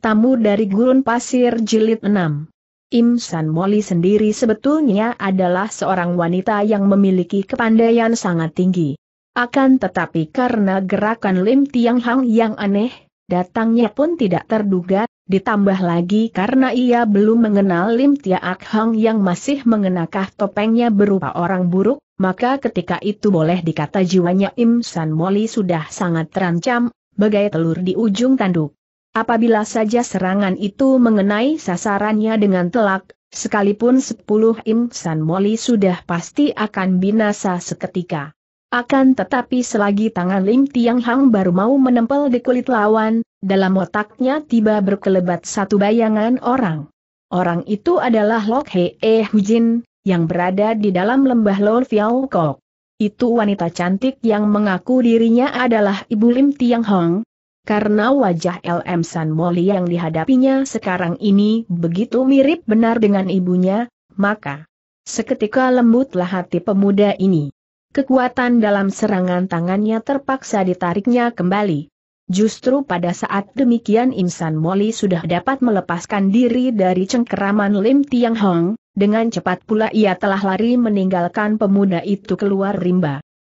Tamu dari Gurun Pasir Jilid 6 Im San Moli sendiri sebetulnya adalah seorang wanita yang memiliki kepandaian sangat tinggi. Akan tetapi karena gerakan Lim Tiang Hang yang aneh, datangnya pun tidak terduga, ditambah lagi karena ia belum mengenal Lim Tiak Hang yang masih mengenakah topengnya berupa orang buruk, maka ketika itu boleh dikata jiwanya Im San Moli sudah sangat terancam, bagai telur di ujung tanduk. Apabila saja serangan itu mengenai sasarannya dengan telak, sekalipun sepuluh insan moli sudah pasti akan binasa seketika. Akan tetapi selagi tangan Lim Tiang Hang baru mau menempel di kulit lawan, dalam otaknya tiba berkelebat satu bayangan orang. Orang itu adalah Lok Hee Hujin, yang berada di dalam lembah Lor Fiao Kok. Itu wanita cantik yang mengaku dirinya adalah Ibu Lim Tiang Hong karena wajah LM San Moli yang dihadapinya sekarang ini begitu mirip benar dengan ibunya, maka seketika lembutlah hati pemuda ini. Kekuatan dalam serangan tangannya terpaksa ditariknya kembali. Justru pada saat demikian Insan Moli sudah dapat melepaskan diri dari cengkeraman Lim Tiang Hong, dengan cepat pula ia telah lari meninggalkan pemuda itu keluar rimba.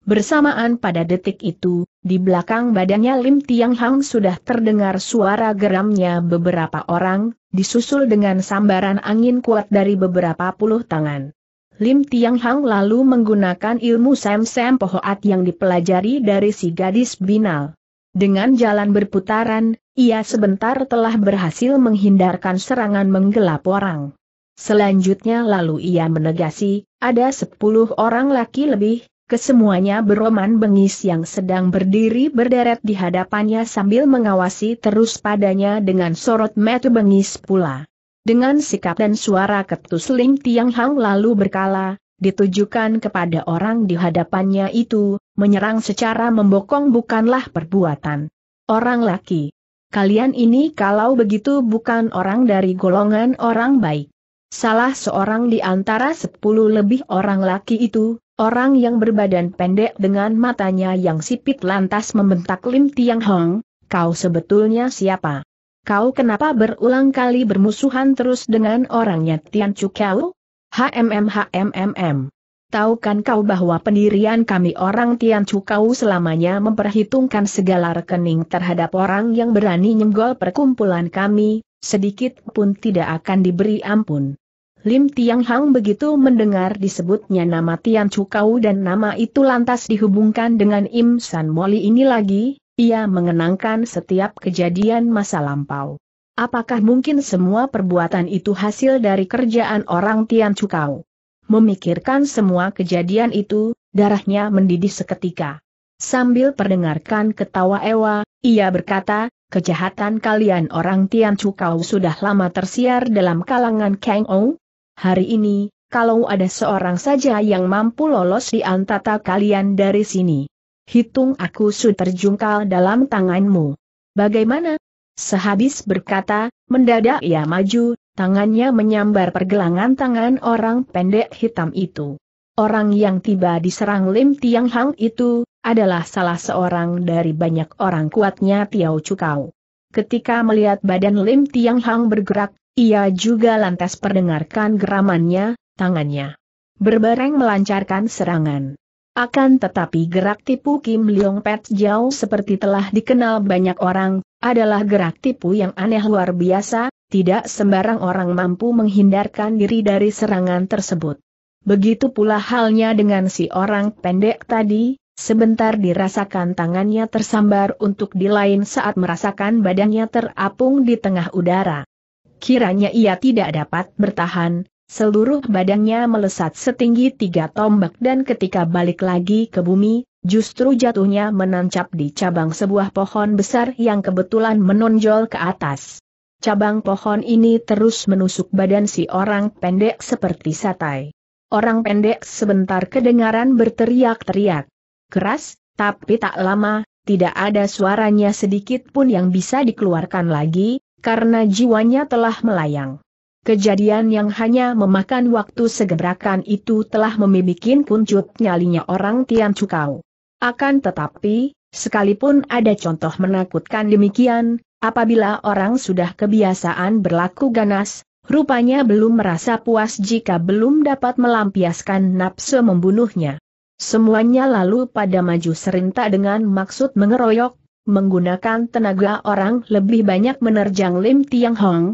Bersamaan pada detik itu, di belakang badannya Lim Tiang Hang sudah terdengar suara geramnya beberapa orang, disusul dengan sambaran angin kuat dari beberapa puluh tangan. Lim Tiang Hang lalu menggunakan ilmu Sam-Sam Pohoat yang dipelajari dari si gadis binal. Dengan jalan berputaran, ia sebentar telah berhasil menghindarkan serangan menggelap orang. Selanjutnya lalu ia menegasi, ada sepuluh orang laki lebih, kesemuanya beroman bengis yang sedang berdiri berderet di hadapannya sambil mengawasi terus padanya dengan sorot metu bengis pula. Dengan sikap dan suara ketus Ling Tiang Hang lalu berkala, ditujukan kepada orang di hadapannya itu, menyerang secara membokong bukanlah perbuatan. Orang laki. Kalian ini kalau begitu bukan orang dari golongan orang baik. Salah seorang di antara sepuluh lebih orang laki itu, Orang yang berbadan pendek dengan matanya yang sipit lantas membentak Lim Tiang Hong, kau sebetulnya siapa? Kau kenapa berulang kali bermusuhan terus dengan orangnya Tian Chu Kau? HMM HMMM. Tahu kan kau bahwa pendirian kami orang Tian Chu selamanya memperhitungkan segala rekening terhadap orang yang berani nyenggol perkumpulan kami, sedikit pun tidak akan diberi ampun. Lim Tiang Hang begitu mendengar disebutnya nama Tian Chukau dan nama itu lantas dihubungkan dengan Im San Moli ini lagi, ia mengenangkan setiap kejadian masa lampau. Apakah mungkin semua perbuatan itu hasil dari kerjaan orang Tian Chukau? Memikirkan semua kejadian itu, darahnya mendidih seketika. Sambil perdengarkan ketawa Ewa, ia berkata, kejahatan kalian orang Tian Chukau sudah lama tersiar dalam kalangan Kang Ou, Hari ini, kalau ada seorang saja yang mampu lolos di antara kalian dari sini. Hitung aku sudah terjungkal dalam tanganmu. Bagaimana? Sehabis berkata, mendadak ia maju, tangannya menyambar pergelangan tangan orang pendek hitam itu. Orang yang tiba diserang Lim Tiang Hang itu, adalah salah seorang dari banyak orang kuatnya Tiao Cukau. Ketika melihat badan Lim Tiang Hang bergerak, ia juga lantas perdengarkan geramannya, tangannya. Berbareng melancarkan serangan. Akan tetapi gerak tipu Kim Leong Pet jauh seperti telah dikenal banyak orang, adalah gerak tipu yang aneh luar biasa, tidak sembarang orang mampu menghindarkan diri dari serangan tersebut. Begitu pula halnya dengan si orang pendek tadi, sebentar dirasakan tangannya tersambar untuk di lain saat merasakan badannya terapung di tengah udara kiranya ia tidak dapat bertahan, seluruh badannya melesat setinggi tiga tombak dan ketika balik lagi ke bumi, justru jatuhnya menancap di cabang sebuah pohon besar yang kebetulan menonjol ke atas. Cabang pohon ini terus menusuk badan si orang pendek seperti satai. Orang pendek sebentar kedengaran berteriak-teriak. Keras, tapi tak lama, tidak ada suaranya sedikit pun yang bisa dikeluarkan lagi, karena jiwanya telah melayang. Kejadian yang hanya memakan waktu segebrakan itu telah membikin kuncup nyalinya orang Tian Cukau. Akan tetapi, sekalipun ada contoh menakutkan demikian, apabila orang sudah kebiasaan berlaku ganas, rupanya belum merasa puas jika belum dapat melampiaskan nafsu membunuhnya. Semuanya lalu pada maju serentak dengan maksud mengeroyok, menggunakan tenaga orang lebih banyak menerjang Lim Tiang Hong.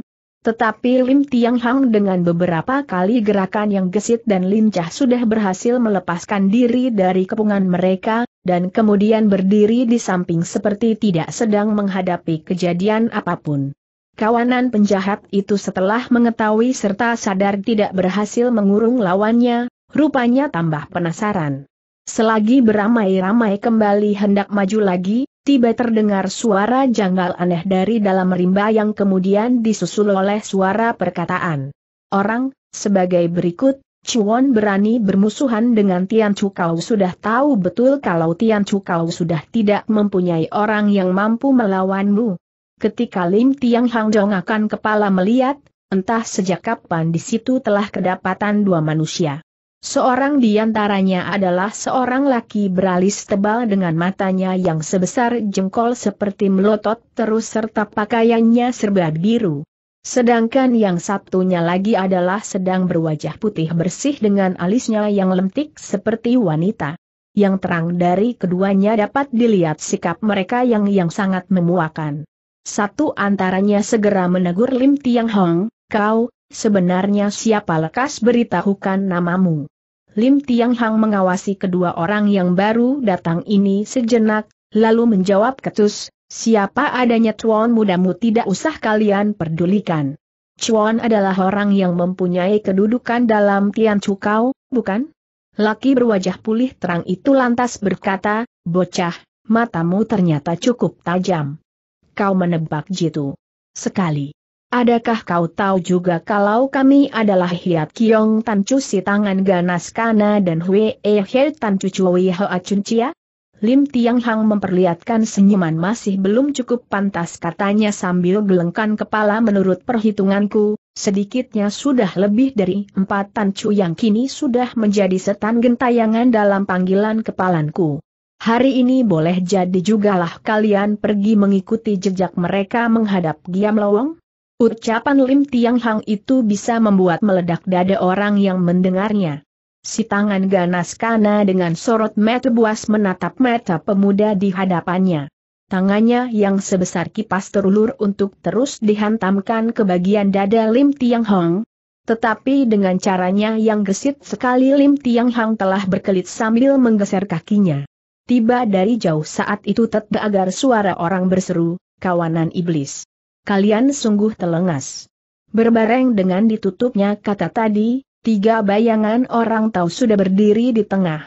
Tetapi Lim Tiang Hong dengan beberapa kali gerakan yang gesit dan lincah sudah berhasil melepaskan diri dari kepungan mereka, dan kemudian berdiri di samping seperti tidak sedang menghadapi kejadian apapun. Kawanan penjahat itu setelah mengetahui serta sadar tidak berhasil mengurung lawannya, rupanya tambah penasaran. Selagi beramai-ramai kembali hendak maju lagi, tiba terdengar suara janggal aneh dari dalam rimba yang kemudian disusul oleh suara perkataan. Orang, sebagai berikut, Chuan berani bermusuhan dengan Tian Chukau sudah tahu betul kalau Tian Chukau sudah tidak mempunyai orang yang mampu melawanmu. Ketika Lim Tiang Hang Dong akan kepala melihat, entah sejak kapan di situ telah kedapatan dua manusia. Seorang di antaranya adalah seorang laki beralis tebal dengan matanya yang sebesar jengkol seperti melotot terus serta pakaiannya serba biru. Sedangkan yang satunya lagi adalah sedang berwajah putih bersih dengan alisnya yang lentik seperti wanita. Yang terang dari keduanya dapat dilihat sikap mereka yang yang sangat memuakan. Satu antaranya segera menegur Lim Tiang Hong, kau, Sebenarnya siapa lekas beritahukan namamu. Lim Tiang Hang mengawasi kedua orang yang baru datang ini sejenak, lalu menjawab ketus, siapa adanya Chuan mudamu tidak usah kalian perdulikan. Chuan adalah orang yang mempunyai kedudukan dalam Tian Cukau, bukan? Laki berwajah pulih terang itu lantas berkata, bocah, matamu ternyata cukup tajam. Kau menebak jitu. Sekali. Adakah kau tahu juga kalau kami adalah Hiat Kiong Tan Chu si tangan ganas Kana dan Hwe E He Tan Chu Chui Hoa Chun Chia? Lim Tiang Hang memperlihatkan senyuman masih belum cukup pantas katanya sambil gelengkan kepala menurut perhitunganku, sedikitnya sudah lebih dari empat Tan Chu yang kini sudah menjadi setan gentayangan dalam panggilan kepalanku. Hari ini boleh jadi jugalah kalian pergi mengikuti jejak mereka menghadap Giam Lawong? Ucapan Lim Tiang Hang itu bisa membuat meledak dada orang yang mendengarnya. Si tangan ganas Kana dengan sorot mata buas menatap mata pemuda di hadapannya. Tangannya yang sebesar kipas terulur untuk terus dihantamkan ke bagian dada Lim Tiang Hang. Tetapi dengan caranya yang gesit sekali Lim Tiang Hang telah berkelit sambil menggeser kakinya. Tiba dari jauh saat itu tetap agar suara orang berseru, kawanan iblis kalian sungguh telengas. Berbareng dengan ditutupnya kata tadi, tiga bayangan orang tahu sudah berdiri di tengah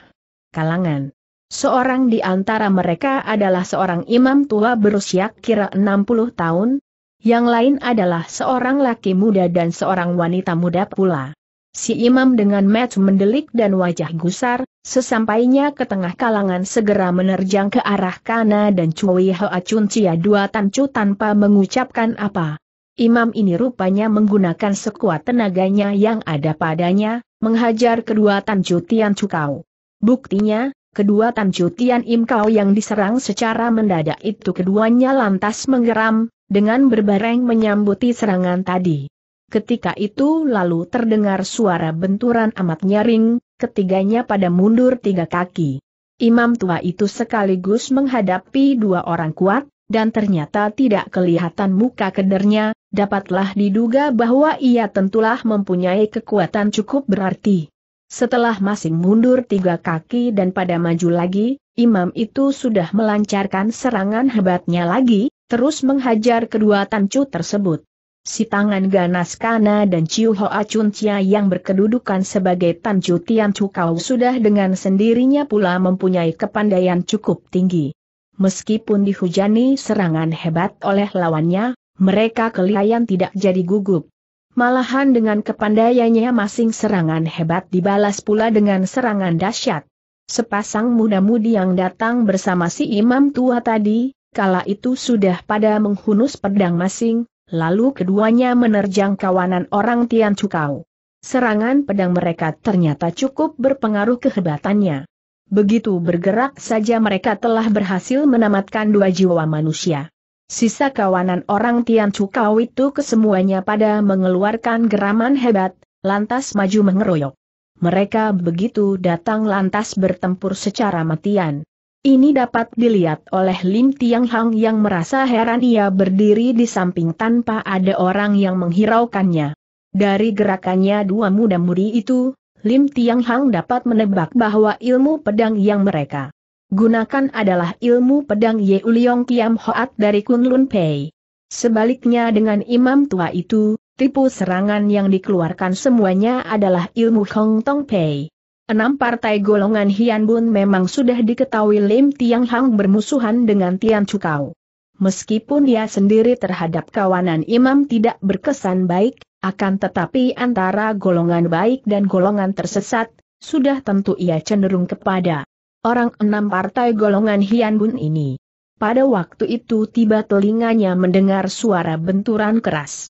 kalangan. Seorang di antara mereka adalah seorang imam tua berusia kira 60 tahun, yang lain adalah seorang laki muda dan seorang wanita muda pula. Si imam dengan met mendelik dan wajah gusar, sesampainya ke tengah kalangan segera menerjang ke arah Kana dan Cui Hoa Chun Cia dua tancu tanpa mengucapkan apa. Imam ini rupanya menggunakan sekuat tenaganya yang ada padanya, menghajar kedua tancu Tian Cukau. Buktinya, kedua tancu Tian Im Kau yang diserang secara mendadak itu keduanya lantas menggeram, dengan berbareng menyambuti serangan tadi ketika itu lalu terdengar suara benturan amat nyaring, ketiganya pada mundur tiga kaki. Imam tua itu sekaligus menghadapi dua orang kuat, dan ternyata tidak kelihatan muka kedernya, dapatlah diduga bahwa ia tentulah mempunyai kekuatan cukup berarti. Setelah masing mundur tiga kaki dan pada maju lagi, imam itu sudah melancarkan serangan hebatnya lagi, terus menghajar kedua tancu tersebut si tangan ganas Kana dan Ciu Hoa Chun Chia yang berkedudukan sebagai Tan Chu Tian Chu sudah dengan sendirinya pula mempunyai kepandaian cukup tinggi. Meskipun dihujani serangan hebat oleh lawannya, mereka kelihayan tidak jadi gugup. Malahan dengan kepandaiannya masing serangan hebat dibalas pula dengan serangan dahsyat. Sepasang muda-mudi yang datang bersama si imam tua tadi, kala itu sudah pada menghunus pedang masing, Lalu keduanya menerjang kawanan orang Tian Cukau. Serangan pedang mereka ternyata cukup berpengaruh kehebatannya. Begitu bergerak saja mereka telah berhasil menamatkan dua jiwa manusia. Sisa kawanan orang Tian Cukau itu kesemuanya pada mengeluarkan geraman hebat, lantas maju mengeroyok. Mereka begitu datang lantas bertempur secara matian. Ini dapat dilihat oleh Lim Tiang Hang yang merasa heran ia berdiri di samping tanpa ada orang yang menghiraukannya. Dari gerakannya dua muda mudi itu, Lim Tiang Hang dapat menebak bahwa ilmu pedang yang mereka gunakan adalah ilmu pedang Ye Uliong Kiam Hoat dari Kunlun Pei. Sebaliknya dengan imam tua itu, tipu serangan yang dikeluarkan semuanya adalah ilmu Hong Tong Pei. Enam partai golongan Hian Bun memang sudah diketahui Lim Tiang Hang bermusuhan dengan Tian Chukau. Meskipun ia sendiri terhadap kawanan imam tidak berkesan baik, akan tetapi antara golongan baik dan golongan tersesat, sudah tentu ia cenderung kepada orang enam partai golongan Hian Bun ini. Pada waktu itu tiba telinganya mendengar suara benturan keras.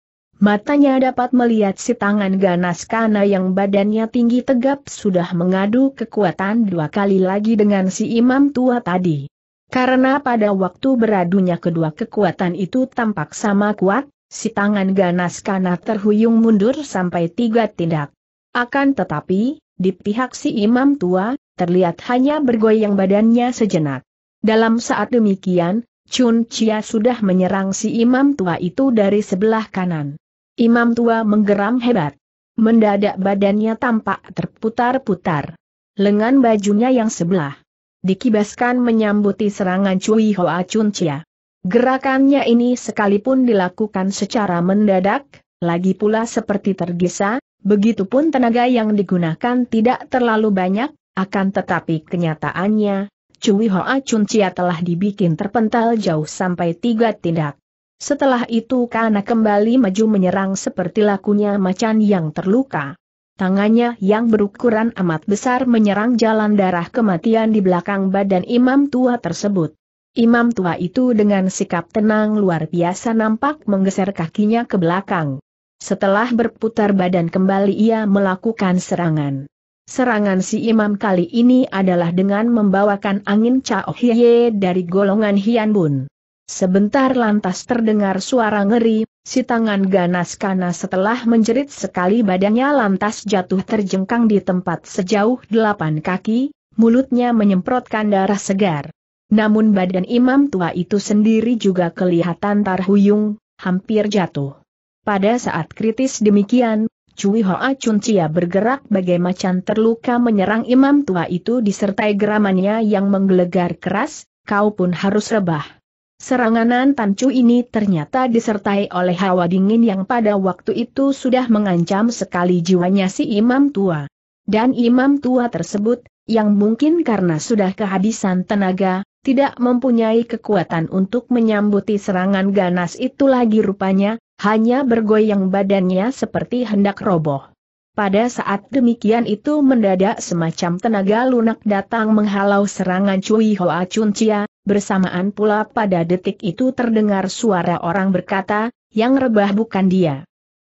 Matanya dapat melihat si tangan ganas kana yang badannya tinggi tegap sudah mengadu kekuatan dua kali lagi dengan si imam tua tadi. Karena pada waktu beradunya kedua kekuatan itu tampak sama kuat, si tangan ganas kana terhuyung mundur sampai tiga tindak. Akan tetapi, di pihak si imam tua, terlihat hanya bergoyang badannya sejenak. Dalam saat demikian, Chun Chia sudah menyerang si imam tua itu dari sebelah kanan. Imam tua menggeram hebat. Mendadak badannya tampak terputar-putar. Lengan bajunya yang sebelah. Dikibaskan menyambuti serangan Cui Hoa Chun Chia. Gerakannya ini sekalipun dilakukan secara mendadak, lagi pula seperti tergesa, begitupun tenaga yang digunakan tidak terlalu banyak, akan tetapi kenyataannya, Cui Hoa Chun Chia telah dibikin terpental jauh sampai tiga tindak. Setelah itu Kana kembali maju menyerang seperti lakunya macan yang terluka. Tangannya yang berukuran amat besar menyerang jalan darah kematian di belakang badan imam tua tersebut. Imam tua itu dengan sikap tenang luar biasa nampak menggeser kakinya ke belakang. Setelah berputar badan kembali ia melakukan serangan. Serangan si imam kali ini adalah dengan membawakan angin Chao Hye dari golongan Hian Bun. Sebentar lantas terdengar suara ngeri, si tangan ganas kana setelah menjerit sekali badannya lantas jatuh terjengkang di tempat sejauh delapan kaki, mulutnya menyemprotkan darah segar. Namun badan imam tua itu sendiri juga kelihatan tarhuyung, hampir jatuh. Pada saat kritis demikian, Cui Hoa Chun Chia bergerak bagai macan terluka menyerang imam tua itu disertai geramannya yang menggelegar keras, kau pun harus rebah. Seranganan Tancu ini ternyata disertai oleh hawa dingin yang pada waktu itu sudah mengancam sekali jiwanya si imam tua. Dan imam tua tersebut, yang mungkin karena sudah kehabisan tenaga, tidak mempunyai kekuatan untuk menyambuti serangan ganas itu lagi rupanya, hanya bergoyang badannya seperti hendak roboh. Pada saat demikian itu mendadak semacam tenaga lunak datang menghalau serangan Cui Hoa Chun Chia, bersamaan pula pada detik itu terdengar suara orang berkata, yang rebah bukan dia.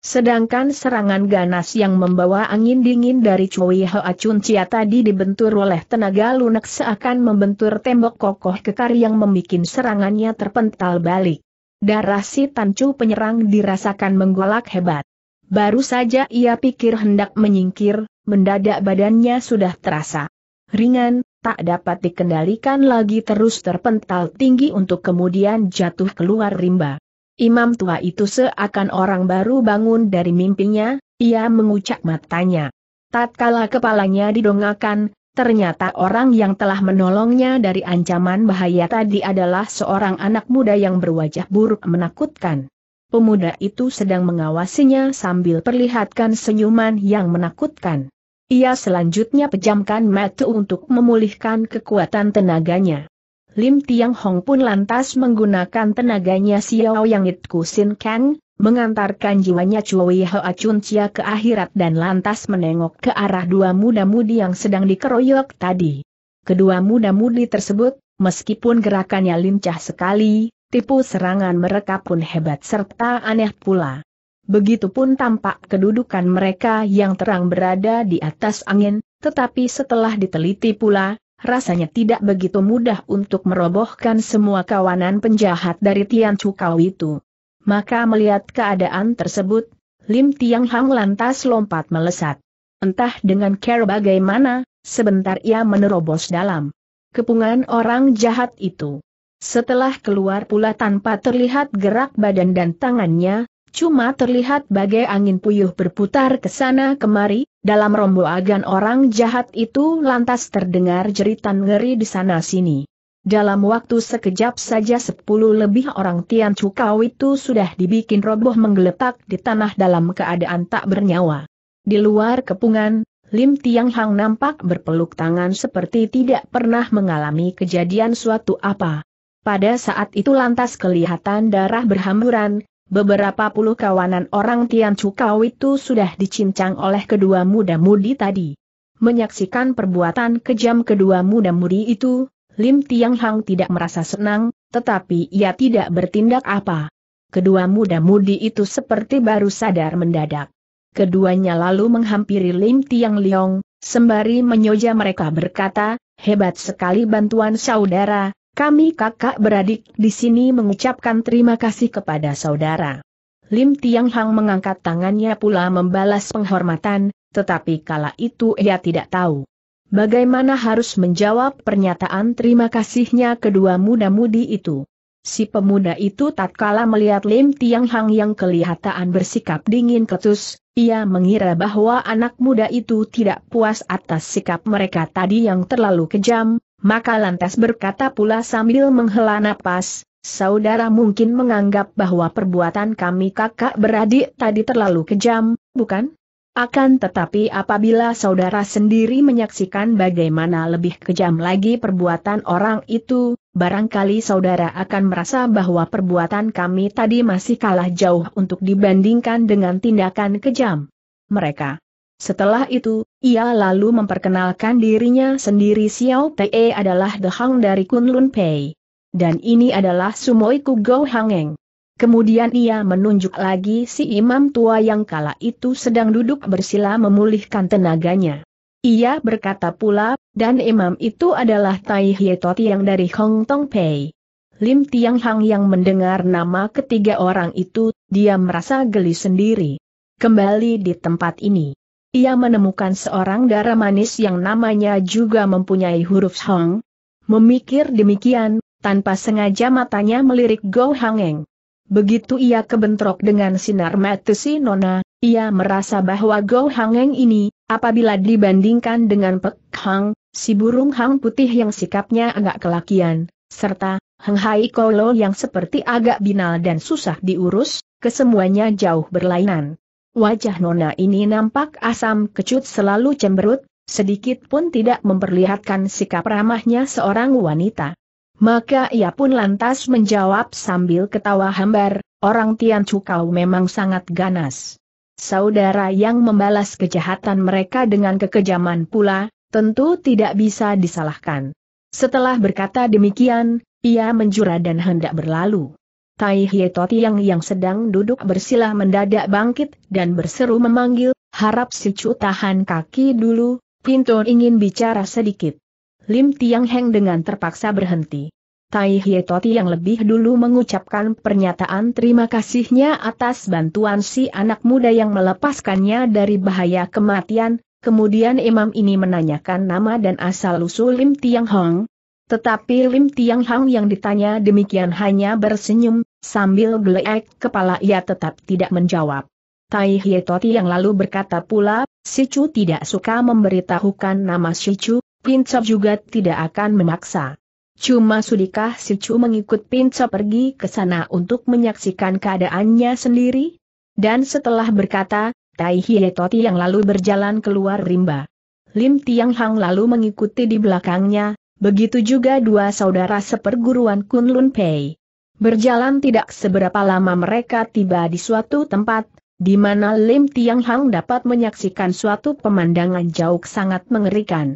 Sedangkan serangan ganas yang membawa angin dingin dari Cui Hoa Chun Cia tadi dibentur oleh tenaga lunak seakan membentur tembok kokoh kekar yang membuat serangannya terpental balik. Darah si Tancu penyerang dirasakan menggolak hebat. Baru saja ia pikir hendak menyingkir, mendadak badannya sudah terasa ringan, tak dapat dikendalikan lagi terus terpental tinggi untuk kemudian jatuh keluar rimba. Imam tua itu seakan orang baru bangun dari mimpinya, ia mengucap matanya. Tatkala kepalanya didongakan, ternyata orang yang telah menolongnya dari ancaman bahaya tadi adalah seorang anak muda yang berwajah buruk menakutkan. Pemuda itu sedang mengawasinya sambil perlihatkan senyuman yang menakutkan. Ia selanjutnya pejamkan mata untuk memulihkan kekuatan tenaganya. Lim Tiang Hong pun lantas menggunakan tenaganya Xiao Yang It Kusin Kang, mengantarkan jiwanya Chui Hoa Chun Chia ke akhirat dan lantas menengok ke arah dua muda-mudi yang sedang dikeroyok tadi. Kedua muda-mudi tersebut, meskipun gerakannya lincah sekali, tipu serangan mereka pun hebat serta aneh pula. Begitupun tampak kedudukan mereka yang terang berada di atas angin, tetapi setelah diteliti pula, rasanya tidak begitu mudah untuk merobohkan semua kawanan penjahat dari Tian Kau itu. Maka melihat keadaan tersebut, Lim Tiang Hang lantas lompat melesat. Entah dengan care bagaimana, sebentar ia menerobos dalam kepungan orang jahat itu. Setelah keluar pula tanpa terlihat gerak badan dan tangannya, cuma terlihat bagai angin puyuh berputar ke sana kemari, dalam rombongan orang jahat itu lantas terdengar jeritan ngeri di sana-sini. Dalam waktu sekejap saja sepuluh lebih orang Tian Cukau itu sudah dibikin roboh menggeletak di tanah dalam keadaan tak bernyawa. Di luar kepungan, Lim Tiang Hang nampak berpeluk tangan seperti tidak pernah mengalami kejadian suatu apa. Pada saat itu lantas kelihatan darah berhamburan, beberapa puluh kawanan orang Tian Chukau itu sudah dicincang oleh kedua muda-mudi tadi. Menyaksikan perbuatan kejam kedua muda-mudi itu, Lim Tiang Hang tidak merasa senang, tetapi ia tidak bertindak apa. Kedua muda-mudi itu seperti baru sadar mendadak. Keduanya lalu menghampiri Lim Tiang Liong, sembari menyoja mereka berkata, hebat sekali bantuan saudara, kami kakak beradik di sini mengucapkan terima kasih kepada saudara. Lim Tiang Hang mengangkat tangannya pula membalas penghormatan, tetapi kala itu ia tidak tahu. Bagaimana harus menjawab pernyataan terima kasihnya kedua muda-mudi itu. Si pemuda itu tatkala melihat Lim Tiang Hang yang kelihatan bersikap dingin ketus, ia mengira bahwa anak muda itu tidak puas atas sikap mereka tadi yang terlalu kejam, maka lantas berkata pula sambil menghela napas, saudara mungkin menganggap bahwa perbuatan kami kakak beradik tadi terlalu kejam, bukan? Akan tetapi apabila saudara sendiri menyaksikan bagaimana lebih kejam lagi perbuatan orang itu, barangkali saudara akan merasa bahwa perbuatan kami tadi masih kalah jauh untuk dibandingkan dengan tindakan kejam mereka. Setelah itu, ia lalu memperkenalkan dirinya sendiri Xiao Te adalah the Hang dari Kunlun Pei. Dan ini adalah Sumoi Kugou Hangeng. Kemudian ia menunjuk lagi si imam tua yang kala itu sedang duduk bersila memulihkan tenaganya. Ia berkata pula, dan imam itu adalah Tai Hietoti yang dari Hong Tong Pei. Lim Tiang Hang yang mendengar nama ketiga orang itu, dia merasa geli sendiri. Kembali di tempat ini. Ia menemukan seorang darah manis yang namanya juga mempunyai huruf Hong. Memikir demikian, tanpa sengaja matanya melirik Go Hangeng. Begitu ia kebentrok dengan sinar mata si Nona, ia merasa bahwa Go Hangeng ini, apabila dibandingkan dengan Pek Hang, si burung Hang putih yang sikapnya agak kelakian, serta Heng Hai Kolo yang seperti agak binal dan susah diurus, kesemuanya jauh berlainan. Wajah Nona ini nampak asam kecut selalu cemberut, sedikit pun tidak memperlihatkan sikap ramahnya seorang wanita. Maka ia pun lantas menjawab sambil ketawa hambar, orang Tian Cukau memang sangat ganas. Saudara yang membalas kejahatan mereka dengan kekejaman pula, tentu tidak bisa disalahkan. Setelah berkata demikian, ia menjura dan hendak berlalu. Tai Hietoti yang yang sedang duduk bersila mendadak bangkit dan berseru memanggil, harap si Cu tahan kaki dulu, Pinto ingin bicara sedikit. Lim Tiang Heng dengan terpaksa berhenti. Tai Hietoti yang lebih dulu mengucapkan pernyataan terima kasihnya atas bantuan si anak muda yang melepaskannya dari bahaya kematian, kemudian imam ini menanyakan nama dan asal-usul Lim Tiang Hong, tetapi Lim Tiang Hang yang ditanya demikian hanya bersenyum, sambil geleek kepala ia tetap tidak menjawab. Tai Toti yang lalu berkata pula, Si Chu tidak suka memberitahukan nama Si Sicu, Pincop juga tidak akan memaksa. Cuma sudikah si Chu mengikut Pinco pergi ke sana untuk menyaksikan keadaannya sendiri? Dan setelah berkata, Tai Toti yang lalu berjalan keluar rimba. Lim Tiang Hang lalu mengikuti di belakangnya, Begitu juga dua saudara seperguruan Kunlun Pei. Berjalan tidak seberapa lama mereka tiba di suatu tempat, di mana Lim Tiang Hang dapat menyaksikan suatu pemandangan jauh sangat mengerikan.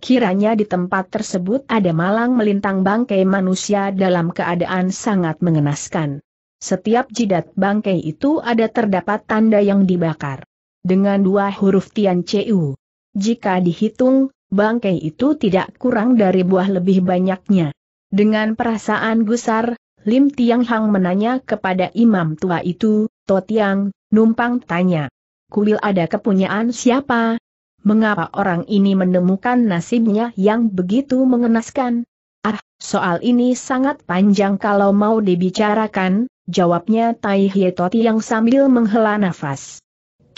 Kiranya di tempat tersebut ada malang melintang bangkai manusia dalam keadaan sangat mengenaskan. Setiap jidat bangkai itu ada terdapat tanda yang dibakar. Dengan dua huruf Tian Cu. Jika dihitung, bangkai itu tidak kurang dari buah lebih banyaknya. Dengan perasaan gusar, Lim Tiang Hang menanya kepada imam tua itu, Totiang, numpang tanya. Kuil ada kepunyaan siapa? Mengapa orang ini menemukan nasibnya yang begitu mengenaskan? Ah, soal ini sangat panjang kalau mau dibicarakan, jawabnya Tai Totiang sambil menghela nafas.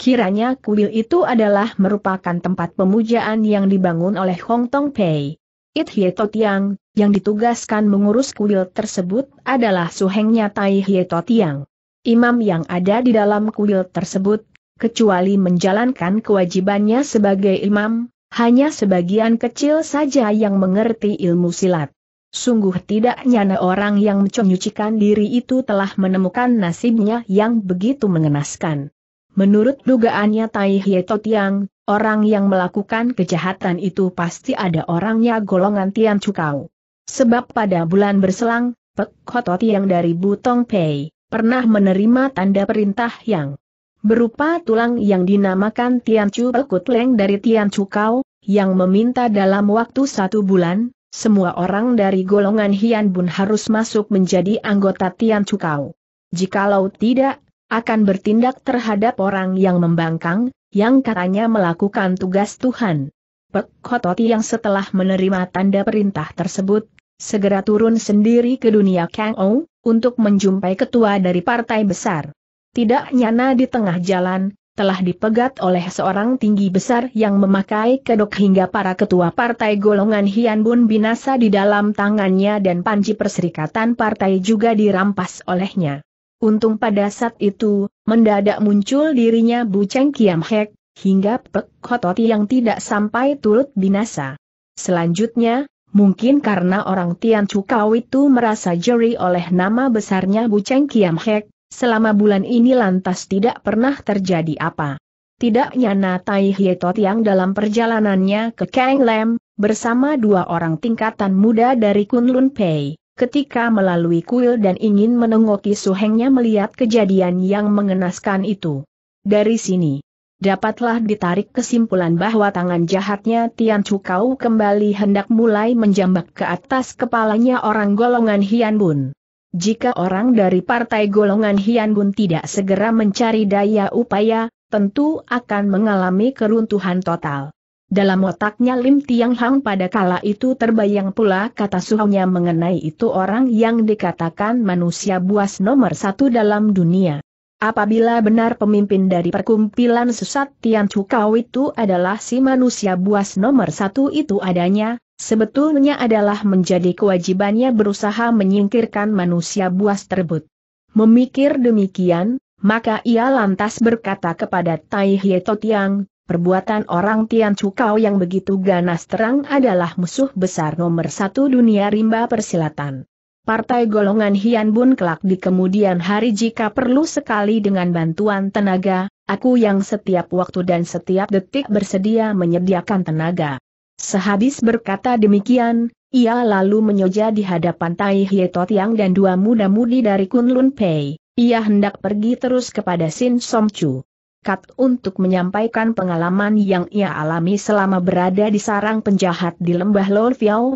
Kiranya kuil itu adalah merupakan tempat pemujaan yang dibangun oleh Hong Tong Pei. It Hie Yang, yang ditugaskan mengurus kuil tersebut adalah suhengnya Tai Hie Yang. Imam yang ada di dalam kuil tersebut, kecuali menjalankan kewajibannya sebagai imam, hanya sebagian kecil saja yang mengerti ilmu silat. Sungguh tidak nyana orang yang mencucikan diri itu telah menemukan nasibnya yang begitu mengenaskan. Menurut dugaannya Tai Hieto Tiang, orang yang melakukan kejahatan itu pasti ada orangnya golongan Tian Cukau. Sebab pada bulan berselang, Pek yang Tiang dari Butong Pei, pernah menerima tanda perintah yang berupa tulang yang dinamakan Tian Chu Leng dari Tian Cukau, yang meminta dalam waktu satu bulan, semua orang dari golongan Hian Bun harus masuk menjadi anggota Tian Cukau. Jikalau tidak, akan bertindak terhadap orang yang membangkang, yang katanya melakukan tugas Tuhan. Pek Khototi yang setelah menerima tanda perintah tersebut, segera turun sendiri ke dunia Kang Ou, untuk menjumpai ketua dari partai besar. Tidak nyana di tengah jalan, telah dipegat oleh seorang tinggi besar yang memakai kedok hingga para ketua partai golongan Hian Bun binasa di dalam tangannya dan panji perserikatan partai juga dirampas olehnya. Untung pada saat itu, mendadak muncul dirinya Bu Cheng Kiam Hek, hingga Pek Hotot yang tidak sampai turut binasa. Selanjutnya, mungkin karena orang Tian Cukau itu merasa jeri oleh nama besarnya Bu Cheng Kiam Hek, selama bulan ini lantas tidak pernah terjadi apa. Tidak nyana Tai Hietot yang dalam perjalanannya ke Kang Lam, bersama dua orang tingkatan muda dari Kunlun Pei ketika melalui kuil dan ingin menengoki suhengnya melihat kejadian yang mengenaskan itu. Dari sini, dapatlah ditarik kesimpulan bahwa tangan jahatnya Tian Chukau kembali hendak mulai menjambak ke atas kepalanya orang golongan Hian Bun. Jika orang dari partai golongan Hian Bun tidak segera mencari daya upaya, tentu akan mengalami keruntuhan total. Dalam otaknya Lim Tiang Hang pada kala itu terbayang pula kata suhunya mengenai itu orang yang dikatakan manusia buas nomor satu dalam dunia. Apabila benar pemimpin dari perkumpulan sesat Tian Cukau itu adalah si manusia buas nomor satu itu adanya, sebetulnya adalah menjadi kewajibannya berusaha menyingkirkan manusia buas tersebut. Memikir demikian, maka ia lantas berkata kepada Tai Hieto Tiang, Perbuatan orang Tian Cukau yang begitu ganas terang adalah musuh besar nomor satu dunia rimba persilatan. Partai golongan Hian Bun kelak di kemudian hari jika perlu sekali dengan bantuan tenaga, aku yang setiap waktu dan setiap detik bersedia menyediakan tenaga. Sehabis berkata demikian, ia lalu menyoja di hadapan Tai Hie Tiang dan dua muda-mudi dari Kunlun Pei. Ia hendak pergi terus kepada Sin Som Chu tekad untuk menyampaikan pengalaman yang ia alami selama berada di sarang penjahat di lembah Lor Fiao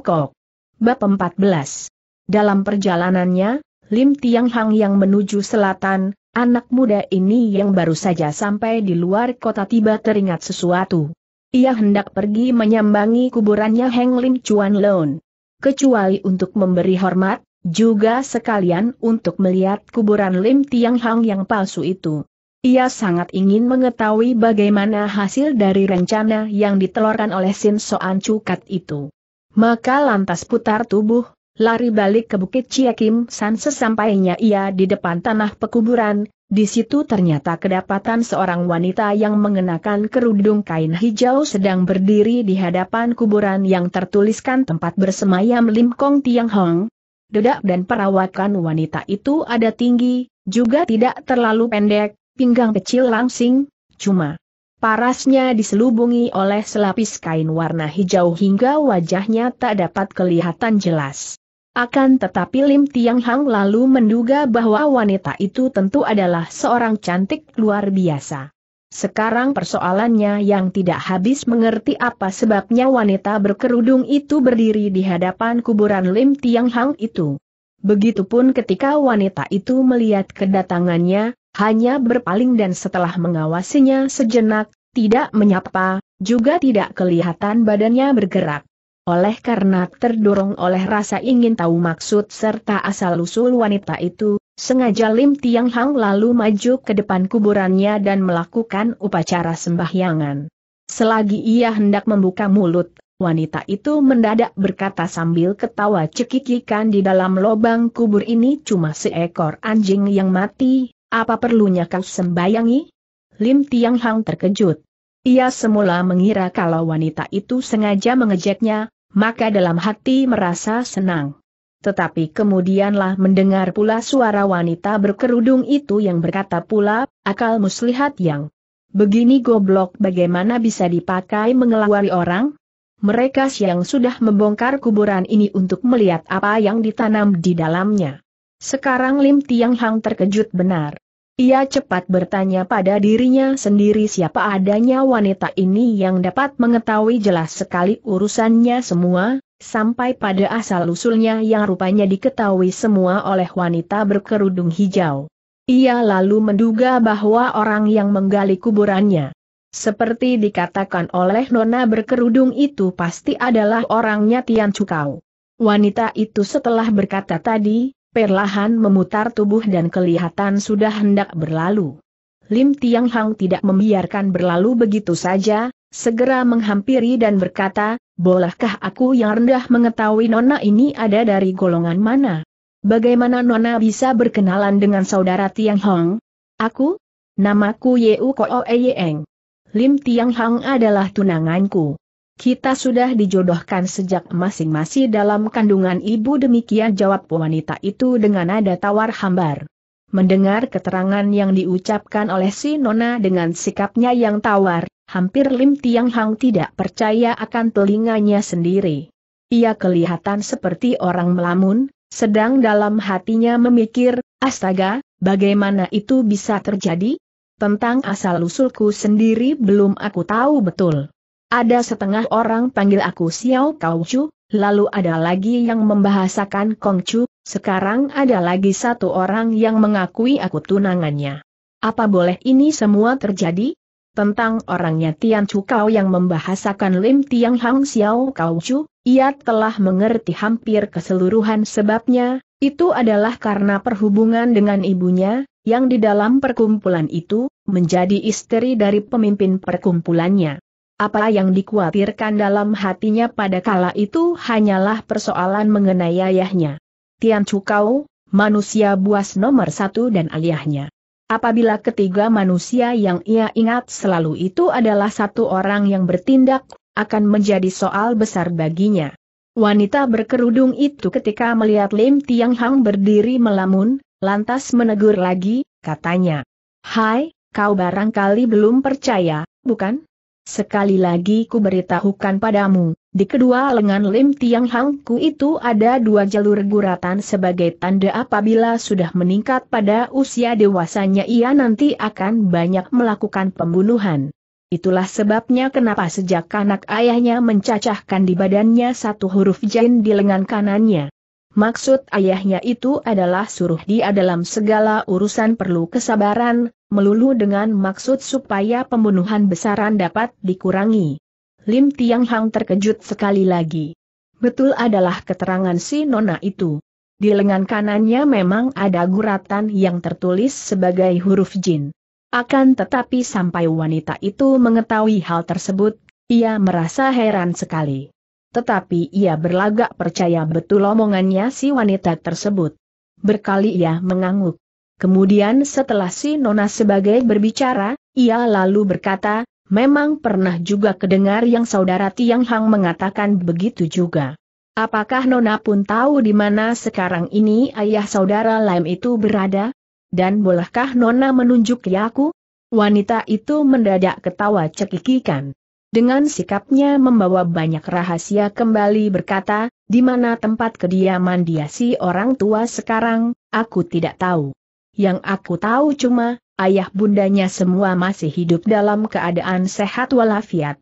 Bab 14 Dalam perjalanannya, Lim Tiang Hang yang menuju selatan, anak muda ini yang baru saja sampai di luar kota tiba teringat sesuatu. Ia hendak pergi menyambangi kuburannya Heng Lim Chuan Lon. Kecuali untuk memberi hormat, juga sekalian untuk melihat kuburan Lim Tiang Hang yang palsu itu. Ia sangat ingin mengetahui bagaimana hasil dari rencana yang ditelurkan oleh Sin Soan Cukat itu. Maka lantas putar tubuh, lari balik ke Bukit Ciakim San sesampainya ia di depan tanah pekuburan, di situ ternyata kedapatan seorang wanita yang mengenakan kerudung kain hijau sedang berdiri di hadapan kuburan yang tertuliskan tempat bersemayam Lim Kong Tiang Hong. Dedak dan perawakan wanita itu ada tinggi, juga tidak terlalu pendek, pinggang kecil langsing, cuma parasnya diselubungi oleh selapis kain warna hijau hingga wajahnya tak dapat kelihatan jelas. Akan tetapi Lim Tiang Hang lalu menduga bahwa wanita itu tentu adalah seorang cantik luar biasa. Sekarang persoalannya yang tidak habis mengerti apa sebabnya wanita berkerudung itu berdiri di hadapan kuburan Lim Tiang Hang itu. Begitupun ketika wanita itu melihat kedatangannya, hanya berpaling dan setelah mengawasinya sejenak, tidak menyapa, juga tidak kelihatan badannya bergerak. Oleh karena terdorong oleh rasa ingin tahu maksud serta asal-usul wanita itu, sengaja Lim Tiang Hang lalu maju ke depan kuburannya dan melakukan upacara sembahyangan. Selagi ia hendak membuka mulut, wanita itu mendadak berkata sambil ketawa cekikikan di dalam lubang kubur ini cuma seekor anjing yang mati, apa perlunya kau sembayangi? Lim Tiang Hang terkejut. Ia semula mengira kalau wanita itu sengaja mengejeknya, maka dalam hati merasa senang. Tetapi kemudianlah mendengar pula suara wanita berkerudung itu yang berkata pula, akal muslihat yang begini goblok bagaimana bisa dipakai mengelawari orang? Mereka siang sudah membongkar kuburan ini untuk melihat apa yang ditanam di dalamnya. Sekarang Lim Tiang Hang terkejut benar. Ia cepat bertanya pada dirinya sendiri siapa adanya wanita ini yang dapat mengetahui jelas sekali urusannya semua, sampai pada asal-usulnya yang rupanya diketahui semua oleh wanita berkerudung hijau. Ia lalu menduga bahwa orang yang menggali kuburannya. Seperti dikatakan oleh nona berkerudung itu pasti adalah orangnya Tian Cukau. Wanita itu setelah berkata tadi, perlahan memutar tubuh dan kelihatan sudah hendak berlalu. Lim Tiang Hang tidak membiarkan berlalu begitu saja, segera menghampiri dan berkata, bolehkah aku yang rendah mengetahui Nona ini ada dari golongan mana? Bagaimana Nona bisa berkenalan dengan saudara Tiang Hang? Aku? Namaku Yeu Koo Eyeeng. Lim Tiang Hang adalah tunanganku. Kita sudah dijodohkan sejak masing-masing dalam kandungan ibu demikian jawab wanita itu dengan nada tawar hambar. Mendengar keterangan yang diucapkan oleh si Nona dengan sikapnya yang tawar, hampir Lim Tiang Hang tidak percaya akan telinganya sendiri. Ia kelihatan seperti orang melamun, sedang dalam hatinya memikir, astaga, bagaimana itu bisa terjadi? Tentang asal-usulku sendiri belum aku tahu betul. Ada setengah orang panggil aku Xiao Kau Chu, lalu ada lagi yang membahasakan Kong Chu, sekarang ada lagi satu orang yang mengakui aku tunangannya. Apa boleh ini semua terjadi? Tentang orangnya Tian Chu Kau yang membahasakan Lim Tiang Hang Xiao Kau Chu, ia telah mengerti hampir keseluruhan sebabnya, itu adalah karena perhubungan dengan ibunya, yang di dalam perkumpulan itu, menjadi istri dari pemimpin perkumpulannya. Apa yang dikhawatirkan dalam hatinya pada kala itu hanyalah persoalan mengenai ayahnya. Tian Kau, manusia buas nomor satu dan ayahnya. Apabila ketiga manusia yang ia ingat selalu itu adalah satu orang yang bertindak, akan menjadi soal besar baginya. Wanita berkerudung itu ketika melihat Lim Tiang Hang berdiri melamun, lantas menegur lagi, katanya. Hai, kau barangkali belum percaya, bukan? Sekali lagi ku beritahukan padamu, di kedua lengan Lim Tiang Hangku itu ada dua jalur guratan sebagai tanda apabila sudah meningkat pada usia dewasanya ia nanti akan banyak melakukan pembunuhan. Itulah sebabnya kenapa sejak kanak-kanak ayahnya mencacahkan di badannya satu huruf jain di lengan kanannya. Maksud ayahnya itu adalah suruh dia dalam segala urusan perlu kesabaran, melulu dengan maksud supaya pembunuhan besaran dapat dikurangi. Lim Tiang Hang terkejut sekali lagi. Betul adalah keterangan si Nona itu. Di lengan kanannya memang ada guratan yang tertulis sebagai huruf jin. Akan tetapi sampai wanita itu mengetahui hal tersebut, ia merasa heran sekali tetapi ia berlagak percaya betul omongannya si wanita tersebut. Berkali ia mengangguk. Kemudian setelah si Nona sebagai berbicara, ia lalu berkata, memang pernah juga kedengar yang saudara Tiang Hang mengatakan begitu juga. Apakah Nona pun tahu di mana sekarang ini ayah saudara Lam itu berada? Dan bolehkah Nona menunjuk Yaku? Wanita itu mendadak ketawa cekikikan dengan sikapnya membawa banyak rahasia kembali berkata, di mana tempat kediaman dia si orang tua sekarang, aku tidak tahu. Yang aku tahu cuma, ayah bundanya semua masih hidup dalam keadaan sehat walafiat.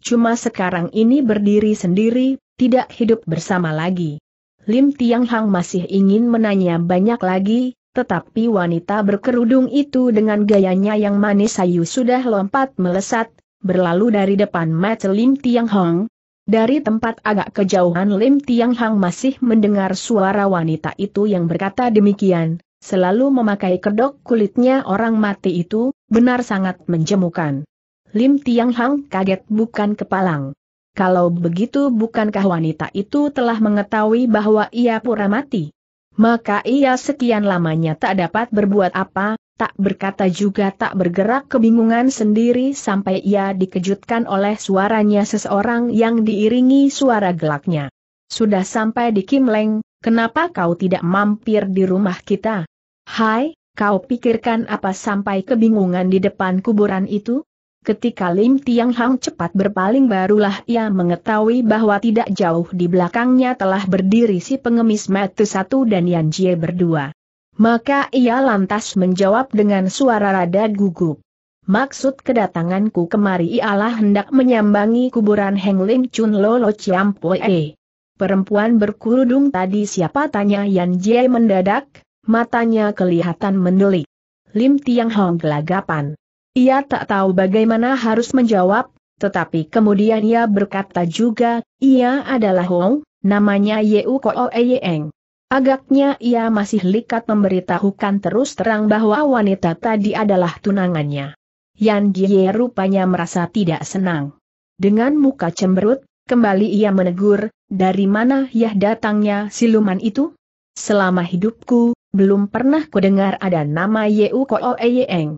Cuma sekarang ini berdiri sendiri, tidak hidup bersama lagi. Lim Tiang Hang masih ingin menanya banyak lagi, tetapi wanita berkerudung itu dengan gayanya yang manis sayu sudah lompat melesat berlalu dari depan mata Lim Tiang Hong. Dari tempat agak kejauhan Lim Tiang Hong masih mendengar suara wanita itu yang berkata demikian, selalu memakai kedok kulitnya orang mati itu, benar sangat menjemukan. Lim Tiang Hang kaget bukan kepalang. Kalau begitu bukankah wanita itu telah mengetahui bahwa ia pura mati? Maka ia sekian lamanya tak dapat berbuat apa, tak berkata juga tak bergerak kebingungan sendiri sampai ia dikejutkan oleh suaranya seseorang yang diiringi suara gelaknya. Sudah sampai di Kim Leng, kenapa kau tidak mampir di rumah kita? Hai, kau pikirkan apa sampai kebingungan di depan kuburan itu? Ketika Lim Tiang Hang cepat berpaling barulah ia mengetahui bahwa tidak jauh di belakangnya telah berdiri si pengemis mata satu dan Yan Jie berdua. Maka ia lantas menjawab dengan suara rada gugup. Maksud kedatanganku kemari ialah hendak menyambangi kuburan Heng Lim Chun Lolo Poe. Perempuan berkerudung tadi siapa tanya Yan Jie mendadak, matanya kelihatan mendelik. Lim Tiang Hong gelagapan. Ia tak tahu bagaimana harus menjawab, tetapi kemudian ia berkata juga, ia adalah Hong, namanya Yeu Ko Eyeng. Agaknya ia masih likat memberitahukan terus terang bahwa wanita tadi adalah tunangannya. Yan Jie rupanya merasa tidak senang. Dengan muka cemberut, kembali ia menegur, dari mana yah datangnya siluman itu? Selama hidupku, belum pernah kudengar ada nama Yeu Ko Eyeng.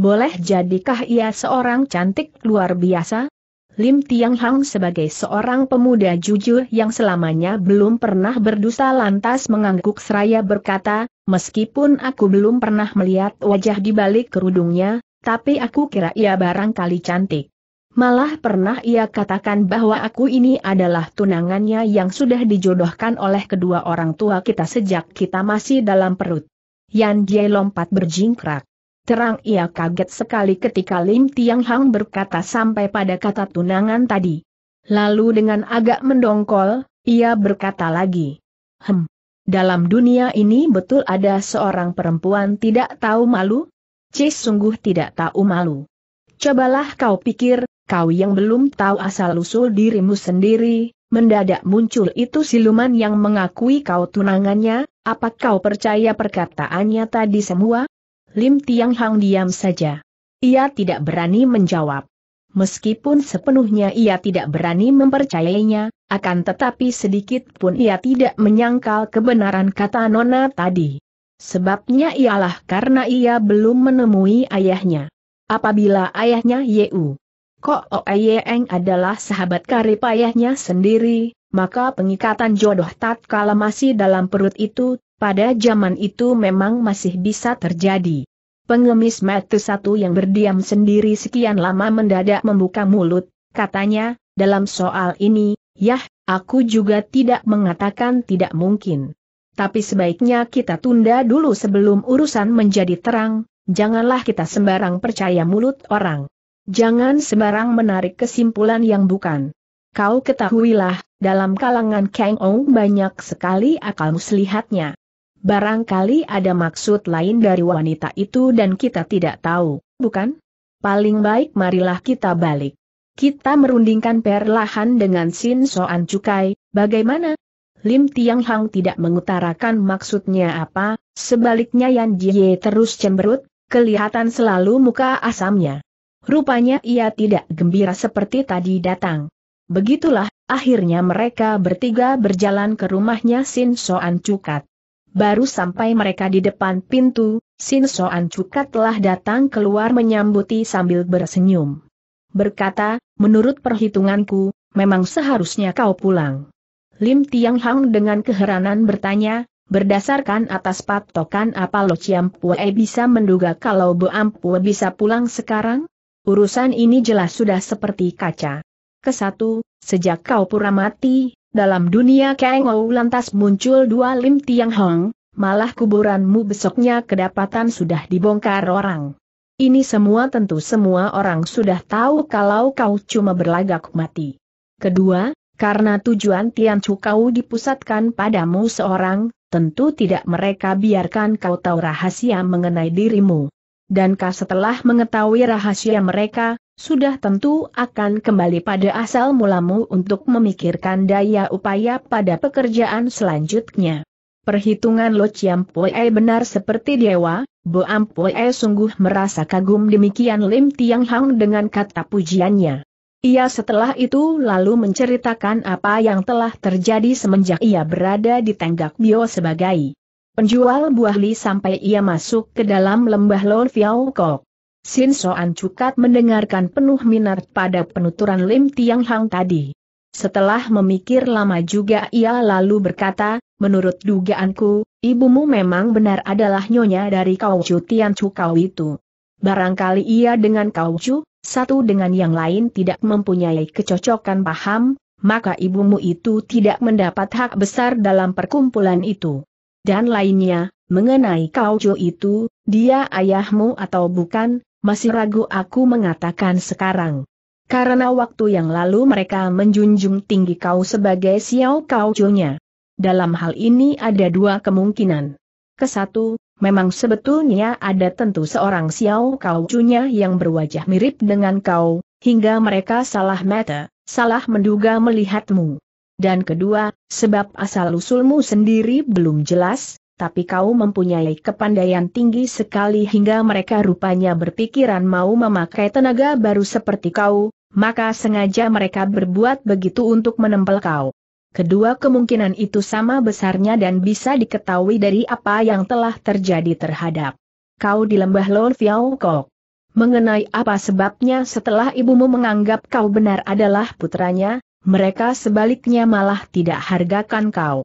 Boleh jadikah ia seorang cantik luar biasa? Lim Tiang Hang sebagai seorang pemuda jujur yang selamanya belum pernah berdusta lantas mengangguk seraya berkata, meskipun aku belum pernah melihat wajah di balik kerudungnya, tapi aku kira ia barangkali cantik. Malah pernah ia katakan bahwa aku ini adalah tunangannya yang sudah dijodohkan oleh kedua orang tua kita sejak kita masih dalam perut. Yan Jie lompat berjingkrak. Terang ia kaget sekali ketika Lim Tiang Hang berkata sampai pada kata tunangan tadi. Lalu dengan agak mendongkol, ia berkata lagi. Hem, dalam dunia ini betul ada seorang perempuan tidak tahu malu? Cis sungguh tidak tahu malu. Cobalah kau pikir, kau yang belum tahu asal-usul dirimu sendiri, mendadak muncul itu siluman yang mengakui kau tunangannya, apa kau percaya perkataannya tadi semua? Lim Tiang Hang diam saja. Ia tidak berani menjawab. Meskipun sepenuhnya ia tidak berani mempercayainya, akan tetapi sedikit pun ia tidak menyangkal kebenaran kata Nona tadi. Sebabnya ialah karena ia belum menemui ayahnya. Apabila ayahnya Yeu Ko Oeyeng adalah sahabat karib ayahnya sendiri, maka pengikatan jodoh tatkala masih dalam perut itu pada zaman itu memang masih bisa terjadi. Pengemis mata satu yang berdiam sendiri sekian lama mendadak membuka mulut, katanya, dalam soal ini, yah, aku juga tidak mengatakan tidak mungkin. Tapi sebaiknya kita tunda dulu sebelum urusan menjadi terang, janganlah kita sembarang percaya mulut orang. Jangan sembarang menarik kesimpulan yang bukan. Kau ketahuilah, dalam kalangan Kang Ong banyak sekali akal muslihatnya. Barangkali ada maksud lain dari wanita itu dan kita tidak tahu, bukan? Paling baik marilah kita balik. Kita merundingkan perlahan dengan Sin Soan Cukai, bagaimana? Lim Tiang Hang tidak mengutarakan maksudnya apa, sebaliknya Yan Jie terus cemberut, kelihatan selalu muka asamnya. Rupanya ia tidak gembira seperti tadi datang. Begitulah, akhirnya mereka bertiga berjalan ke rumahnya Sin Soan Cukat. Baru sampai mereka di depan pintu, Sin Soan Cukat telah datang keluar menyambuti sambil bersenyum. Berkata, menurut perhitunganku, memang seharusnya kau pulang. Lim Tiang Hang dengan keheranan bertanya, berdasarkan atas patokan apa Lo Chiam Pue bisa menduga kalau Bo Ampue bisa pulang sekarang? Urusan ini jelas sudah seperti kaca. Kesatu, sejak kau pura mati, dalam dunia Kang Ou lantas muncul dua Lim Tiang Hong, malah kuburanmu besoknya kedapatan sudah dibongkar orang. Ini semua tentu semua orang sudah tahu kalau kau cuma berlagak mati. Kedua, karena tujuan Tian Chu kau dipusatkan padamu seorang, tentu tidak mereka biarkan kau tahu rahasia mengenai dirimu. Dan kau setelah mengetahui rahasia mereka, sudah tentu akan kembali pada asal mulamu untuk memikirkan daya upaya pada pekerjaan selanjutnya. Perhitungan Lo Chiam Pue benar seperti dewa, Bo Am Pue sungguh merasa kagum demikian Lim Tiang Hang dengan kata pujiannya. Ia setelah itu lalu menceritakan apa yang telah terjadi semenjak ia berada di Tenggak Bio sebagai penjual buah li sampai ia masuk ke dalam lembah Lo Fiao Kok. Sin Soan Cukat mendengarkan penuh minat pada penuturan Lim Tiang Hang tadi. Setelah memikir lama juga ia lalu berkata, menurut dugaanku, ibumu memang benar adalah nyonya dari Kau Chu Tian Cukau itu. Barangkali ia dengan Kau Chu, satu dengan yang lain tidak mempunyai kecocokan paham, maka ibumu itu tidak mendapat hak besar dalam perkumpulan itu. Dan lainnya, mengenai Kau Chu itu, dia ayahmu atau bukan, masih ragu aku mengatakan sekarang. Karena waktu yang lalu mereka menjunjung tinggi kau sebagai Xiao Kau Chunya. Dalam hal ini ada dua kemungkinan. Kesatu, memang sebetulnya ada tentu seorang Xiao Kau Chunya yang berwajah mirip dengan kau, hingga mereka salah mata, salah menduga melihatmu. Dan kedua, sebab asal-usulmu sendiri belum jelas, tapi kau mempunyai kepandaian tinggi sekali hingga mereka rupanya berpikiran mau memakai tenaga baru seperti kau, maka sengaja mereka berbuat begitu untuk menempel kau. Kedua kemungkinan itu sama besarnya dan bisa diketahui dari apa yang telah terjadi terhadap kau di lembah Lord Fiao Kok. Mengenai apa sebabnya setelah ibumu menganggap kau benar adalah putranya, mereka sebaliknya malah tidak hargakan kau.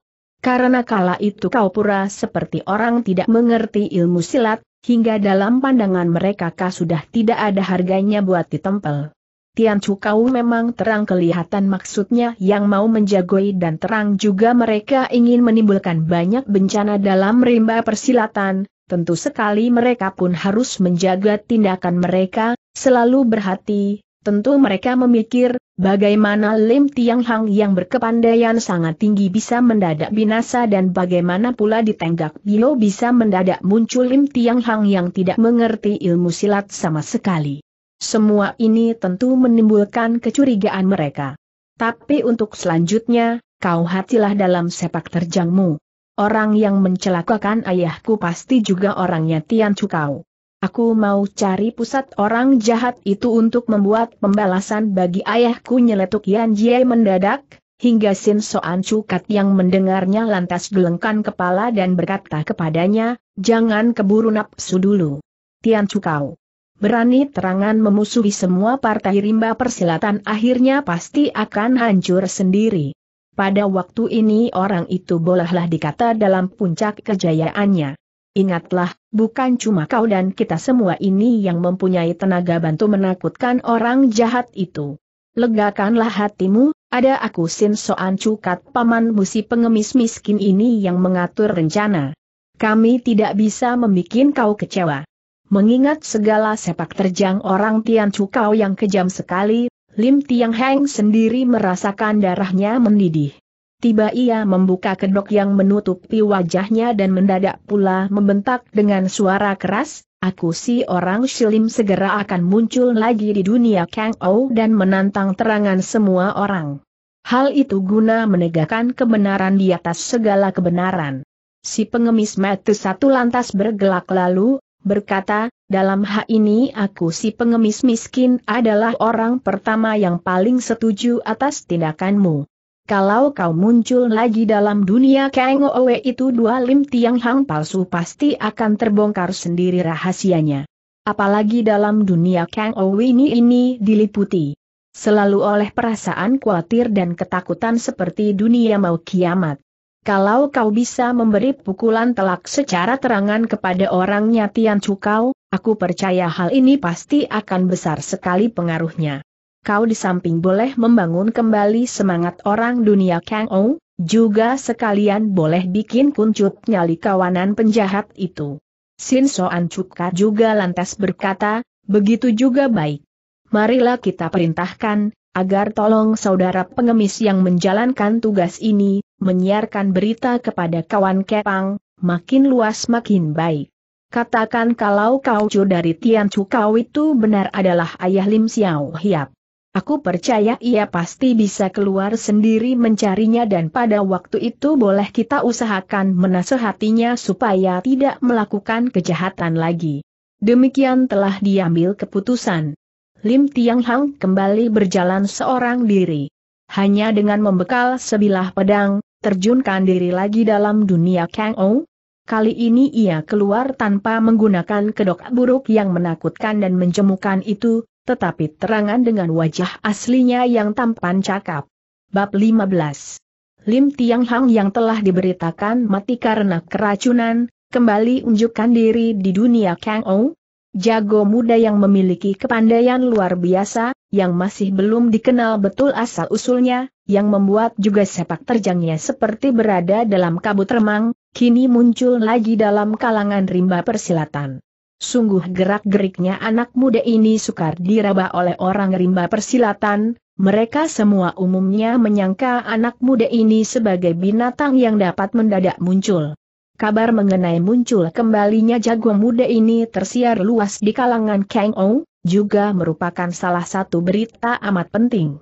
Karena kala itu kau pura seperti orang tidak mengerti ilmu silat, hingga dalam pandangan mereka kau sudah tidak ada harganya buat ditempel. Tian Chu kau memang terang kelihatan maksudnya yang mau menjagoi dan terang juga mereka ingin menimbulkan banyak bencana dalam rimba persilatan, tentu sekali mereka pun harus menjaga tindakan mereka, selalu berhati, Tentu mereka memikir, bagaimana Lim Tiang Hang yang berkepandaian sangat tinggi bisa mendadak binasa dan bagaimana pula di tenggak Bilo bisa mendadak muncul Lim Tiang Hang yang tidak mengerti ilmu silat sama sekali. Semua ini tentu menimbulkan kecurigaan mereka. Tapi untuk selanjutnya, kau hatilah dalam sepak terjangmu. Orang yang mencelakakan ayahku pasti juga orangnya Tian Chu Kau. Aku mau cari pusat orang jahat itu untuk membuat pembalasan bagi ayahku nyeletuk Yan Jie mendadak, hingga Sin Soan Cukat yang mendengarnya lantas gelengkan kepala dan berkata kepadanya, jangan keburu nafsu dulu. Tian Cukau. Berani terangan memusuhi semua partai rimba persilatan akhirnya pasti akan hancur sendiri. Pada waktu ini orang itu bolehlah dikata dalam puncak kejayaannya. Ingatlah, bukan cuma kau dan kita semua ini yang mempunyai tenaga bantu menakutkan orang jahat itu. Legakanlah hatimu, ada aku Sin Soan Cukat paman musi pengemis miskin ini yang mengatur rencana. Kami tidak bisa membuat kau kecewa. Mengingat segala sepak terjang orang Tian Cukau yang kejam sekali, Lim Tiang Heng sendiri merasakan darahnya mendidih. Tiba ia membuka kedok yang menutupi wajahnya dan mendadak pula membentak dengan suara keras, aku si orang Shilim segera akan muncul lagi di dunia Kang Ou dan menantang terangan semua orang. Hal itu guna menegakkan kebenaran di atas segala kebenaran. Si pengemis mati satu lantas bergelak lalu, berkata, dalam hak ini aku si pengemis miskin adalah orang pertama yang paling setuju atas tindakanmu kalau kau muncul lagi dalam dunia Kang Owe itu dua lim tiang hang palsu pasti akan terbongkar sendiri rahasianya. Apalagi dalam dunia Kang Owe ini ini diliputi. Selalu oleh perasaan khawatir dan ketakutan seperti dunia mau kiamat. Kalau kau bisa memberi pukulan telak secara terangan kepada orangnya Tian Cukau, aku percaya hal ini pasti akan besar sekali pengaruhnya kau di samping boleh membangun kembali semangat orang dunia Kang Ou, juga sekalian boleh bikin kuncut nyali kawanan penjahat itu. Sin Soan Cuka juga lantas berkata, begitu juga baik. Marilah kita perintahkan, agar tolong saudara pengemis yang menjalankan tugas ini, menyiarkan berita kepada kawan Kepang, makin luas makin baik. Katakan kalau kau cu dari Tian Cukau itu benar adalah ayah Lim Xiao Hiap. Aku percaya ia pasti bisa keluar sendiri mencarinya dan pada waktu itu boleh kita usahakan menasehatinya supaya tidak melakukan kejahatan lagi. Demikian telah diambil keputusan. Lim Tiang Hang kembali berjalan seorang diri. Hanya dengan membekal sebilah pedang, terjunkan diri lagi dalam dunia Kang Ou. Kali ini ia keluar tanpa menggunakan kedok buruk yang menakutkan dan menjemukan itu, tetapi terangan dengan wajah aslinya yang tampan cakap. Bab 15 Lim Tiang Hang yang telah diberitakan mati karena keracunan, kembali unjukkan diri di dunia Kang Ou, jago muda yang memiliki kepandaian luar biasa, yang masih belum dikenal betul asal-usulnya, yang membuat juga sepak terjangnya seperti berada dalam kabut remang, kini muncul lagi dalam kalangan rimba persilatan. Sungguh gerak-geriknya anak muda ini sukar diraba oleh orang rimba persilatan, mereka semua umumnya menyangka anak muda ini sebagai binatang yang dapat mendadak muncul. Kabar mengenai muncul kembalinya jago muda ini tersiar luas di kalangan Kang Ou, juga merupakan salah satu berita amat penting.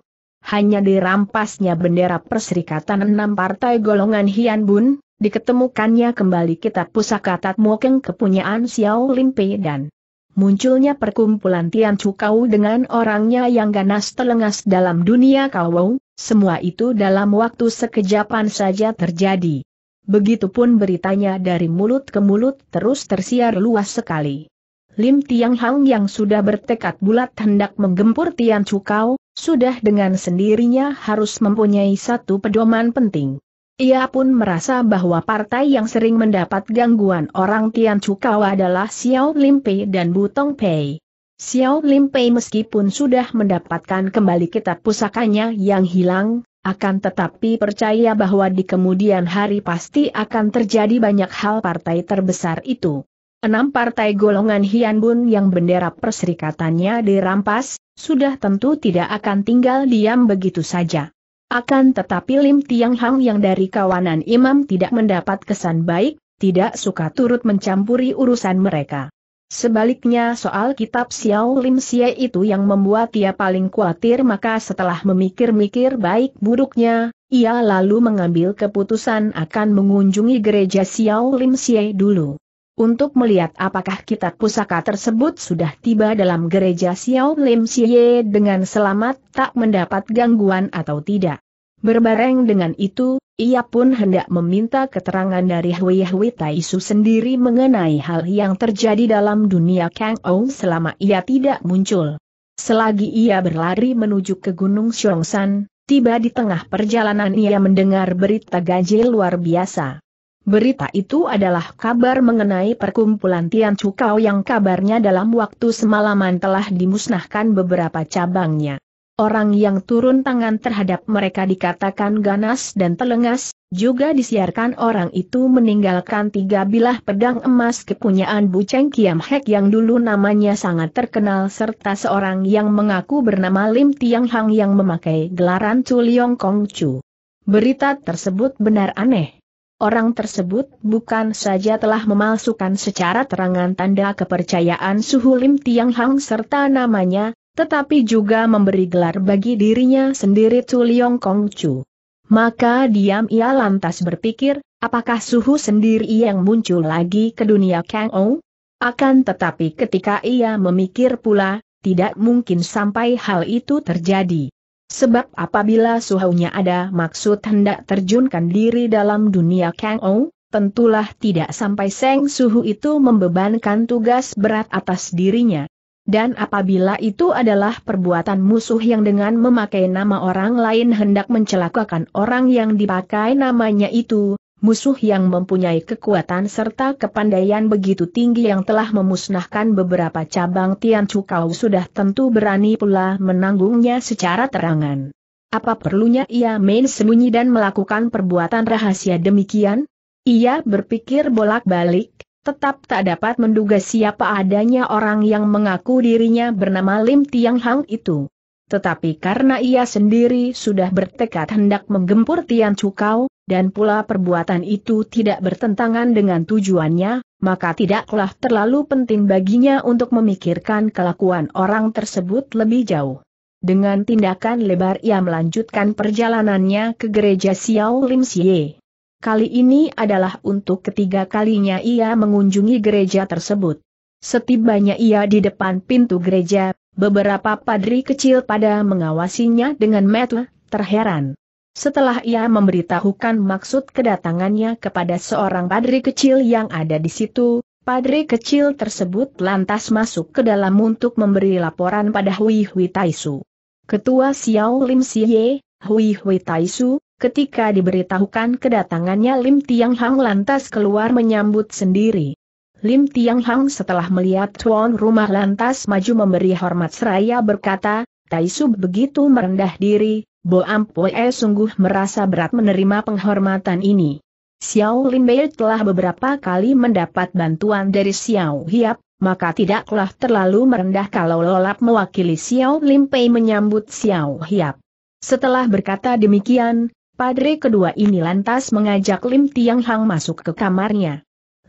Hanya dirampasnya bendera perserikatan enam partai golongan Hian Bun, diketemukannya kembali kitab pusaka Tatmokeng kepunyaan Xiao Limpe dan munculnya perkumpulan Tian Chukau dengan orangnya yang ganas telengas dalam dunia kawau, semua itu dalam waktu sekejapan saja terjadi. Begitupun beritanya dari mulut ke mulut terus tersiar luas sekali. Lim Tiang Hang yang sudah bertekad bulat hendak menggempur Tian Chukau, sudah dengan sendirinya harus mempunyai satu pedoman penting. Ia pun merasa bahwa partai yang sering mendapat gangguan orang Tian Chukau adalah Xiao Limpei dan Butong Pei. Xiao Limpei meskipun sudah mendapatkan kembali kitab pusakanya yang hilang, akan tetapi percaya bahwa di kemudian hari pasti akan terjadi banyak hal partai terbesar itu. Enam partai golongan Hianbun yang bendera perserikatannya dirampas, sudah tentu tidak akan tinggal diam begitu saja. Akan tetapi Lim Tiang Hang yang dari kawanan imam tidak mendapat kesan baik, tidak suka turut mencampuri urusan mereka. Sebaliknya soal kitab Xiao Lim Xie itu yang membuat ia paling khawatir maka setelah memikir-mikir baik buruknya, ia lalu mengambil keputusan akan mengunjungi gereja Xiao Lim Xie dulu untuk melihat apakah kitab pusaka tersebut sudah tiba dalam gereja Xiao Lim Xie dengan selamat tak mendapat gangguan atau tidak. Berbareng dengan itu, ia pun hendak meminta keterangan dari Hui Hui Taisu sendiri mengenai hal yang terjadi dalam dunia Kang Ou selama ia tidak muncul. Selagi ia berlari menuju ke Gunung San, tiba di tengah perjalanan ia mendengar berita ganjil luar biasa. Berita itu adalah kabar mengenai perkumpulan Tian Cukau yang kabarnya dalam waktu semalaman telah dimusnahkan beberapa cabangnya. Orang yang turun tangan terhadap mereka dikatakan ganas dan telengas, juga disiarkan orang itu meninggalkan tiga bilah pedang emas kepunyaan Bu Cheng Kiam Hek yang dulu namanya sangat terkenal serta seorang yang mengaku bernama Lim Tiang Hang yang memakai gelaran Chu Liong Kong Chu. Berita tersebut benar aneh Orang tersebut bukan saja telah memalsukan secara terangan tanda kepercayaan Suhu Lim Tiang Hang serta namanya, tetapi juga memberi gelar bagi dirinya sendiri Chu Liong Kong Chu. Maka diam ia lantas berpikir, apakah Suhu sendiri yang muncul lagi ke dunia Kang Ou? Akan tetapi ketika ia memikir pula, tidak mungkin sampai hal itu terjadi. Sebab apabila suhunya ada maksud hendak terjunkan diri dalam dunia Kang Ou, tentulah tidak sampai Seng Suhu itu membebankan tugas berat atas dirinya. Dan apabila itu adalah perbuatan musuh yang dengan memakai nama orang lain hendak mencelakakan orang yang dipakai namanya itu, musuh yang mempunyai kekuatan serta kepandaian begitu tinggi yang telah memusnahkan beberapa cabang Tian Chukau sudah tentu berani pula menanggungnya secara terangan. Apa perlunya ia main sembunyi dan melakukan perbuatan rahasia demikian? Ia berpikir bolak-balik, tetap tak dapat menduga siapa adanya orang yang mengaku dirinya bernama Lim Tiang Hang itu. Tetapi karena ia sendiri sudah bertekad hendak menggempur Tian Cukau, dan pula perbuatan itu tidak bertentangan dengan tujuannya, maka tidaklah terlalu penting baginya untuk memikirkan kelakuan orang tersebut lebih jauh. Dengan tindakan lebar ia melanjutkan perjalanannya ke gereja Xiao Lim Xie. Kali ini adalah untuk ketiga kalinya ia mengunjungi gereja tersebut. Setibanya ia di depan pintu gereja, Beberapa padri kecil pada mengawasinya dengan metu, terheran. Setelah ia memberitahukan maksud kedatangannya kepada seorang padri kecil yang ada di situ, padri kecil tersebut lantas masuk ke dalam untuk memberi laporan pada Hui Hui Taisu. Ketua Xiao Lim Siye, Hui Hui Taisu, ketika diberitahukan kedatangannya Lim Tiang Hang lantas keluar menyambut sendiri. Lim Tiang Hang setelah melihat tuan rumah lantas maju memberi hormat seraya berkata, Tai Sub begitu merendah diri, Bo Ampue sungguh merasa berat menerima penghormatan ini. Xiao Lim Bei telah beberapa kali mendapat bantuan dari Xiao Hiap, maka tidaklah terlalu merendah kalau lolap mewakili Xiao Lim Pei menyambut Xiao Hiap. Setelah berkata demikian, padre kedua ini lantas mengajak Lim Tiang Hang masuk ke kamarnya.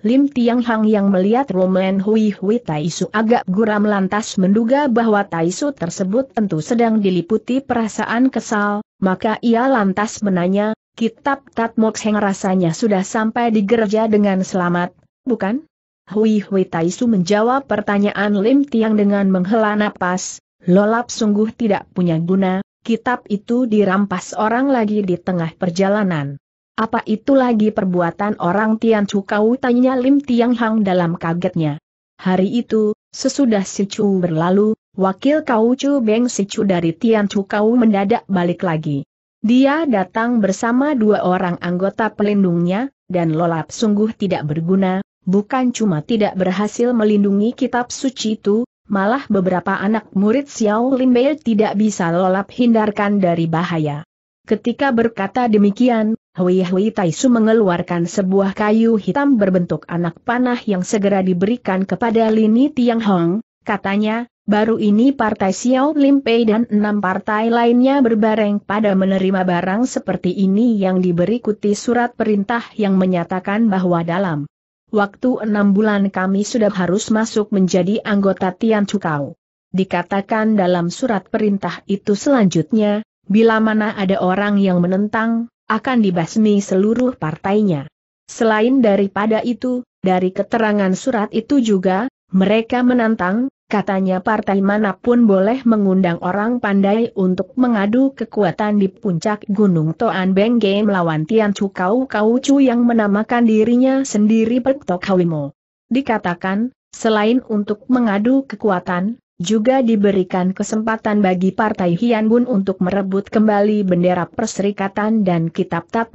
Lim Tiang Hang yang melihat Roman Hui Hui Taisu agak guram lantas menduga bahwa Taisu tersebut tentu sedang diliputi perasaan kesal, maka ia lantas menanya, kitab Tatmok Heng rasanya sudah sampai di gereja dengan selamat, bukan? Hui Hui Taisu menjawab pertanyaan Lim Tiang dengan menghela napas, lolap sungguh tidak punya guna, kitab itu dirampas orang lagi di tengah perjalanan. Apa itu lagi perbuatan orang Tian Chu kau tanya Lim Tiang Hang dalam kagetnya. Hari itu, sesudah si Chu berlalu, wakil kau Chu Beng si Chu dari Tian Chu kau mendadak balik lagi. Dia datang bersama dua orang anggota pelindungnya, dan lolap sungguh tidak berguna, bukan cuma tidak berhasil melindungi kitab suci itu, malah beberapa anak murid Xiao Bei tidak bisa lolap hindarkan dari bahaya. Ketika berkata demikian, Hui Hui Su mengeluarkan sebuah kayu hitam berbentuk anak panah yang segera diberikan kepada Lini Tiang Hong, katanya, baru ini partai Xiao Lim Pei dan enam partai lainnya berbareng pada menerima barang seperti ini yang diberi surat perintah yang menyatakan bahwa dalam waktu enam bulan kami sudah harus masuk menjadi anggota Tian Chukau. Dikatakan dalam surat perintah itu selanjutnya, bila mana ada orang yang menentang, akan dibasmi seluruh partainya. Selain daripada itu, dari keterangan surat itu juga, mereka menantang, katanya partai manapun boleh mengundang orang pandai untuk mengadu kekuatan di puncak Gunung Toan Bengge melawan Tian Chu Kau Kau Chu yang menamakan dirinya sendiri Pektok Hawimo. Dikatakan, selain untuk mengadu kekuatan, juga diberikan kesempatan bagi Partai Hian Bun untuk merebut kembali bendera perserikatan dan kitab Tat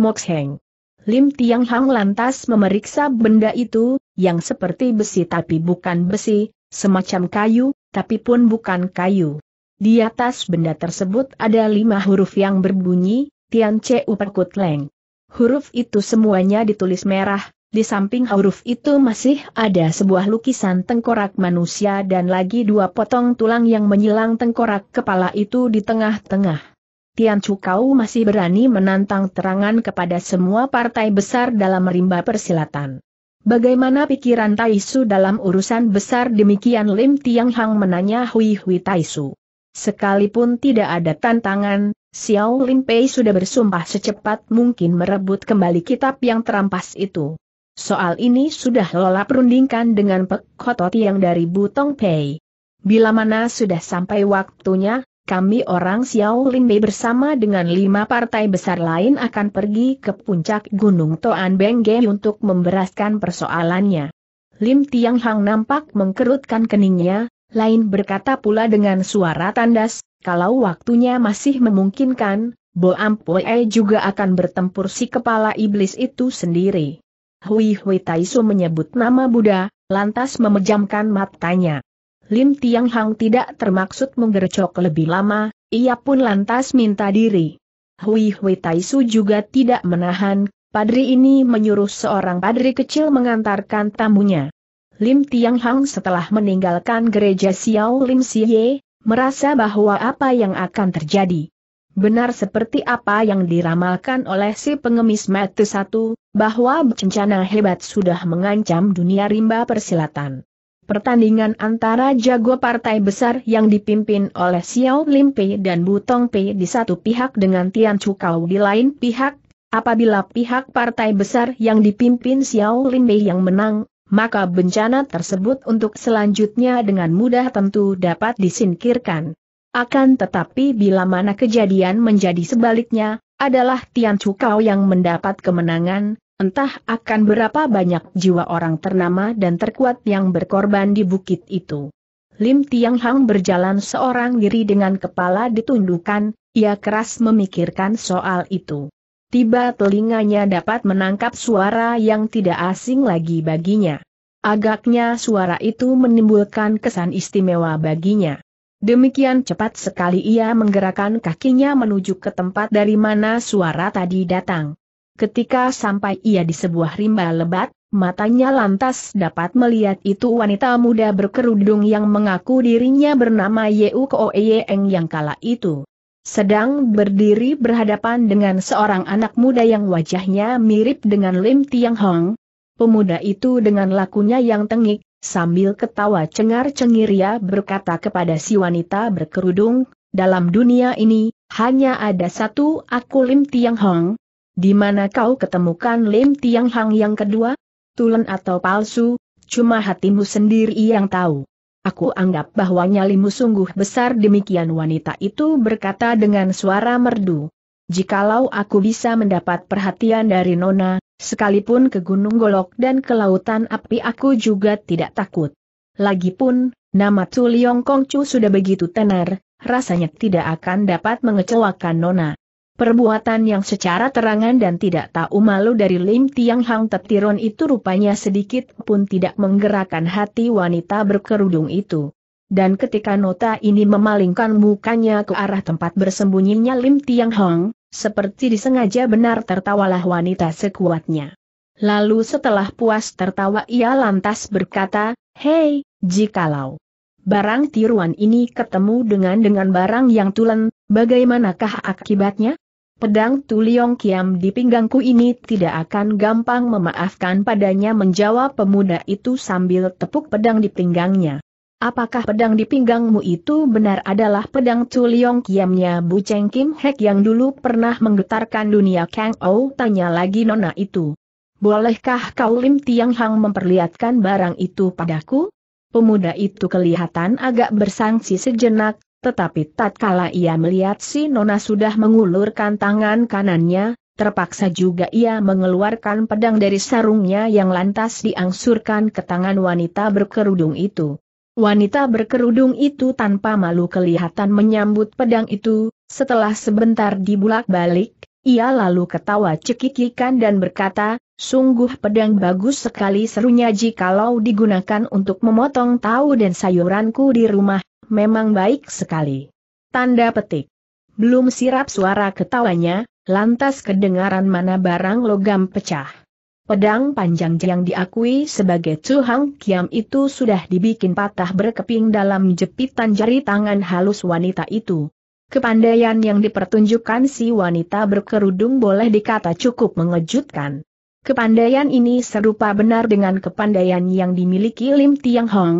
Lim Tiang Hang lantas memeriksa benda itu, yang seperti besi tapi bukan besi, semacam kayu, tapi pun bukan kayu. Di atas benda tersebut ada lima huruf yang berbunyi, Tian Chu Perkut Leng. Huruf itu semuanya ditulis merah, di samping huruf itu masih ada sebuah lukisan tengkorak manusia dan lagi dua potong tulang yang menyilang tengkorak kepala itu di tengah-tengah. Tian Cukau masih berani menantang terangan kepada semua partai besar dalam rimba persilatan. Bagaimana pikiran Taisu dalam urusan besar demikian Lim Tiang Hang menanya Hui Hui Taisu. Sekalipun tidak ada tantangan, Xiao Lin Pei sudah bersumpah secepat mungkin merebut kembali kitab yang terampas itu. Soal ini sudah Lola perundingkan dengan Pek yang yang dari Butong Pei. Bila mana sudah sampai waktunya, kami orang Xiao Limbe bersama dengan lima partai besar lain akan pergi ke puncak Gunung Toan Bengge untuk memberaskan persoalannya. Lim Tiang Hang nampak mengkerutkan keningnya, lain berkata pula dengan suara tandas, kalau waktunya masih memungkinkan, Bo Ampoe juga akan bertempur si kepala iblis itu sendiri. Hui Hui Taisu menyebut nama Buddha, lantas memejamkan matanya. Lim Tiang Hang tidak termaksud menggercok lebih lama, ia pun lantas minta diri. Hui Hui Taisu juga tidak menahan, padri ini menyuruh seorang padri kecil mengantarkan tamunya. Lim Tiang Hang setelah meninggalkan gereja Xiao Lim Siye, merasa bahwa apa yang akan terjadi Benar seperti apa yang diramalkan oleh si pengemis mati satu, bahwa bencana hebat sudah mengancam dunia rimba persilatan. Pertandingan antara jago partai besar yang dipimpin oleh Xiao Limpe dan Butong Pei di satu pihak dengan Tian Chukau di lain pihak, apabila pihak partai besar yang dipimpin Xiao Pei yang menang, maka bencana tersebut untuk selanjutnya dengan mudah tentu dapat disingkirkan. Akan tetapi bila mana kejadian menjadi sebaliknya, adalah Tian Cukau yang mendapat kemenangan, entah akan berapa banyak jiwa orang ternama dan terkuat yang berkorban di bukit itu. Lim Tiang Hang berjalan seorang diri dengan kepala ditundukkan, ia keras memikirkan soal itu. Tiba telinganya dapat menangkap suara yang tidak asing lagi baginya. Agaknya suara itu menimbulkan kesan istimewa baginya. Demikian cepat sekali ia menggerakkan kakinya menuju ke tempat dari mana suara tadi datang. Ketika sampai ia di sebuah rimba lebat, matanya lantas dapat melihat itu wanita muda berkerudung yang mengaku dirinya bernama Yeu Koeyeng yang kala itu sedang berdiri berhadapan dengan seorang anak muda yang wajahnya mirip dengan Lim Tiang Hong. Pemuda itu dengan lakunya yang tengik, Sambil ketawa cengar-cengir ia berkata kepada si wanita berkerudung, dalam dunia ini, hanya ada satu aku Lim Tiang Hong. Di mana kau ketemukan Lim Tiang Hong yang kedua? Tulen atau palsu, cuma hatimu sendiri yang tahu. Aku anggap bahwa nyalimu sungguh besar demikian wanita itu berkata dengan suara merdu. Jikalau aku bisa mendapat perhatian dari Nona, Sekalipun ke Gunung Golok dan ke Lautan Api aku juga tidak takut. Lagipun, nama Tu Liong Kongcu sudah begitu tenar, rasanya tidak akan dapat mengecewakan Nona. Perbuatan yang secara terangan dan tidak tahu malu dari Lim Tiang Hang Tetiron itu rupanya sedikit pun tidak menggerakkan hati wanita berkerudung itu dan ketika nota ini memalingkan mukanya ke arah tempat bersembunyinya Lim Tiang Hong, seperti disengaja benar tertawalah wanita sekuatnya. Lalu setelah puas tertawa ia lantas berkata, Hei, jikalau barang tiruan ini ketemu dengan dengan barang yang tulen, bagaimanakah akibatnya? Pedang Tuliong Kiam di pinggangku ini tidak akan gampang memaafkan padanya menjawab pemuda itu sambil tepuk pedang di pinggangnya. Apakah pedang di pinggangmu itu benar adalah pedang Chuliong Kiamnya Bu Cheng Kim Hek yang dulu pernah menggetarkan dunia Kang Ou? Tanya lagi nona itu. Bolehkah kau Lim Tiang Hang memperlihatkan barang itu padaku? Pemuda itu kelihatan agak bersangsi sejenak, tetapi tatkala ia melihat si nona sudah mengulurkan tangan kanannya, terpaksa juga ia mengeluarkan pedang dari sarungnya yang lantas diangsurkan ke tangan wanita berkerudung itu. Wanita berkerudung itu tanpa malu kelihatan menyambut pedang itu, setelah sebentar dibulak-balik, ia lalu ketawa cekikikan dan berkata, sungguh pedang bagus sekali serunya jikalau digunakan untuk memotong tahu dan sayuranku di rumah, memang baik sekali. Tanda petik. Belum sirap suara ketawanya, lantas kedengaran mana barang logam pecah. Pedang panjang yang diakui sebagai Chu Hang Kiam itu sudah dibikin patah berkeping dalam jepitan jari tangan halus wanita itu. Kepandaian yang dipertunjukkan si wanita berkerudung boleh dikata cukup mengejutkan. Kepandaian ini serupa benar dengan kepandaian yang dimiliki Lim Tiang Hong,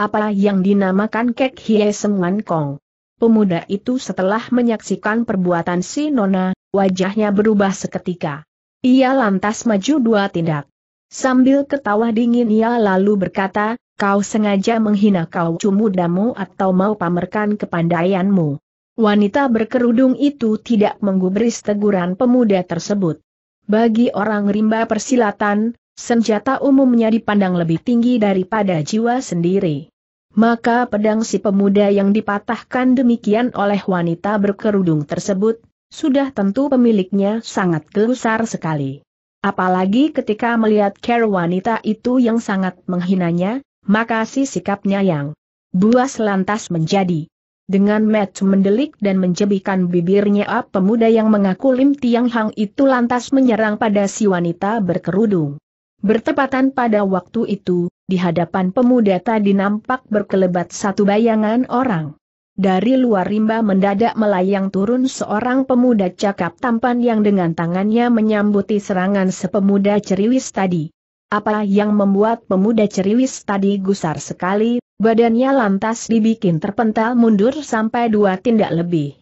apa yang dinamakan Kek Hie Semuan Kong. Pemuda itu setelah menyaksikan perbuatan si Nona, wajahnya berubah seketika. Ia lantas maju dua tindak. Sambil ketawa dingin ia lalu berkata, kau sengaja menghina kau cumudamu atau mau pamerkan kepandaianmu. Wanita berkerudung itu tidak menggubris teguran pemuda tersebut. Bagi orang rimba persilatan, senjata umumnya dipandang lebih tinggi daripada jiwa sendiri. Maka pedang si pemuda yang dipatahkan demikian oleh wanita berkerudung tersebut, sudah tentu pemiliknya sangat gelusar sekali. Apalagi ketika melihat care wanita itu yang sangat menghinanya, maka si sikapnya yang buas lantas menjadi. Dengan match mendelik dan menjebikan bibirnya up ah, pemuda yang mengaku Lim Tiang Hang itu lantas menyerang pada si wanita berkerudung. Bertepatan pada waktu itu, di hadapan pemuda tadi nampak berkelebat satu bayangan orang. Dari luar rimba mendadak melayang turun seorang pemuda cakap tampan yang dengan tangannya menyambuti serangan sepemuda ceriwis tadi. Apa yang membuat pemuda ceriwis tadi gusar sekali, badannya lantas dibikin terpental mundur sampai dua tindak lebih.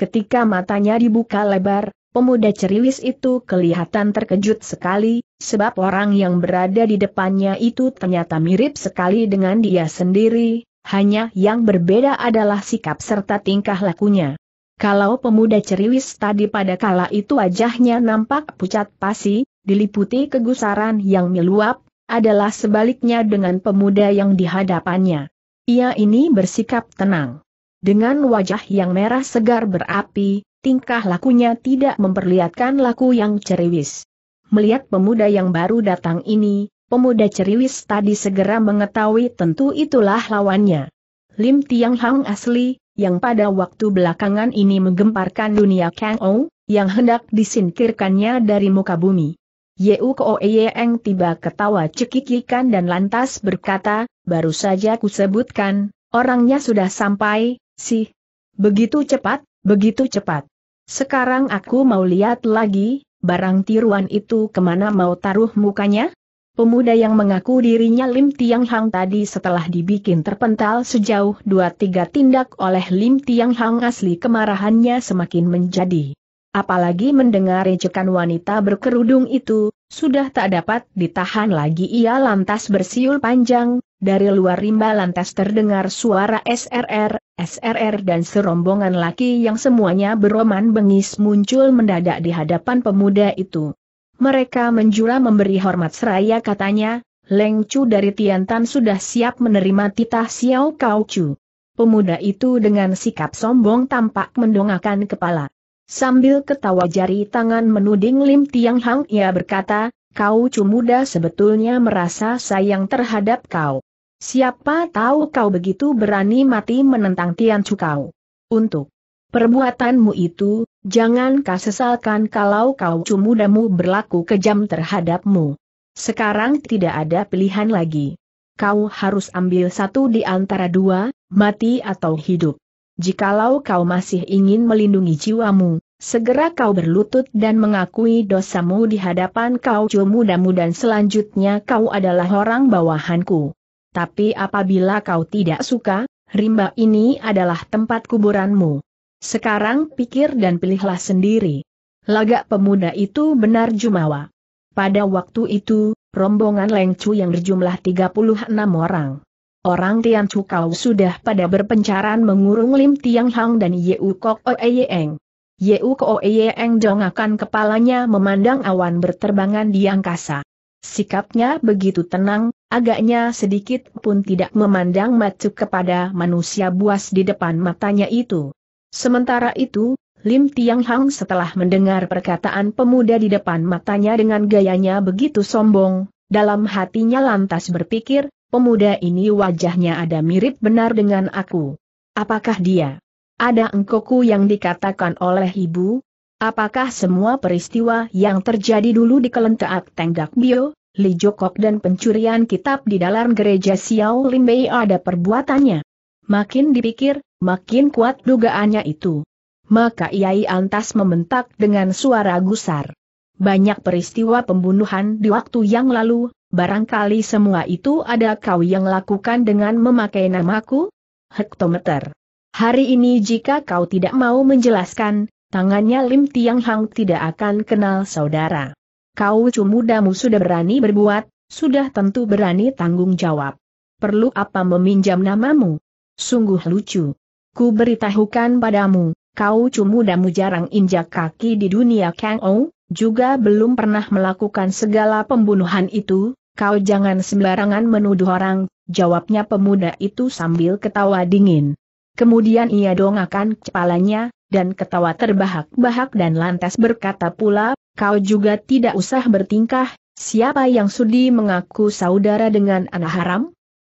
Ketika matanya dibuka lebar, pemuda ceriwis itu kelihatan terkejut sekali, sebab orang yang berada di depannya itu ternyata mirip sekali dengan dia sendiri, hanya yang berbeda adalah sikap serta tingkah lakunya. Kalau pemuda ceriwis tadi pada kala itu wajahnya nampak pucat pasi, diliputi kegusaran yang meluap, adalah sebaliknya dengan pemuda yang dihadapannya. Ia ini bersikap tenang. Dengan wajah yang merah segar berapi, tingkah lakunya tidak memperlihatkan laku yang ceriwis. Melihat pemuda yang baru datang ini, Pemuda ceriwis tadi segera mengetahui tentu itulah lawannya. Lim Tiang Hang asli, yang pada waktu belakangan ini menggemparkan dunia Kang Ou, yang hendak disingkirkannya dari muka bumi. Yeuk Ko Eng tiba ketawa cekikikan dan lantas berkata, baru saja ku sebutkan, orangnya sudah sampai, sih. Begitu cepat, begitu cepat. Sekarang aku mau lihat lagi, barang tiruan itu kemana mau taruh mukanya? Pemuda yang mengaku dirinya Lim Tiang Hang tadi setelah dibikin terpental sejauh dua tiga tindak oleh Lim Tiang Hang asli kemarahannya semakin menjadi. Apalagi mendengar rejekan wanita berkerudung itu, sudah tak dapat ditahan lagi ia lantas bersiul panjang, dari luar rimba lantas terdengar suara SRR, SRR dan serombongan laki yang semuanya beroman bengis muncul mendadak di hadapan pemuda itu. Mereka menjula memberi hormat seraya katanya, Leng Chu dari Tiantan sudah siap menerima titah Xiao Kau Chu. Pemuda itu dengan sikap sombong tampak mendongakkan kepala. Sambil ketawa jari tangan menuding Lim Tiang Hang ia berkata, kau Chu muda sebetulnya merasa sayang terhadap kau. Siapa tahu kau begitu berani mati menentang Tian Chu kau. Untuk perbuatanmu itu, Jangan kau sesalkan kalau kau cumudamu berlaku kejam terhadapmu. Sekarang tidak ada pilihan lagi. Kau harus ambil satu di antara dua, mati atau hidup. Jikalau kau masih ingin melindungi jiwamu, segera kau berlutut dan mengakui dosamu di hadapan kau cumudamu dan selanjutnya kau adalah orang bawahanku. Tapi apabila kau tidak suka, rimba ini adalah tempat kuburanmu. Sekarang pikir dan pilihlah sendiri. Lagak pemuda itu benar jumawa. Pada waktu itu, rombongan Lengcu yang berjumlah 36 orang. Orang Tian Cukau sudah pada berpencaran mengurung Lim Tiang Hang dan Yeu Kok Oeyeng. Yeu Kok Oeyeng dongakan kepalanya memandang awan berterbangan di angkasa. Sikapnya begitu tenang, agaknya sedikit pun tidak memandang macu kepada manusia buas di depan matanya itu. Sementara itu, Lim Tiang Hang setelah mendengar perkataan pemuda di depan matanya dengan gayanya begitu sombong, dalam hatinya lantas berpikir, pemuda ini wajahnya ada mirip benar dengan aku. Apakah dia? Ada engkoku yang dikatakan oleh ibu? Apakah semua peristiwa yang terjadi dulu di kelentak Tenggak Bio, Li Jokok dan pencurian kitab di dalam gereja Xiao Limbei ada perbuatannya? Makin dipikir, makin kuat dugaannya itu. Maka Iai Antas membentak dengan suara gusar. Banyak peristiwa pembunuhan di waktu yang lalu, barangkali semua itu ada kau yang lakukan dengan memakai namaku? Hektometer. Hari ini jika kau tidak mau menjelaskan, tangannya Lim Tiang Hang tidak akan kenal saudara. Kau cumudamu sudah berani berbuat, sudah tentu berani tanggung jawab. Perlu apa meminjam namamu? Sungguh lucu. Ku beritahukan padamu, kau cumudamu jarang injak kaki di dunia Kang Ou, juga belum pernah melakukan segala pembunuhan itu, kau jangan sembarangan menuduh orang, jawabnya pemuda itu sambil ketawa dingin. Kemudian ia dongakan kepalanya, dan ketawa terbahak-bahak dan lantas berkata pula, kau juga tidak usah bertingkah, siapa yang sudi mengaku saudara dengan anak haram?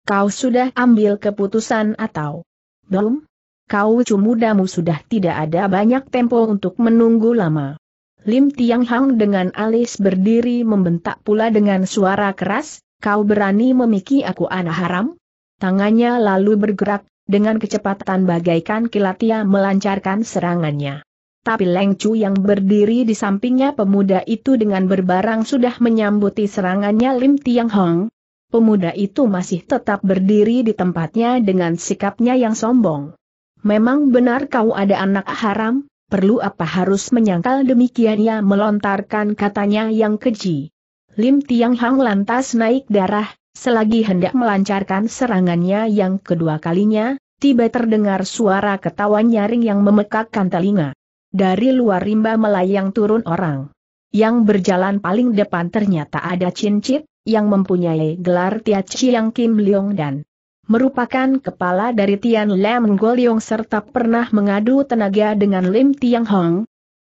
Kau sudah ambil keputusan atau belum? Kau ucu mudamu sudah tidak ada banyak tempo untuk menunggu lama. Lim Tiang Hang dengan alis berdiri membentak pula dengan suara keras, kau berani memiki aku anak haram? Tangannya lalu bergerak, dengan kecepatan bagaikan kilat ia melancarkan serangannya. Tapi Leng Chu yang berdiri di sampingnya pemuda itu dengan berbarang sudah menyambuti serangannya Lim Tiang Hang, pemuda itu masih tetap berdiri di tempatnya dengan sikapnya yang sombong. Memang benar kau ada anak haram, perlu apa harus menyangkal demikian ia melontarkan katanya yang keji. Lim Tiang Hang lantas naik darah, selagi hendak melancarkan serangannya yang kedua kalinya, tiba terdengar suara ketawa nyaring yang memekakkan telinga. Dari luar rimba melayang turun orang. Yang berjalan paling depan ternyata ada cincit, yang mempunyai gelar Tia Chiang Kim Leong dan merupakan kepala dari Tian Lam Golyong serta pernah mengadu tenaga dengan Lim Tiang Hong.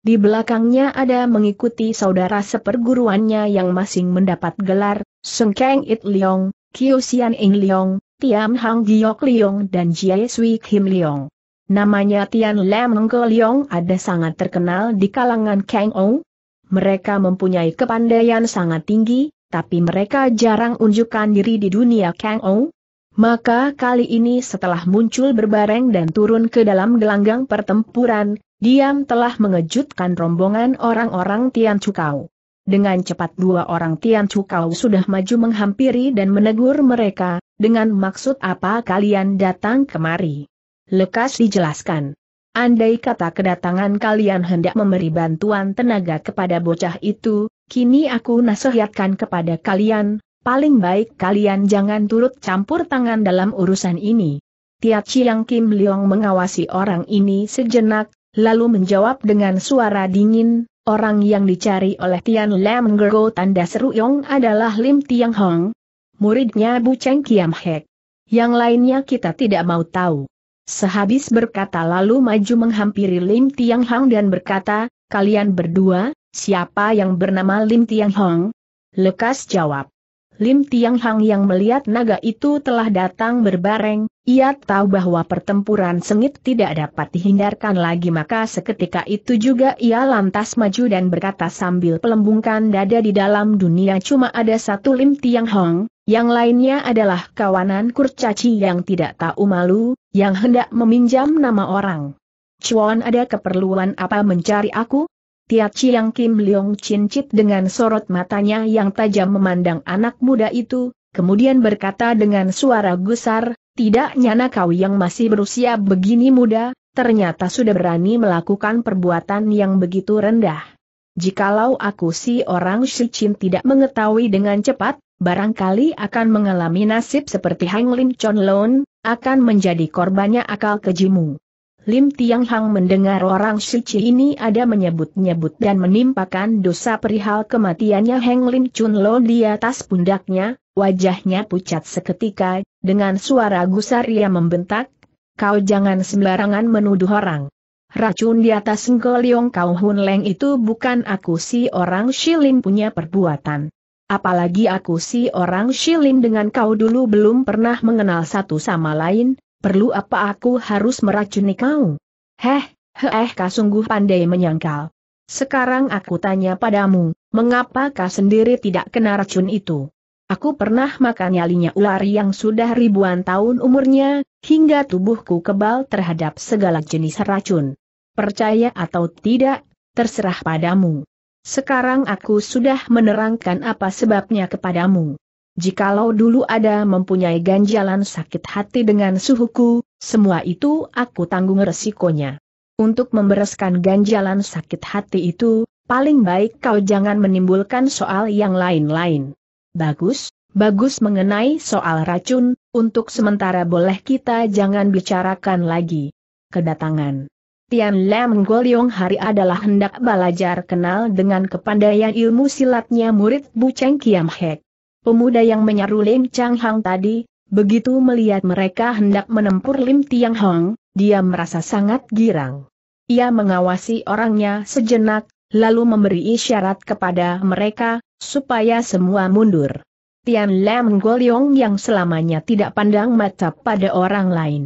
Di belakangnya ada mengikuti saudara seperguruannya yang masing mendapat gelar, Seng Kang It Leong, Kyo Sian Ing Leong, Tiam Hang Giok Leong dan Jie Sui Kim Leong. Namanya Tian Lam Golyong ada sangat terkenal di kalangan Kang Ong. Mereka mempunyai kepandaian sangat tinggi, tapi mereka jarang unjukkan diri di dunia Kang Ou. Maka kali ini setelah muncul berbareng dan turun ke dalam gelanggang pertempuran, Diam telah mengejutkan rombongan orang-orang Tian Cukau. Dengan cepat dua orang Tian Cukau sudah maju menghampiri dan menegur mereka, dengan maksud apa kalian datang kemari. Lekas dijelaskan. Andai kata kedatangan kalian hendak memberi bantuan tenaga kepada bocah itu, Kini aku nasihatkan kepada kalian, paling baik kalian jangan turut campur tangan dalam urusan ini. Tia yang Kim Leong mengawasi orang ini sejenak, lalu menjawab dengan suara dingin, orang yang dicari oleh Tian Lam Gergo tanda seru Yong adalah Lim Tiang Hong, muridnya Bu Cheng Kiam Hek. Yang lainnya kita tidak mau tahu. Sehabis berkata lalu maju menghampiri Lim Tiang Hong dan berkata, kalian berdua, Siapa yang bernama Lim Tiang Hong? Lekas jawab. Lim Tiang Hang yang melihat naga itu telah datang berbareng, ia tahu bahwa pertempuran sengit tidak dapat dihindarkan lagi maka seketika itu juga ia lantas maju dan berkata sambil pelembungkan dada di dalam dunia cuma ada satu Lim Tiang Hong, yang lainnya adalah kawanan kurcaci yang tidak tahu malu, yang hendak meminjam nama orang. Cuan ada keperluan apa mencari aku? Tia Chiang Kim Leong cincit dengan sorot matanya yang tajam memandang anak muda itu, kemudian berkata dengan suara gusar, tidak nyana kau yang masih berusia begini muda, ternyata sudah berani melakukan perbuatan yang begitu rendah. Jikalau aku si orang Shichin tidak mengetahui dengan cepat, barangkali akan mengalami nasib seperti Hang Lim Chon Lon, akan menjadi korbannya akal kejimu. Lim Tiang Hang mendengar orang suci ini ada menyebut-nyebut dan menimpakan dosa perihal kematiannya Heng Lim Chun Lo di atas pundaknya, wajahnya pucat seketika, dengan suara gusar ia membentak, kau jangan sembarangan menuduh orang. Racun di atas Yong Kau Hun Leng itu bukan aku si orang Shilin punya perbuatan. Apalagi aku si orang Shilin dengan kau dulu belum pernah mengenal satu sama lain, Perlu apa aku harus meracuni kau? Heh, heh eh, kau sungguh pandai menyangkal. Sekarang aku tanya padamu, mengapa kau sendiri tidak kena racun itu? Aku pernah makan nyalinya ular yang sudah ribuan tahun umurnya, hingga tubuhku kebal terhadap segala jenis racun. Percaya atau tidak, terserah padamu. Sekarang aku sudah menerangkan apa sebabnya kepadamu. Jikalau dulu ada mempunyai ganjalan sakit hati dengan suhuku, semua itu aku tanggung resikonya. Untuk membereskan ganjalan sakit hati itu, paling baik kau jangan menimbulkan soal yang lain-lain. Bagus, bagus mengenai soal racun, untuk sementara boleh kita jangan bicarakan lagi. Kedatangan Tian Lam Golyong hari adalah hendak belajar kenal dengan kepandaian ilmu silatnya murid Bu Cheng Kiam Hek. Pemuda yang menyaru Lim Chang Hang tadi, begitu melihat mereka hendak menempur Lim Tiang Hong, dia merasa sangat girang. Ia mengawasi orangnya sejenak, lalu memberi isyarat kepada mereka, supaya semua mundur. Tian Lam Golyong yang selamanya tidak pandang mata pada orang lain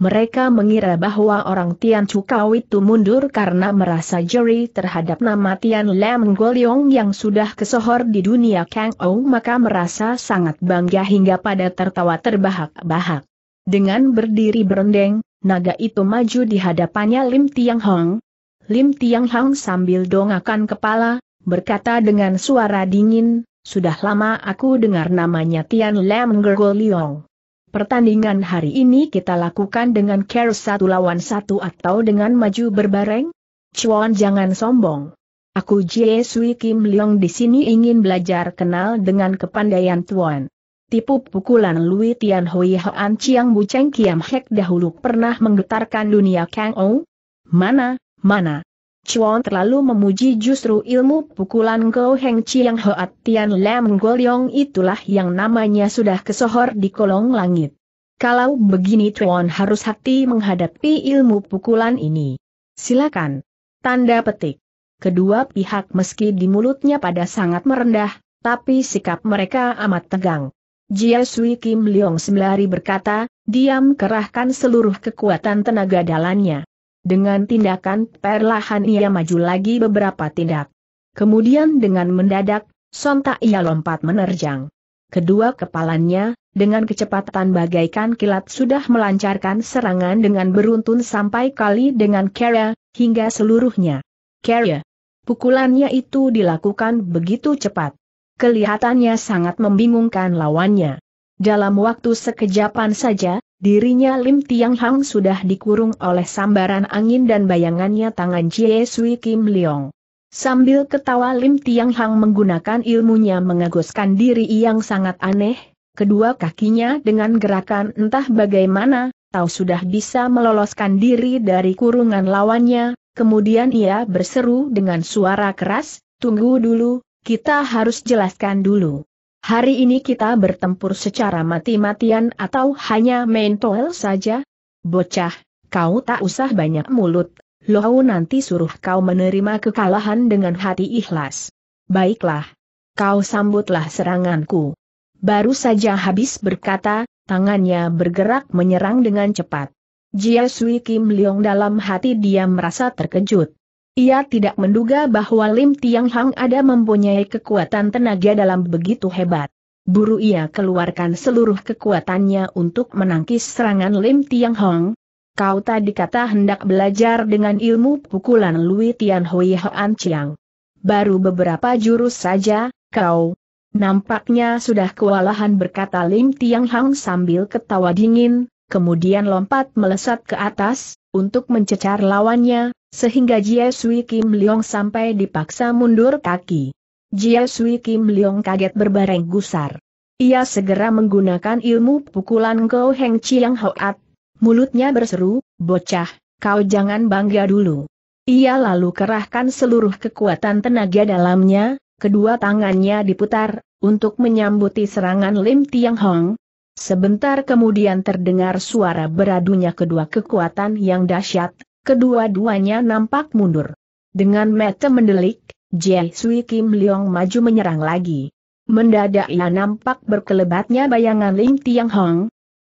mereka mengira bahwa orang Tian Cukau itu mundur karena merasa juri terhadap nama Tian Lam Goliong yang sudah kesohor di dunia Kang Ou maka merasa sangat bangga hingga pada tertawa terbahak-bahak. Dengan berdiri berendeng, naga itu maju di hadapannya Lim Tiang Hong. Lim Tiang Hong sambil dongakan kepala, berkata dengan suara dingin, sudah lama aku dengar namanya Tian Lam Goliong. Pertandingan hari ini kita lakukan dengan care satu lawan satu atau dengan maju berbareng? Chuan jangan sombong. Aku Jie Sui Kim Leong di sini ingin belajar kenal dengan kepandaian Tuan. Tipu pukulan Lui Tian Hoi Hoan Chiang Bu Cheng Kiam Hek dahulu pernah menggetarkan dunia Kang Ou? Mana, mana? Chuan terlalu memuji justru ilmu pukulan Gou Heng yang Hoat Tian Lam Golyong itulah yang namanya sudah kesohor di kolong langit. Kalau begini Chuan harus hati menghadapi ilmu pukulan ini. Silakan. Tanda petik. Kedua pihak meski di mulutnya pada sangat merendah, tapi sikap mereka amat tegang. Jia Sui Kim Leong sembari berkata, diam kerahkan seluruh kekuatan tenaga dalannya. Dengan tindakan perlahan ia maju lagi beberapa tindak. Kemudian dengan mendadak, sontak ia lompat menerjang. Kedua kepalanya, dengan kecepatan bagaikan kilat sudah melancarkan serangan dengan beruntun sampai kali dengan Kera, hingga seluruhnya. Kera, Pukulannya itu dilakukan begitu cepat. Kelihatannya sangat membingungkan lawannya. Dalam waktu sekejapan saja, dirinya Lim Tiang Hang sudah dikurung oleh sambaran angin dan bayangannya tangan Jie Sui Kim Leong. Sambil ketawa Lim Tiang Hang menggunakan ilmunya mengaguskan diri yang sangat aneh, kedua kakinya dengan gerakan entah bagaimana, tahu sudah bisa meloloskan diri dari kurungan lawannya, kemudian ia berseru dengan suara keras, tunggu dulu, kita harus jelaskan dulu. Hari ini kita bertempur secara mati-matian atau hanya main toel saja? Bocah, kau tak usah banyak mulut, Lohau nanti suruh kau menerima kekalahan dengan hati ikhlas. Baiklah. Kau sambutlah seranganku. Baru saja habis berkata, tangannya bergerak menyerang dengan cepat. Jia Sui Kim Leong dalam hati dia merasa terkejut. Ia tidak menduga bahwa Lim Tiang Hang ada mempunyai kekuatan tenaga dalam begitu hebat. Buru ia keluarkan seluruh kekuatannya untuk menangkis serangan Lim Tiang Hang. Kau tadi kata hendak belajar dengan ilmu pukulan Lui Tian Hui Hoan Chiang. Baru beberapa jurus saja, kau. Nampaknya sudah kewalahan berkata Lim Tiang Hang sambil ketawa dingin, kemudian lompat melesat ke atas, untuk mencecar lawannya, sehingga Jia Sui Kim Leong sampai dipaksa mundur kaki. Jia Sui Kim Leong kaget berbareng gusar. Ia segera menggunakan ilmu pukulan Go Heng Chiang Hoat. Mulutnya berseru, bocah, kau jangan bangga dulu. Ia lalu kerahkan seluruh kekuatan tenaga dalamnya, kedua tangannya diputar, untuk menyambuti serangan Lim Tiang Hong. Sebentar kemudian terdengar suara beradunya kedua kekuatan yang dahsyat, kedua-duanya nampak mundur. Dengan mata mendelik, Jai Sui Kim Leong maju menyerang lagi. Mendadak ia nampak berkelebatnya bayangan Ling Tiang Hong.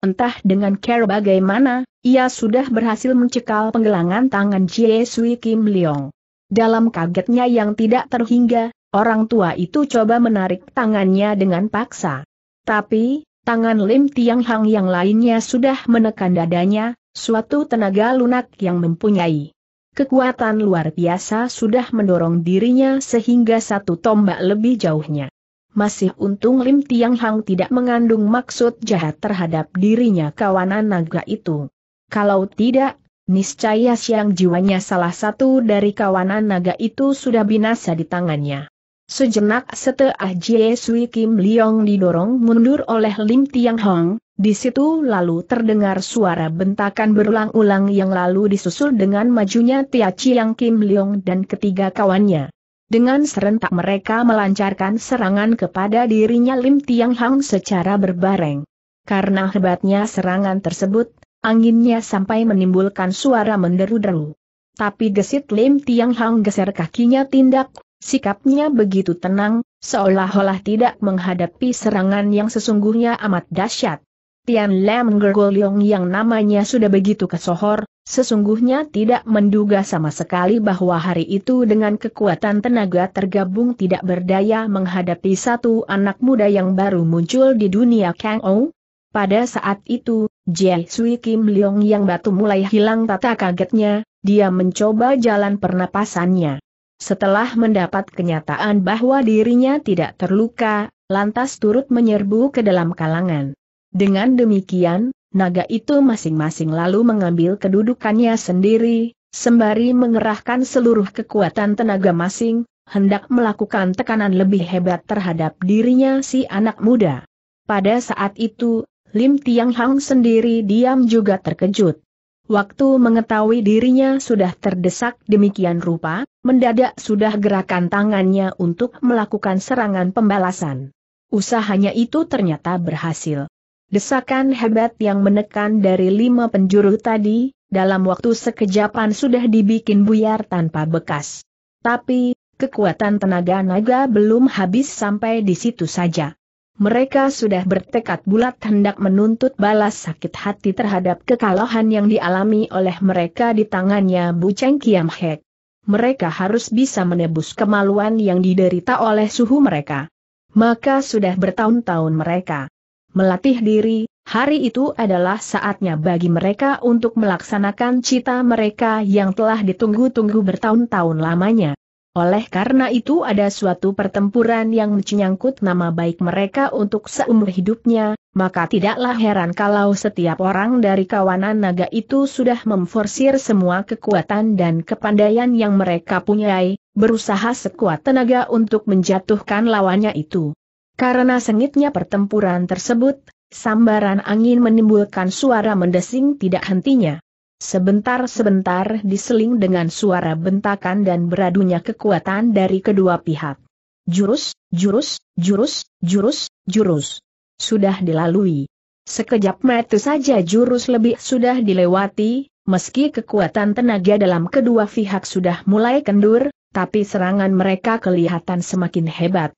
Entah dengan care bagaimana, ia sudah berhasil mencekal penggelangan tangan Jie Sui Kim Leong. Dalam kagetnya yang tidak terhingga, orang tua itu coba menarik tangannya dengan paksa. Tapi, tangan Lim Tiang Hang yang lainnya sudah menekan dadanya, Suatu tenaga lunak yang mempunyai kekuatan luar biasa sudah mendorong dirinya sehingga satu tombak lebih jauhnya. Masih untung Lim Tiang Hang tidak mengandung maksud jahat terhadap dirinya kawanan naga itu. Kalau tidak, niscaya siang jiwanya salah satu dari kawanan naga itu sudah binasa di tangannya. Sejenak setelah Jie Sui Kim Leong didorong mundur oleh Lim Tiang Hong, di situ lalu terdengar suara bentakan berulang-ulang yang lalu disusul dengan majunya Tia Chiang Kim Leong dan ketiga kawannya. Dengan serentak mereka melancarkan serangan kepada dirinya Lim Tiang Hong secara berbareng. Karena hebatnya serangan tersebut, anginnya sampai menimbulkan suara menderu-deru. Tapi gesit Lim Tiang Hang geser kakinya tindak Sikapnya begitu tenang, seolah-olah tidak menghadapi serangan yang sesungguhnya amat dahsyat. Tian Lam Gergoliong yang namanya sudah begitu kesohor, sesungguhnya tidak menduga sama sekali bahwa hari itu dengan kekuatan tenaga tergabung tidak berdaya menghadapi satu anak muda yang baru muncul di dunia Kang Ou. Pada saat itu, Jie Sui Kim Leong yang batu mulai hilang tata kagetnya, dia mencoba jalan pernapasannya setelah mendapat kenyataan bahwa dirinya tidak terluka, lantas turut menyerbu ke dalam kalangan. Dengan demikian, naga itu masing-masing lalu mengambil kedudukannya sendiri, sembari mengerahkan seluruh kekuatan tenaga masing, hendak melakukan tekanan lebih hebat terhadap dirinya si anak muda. Pada saat itu, Lim Tiang Hang sendiri diam juga terkejut. Waktu mengetahui dirinya sudah terdesak demikian rupa, mendadak sudah gerakan tangannya untuk melakukan serangan pembalasan. Usahanya itu ternyata berhasil. Desakan hebat yang menekan dari lima penjuru tadi, dalam waktu sekejapan sudah dibikin buyar tanpa bekas. Tapi, kekuatan tenaga naga belum habis sampai di situ saja. Mereka sudah bertekad bulat hendak menuntut balas sakit hati terhadap kekalahan yang dialami oleh mereka di tangannya Bu Cheng Kiam Hek mereka harus bisa menebus kemaluan yang diderita oleh suhu mereka. Maka sudah bertahun-tahun mereka melatih diri, hari itu adalah saatnya bagi mereka untuk melaksanakan cita mereka yang telah ditunggu-tunggu bertahun-tahun lamanya. Oleh karena itu ada suatu pertempuran yang menyangkut nama baik mereka untuk seumur hidupnya, maka tidaklah heran kalau setiap orang dari kawanan naga itu sudah memforsir semua kekuatan dan kepandaian yang mereka punyai, berusaha sekuat tenaga untuk menjatuhkan lawannya itu. Karena sengitnya pertempuran tersebut, sambaran angin menimbulkan suara mendesing tidak hentinya. Sebentar-sebentar diseling dengan suara bentakan dan beradunya kekuatan dari kedua pihak. Jurus, jurus, jurus, jurus, jurus. Sudah dilalui. Sekejap mata saja jurus lebih sudah dilewati, meski kekuatan tenaga dalam kedua pihak sudah mulai kendur, tapi serangan mereka kelihatan semakin hebat.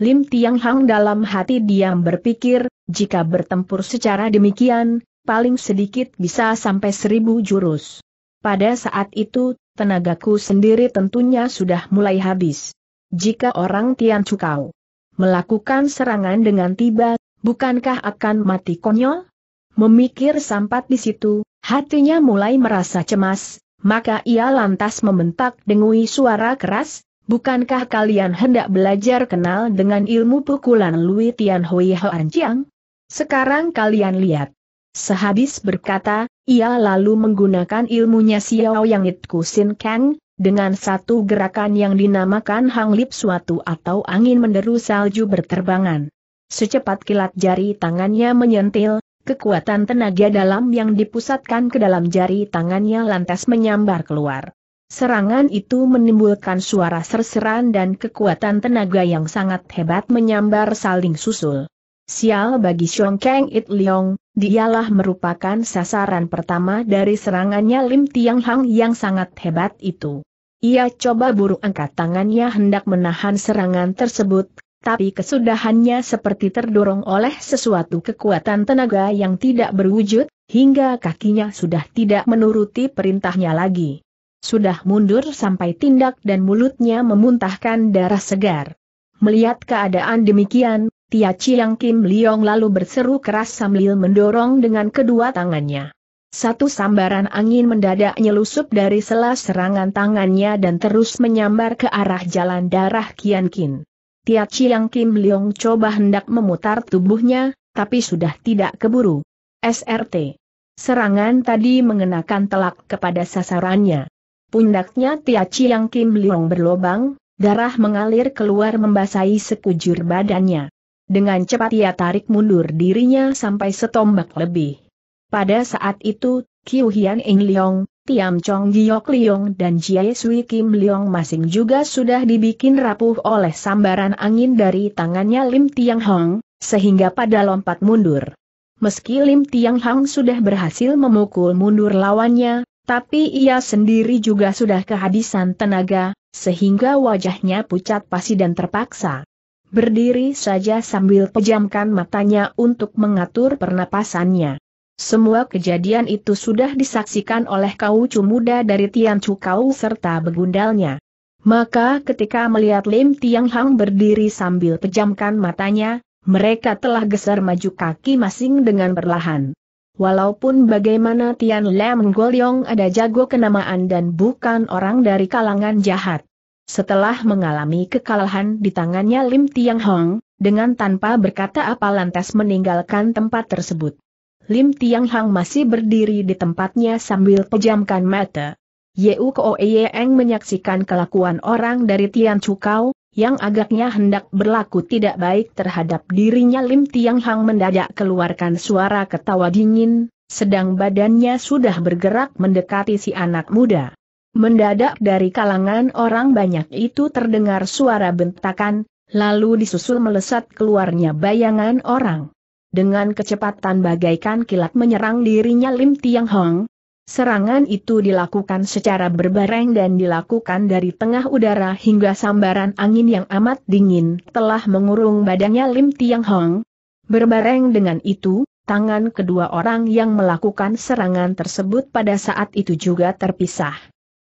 Lim Tiang Hang dalam hati diam berpikir, jika bertempur secara demikian, paling sedikit bisa sampai seribu jurus. Pada saat itu, tenagaku sendiri tentunya sudah mulai habis. Jika orang Tian Cukau melakukan serangan dengan tiba, bukankah akan mati konyol? Memikir sampat di situ, hatinya mulai merasa cemas, maka ia lantas membentak dengui suara keras, bukankah kalian hendak belajar kenal dengan ilmu pukulan Lui Tian Hui Hoan Chiang? Sekarang kalian lihat, Sehabis berkata, ia lalu menggunakan ilmunya Xiao Yang It Kusin Kang, dengan satu gerakan yang dinamakan hanglip suatu atau angin menderu salju berterbangan. Secepat kilat jari tangannya menyentil, kekuatan tenaga dalam yang dipusatkan ke dalam jari tangannya lantas menyambar keluar. Serangan itu menimbulkan suara serseran dan kekuatan tenaga yang sangat hebat menyambar saling susul. Sial bagi Xiong Kang It Leong, dialah merupakan sasaran pertama dari serangannya Lim Tiang Hang yang sangat hebat itu. Ia coba buru angkat tangannya hendak menahan serangan tersebut, tapi kesudahannya seperti terdorong oleh sesuatu kekuatan tenaga yang tidak berwujud, hingga kakinya sudah tidak menuruti perintahnya lagi. Sudah mundur sampai tindak dan mulutnya memuntahkan darah segar. Melihat keadaan demikian, Tia Chiang Kim Liong lalu berseru keras sambil mendorong dengan kedua tangannya. Satu sambaran angin mendadak nyelusup dari sela serangan tangannya dan terus menyambar ke arah jalan darah Kian Kin. Tia Chiang Kim Liong coba hendak memutar tubuhnya, tapi sudah tidak keburu. SRT. Serangan tadi mengenakan telak kepada sasarannya. Pundaknya Tia Chiang Kim Liong berlobang, darah mengalir keluar membasahi sekujur badannya. Dengan cepat ia tarik mundur dirinya sampai setombak lebih. Pada saat itu, Kiu Hian Eng Liong, Tiam Chong Giok Liong dan Jie Sui Kim Liong masing juga sudah dibikin rapuh oleh sambaran angin dari tangannya Lim Tiang Hong, sehingga pada lompat mundur. Meski Lim Tiang Hong sudah berhasil memukul mundur lawannya, tapi ia sendiri juga sudah kehabisan tenaga, sehingga wajahnya pucat pasi dan terpaksa berdiri saja sambil pejamkan matanya untuk mengatur pernapasannya. Semua kejadian itu sudah disaksikan oleh kau muda dari Tian Chu Kau serta begundalnya. Maka ketika melihat Lim Tiang Hang berdiri sambil pejamkan matanya, mereka telah geser maju kaki masing dengan perlahan. Walaupun bagaimana Tian Lam Golyong ada jago kenamaan dan bukan orang dari kalangan jahat. Setelah mengalami kekalahan di tangannya Lim Tiang Hong, dengan tanpa berkata apa lantas meninggalkan tempat tersebut. Lim Tiang Hang masih berdiri di tempatnya sambil pejamkan mata. Yeu Koe Yeeng menyaksikan kelakuan orang dari Tian Chukau, yang agaknya hendak berlaku tidak baik terhadap dirinya Lim Tiang Hang mendadak keluarkan suara ketawa dingin, sedang badannya sudah bergerak mendekati si anak muda. Mendadak dari kalangan orang banyak itu terdengar suara bentakan, lalu disusul melesat keluarnya bayangan orang. Dengan kecepatan bagaikan kilat menyerang dirinya Lim Tiang Hong. Serangan itu dilakukan secara berbareng dan dilakukan dari tengah udara hingga sambaran angin yang amat dingin telah mengurung badannya Lim Tiang Hong. Berbareng dengan itu, tangan kedua orang yang melakukan serangan tersebut pada saat itu juga terpisah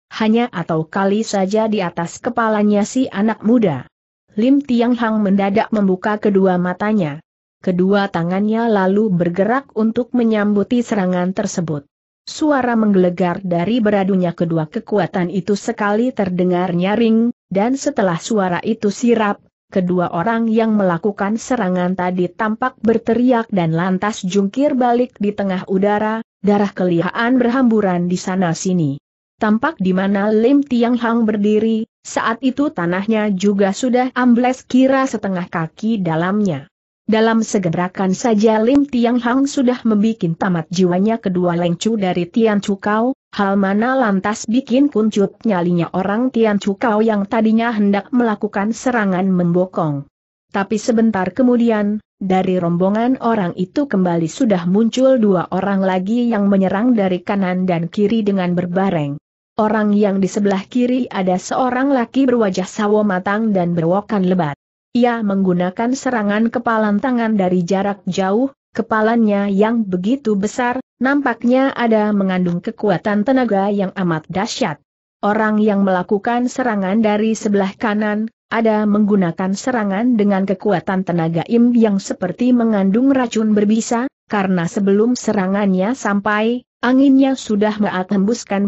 hanya atau kali saja di atas kepalanya si anak muda. Lim Tiang Hang mendadak membuka kedua matanya. Kedua tangannya lalu bergerak untuk menyambuti serangan tersebut. Suara menggelegar dari beradunya kedua kekuatan itu sekali terdengar nyaring, dan setelah suara itu sirap, Kedua orang yang melakukan serangan tadi tampak berteriak dan lantas jungkir balik di tengah udara, darah kelihaan berhamburan di sana-sini tampak di mana Lim Tiang Hang berdiri, saat itu tanahnya juga sudah ambles kira setengah kaki dalamnya. Dalam segerakan saja Lim Tiang Hang sudah membuat tamat jiwanya kedua lengcu dari Tian Cukau, hal mana lantas bikin kuncut nyalinya orang Tian Cukau yang tadinya hendak melakukan serangan membokong. Tapi sebentar kemudian, dari rombongan orang itu kembali sudah muncul dua orang lagi yang menyerang dari kanan dan kiri dengan berbareng. Orang yang di sebelah kiri ada seorang laki berwajah sawo matang dan berwokan lebat. Ia menggunakan serangan kepalan tangan dari jarak jauh, kepalanya yang begitu besar, nampaknya ada mengandung kekuatan tenaga yang amat dahsyat. Orang yang melakukan serangan dari sebelah kanan, ada menggunakan serangan dengan kekuatan tenaga im yang seperti mengandung racun berbisa, karena sebelum serangannya sampai, anginnya sudah meat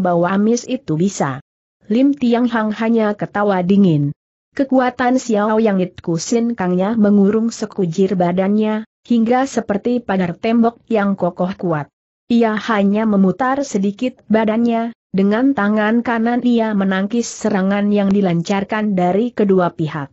bahwa amis itu bisa. Lim Tiang Hang hanya ketawa dingin. Kekuatan Xiao Yang It Kusin Kangnya mengurung sekujur badannya, hingga seperti pagar tembok yang kokoh kuat. Ia hanya memutar sedikit badannya, dengan tangan kanan ia menangkis serangan yang dilancarkan dari kedua pihak.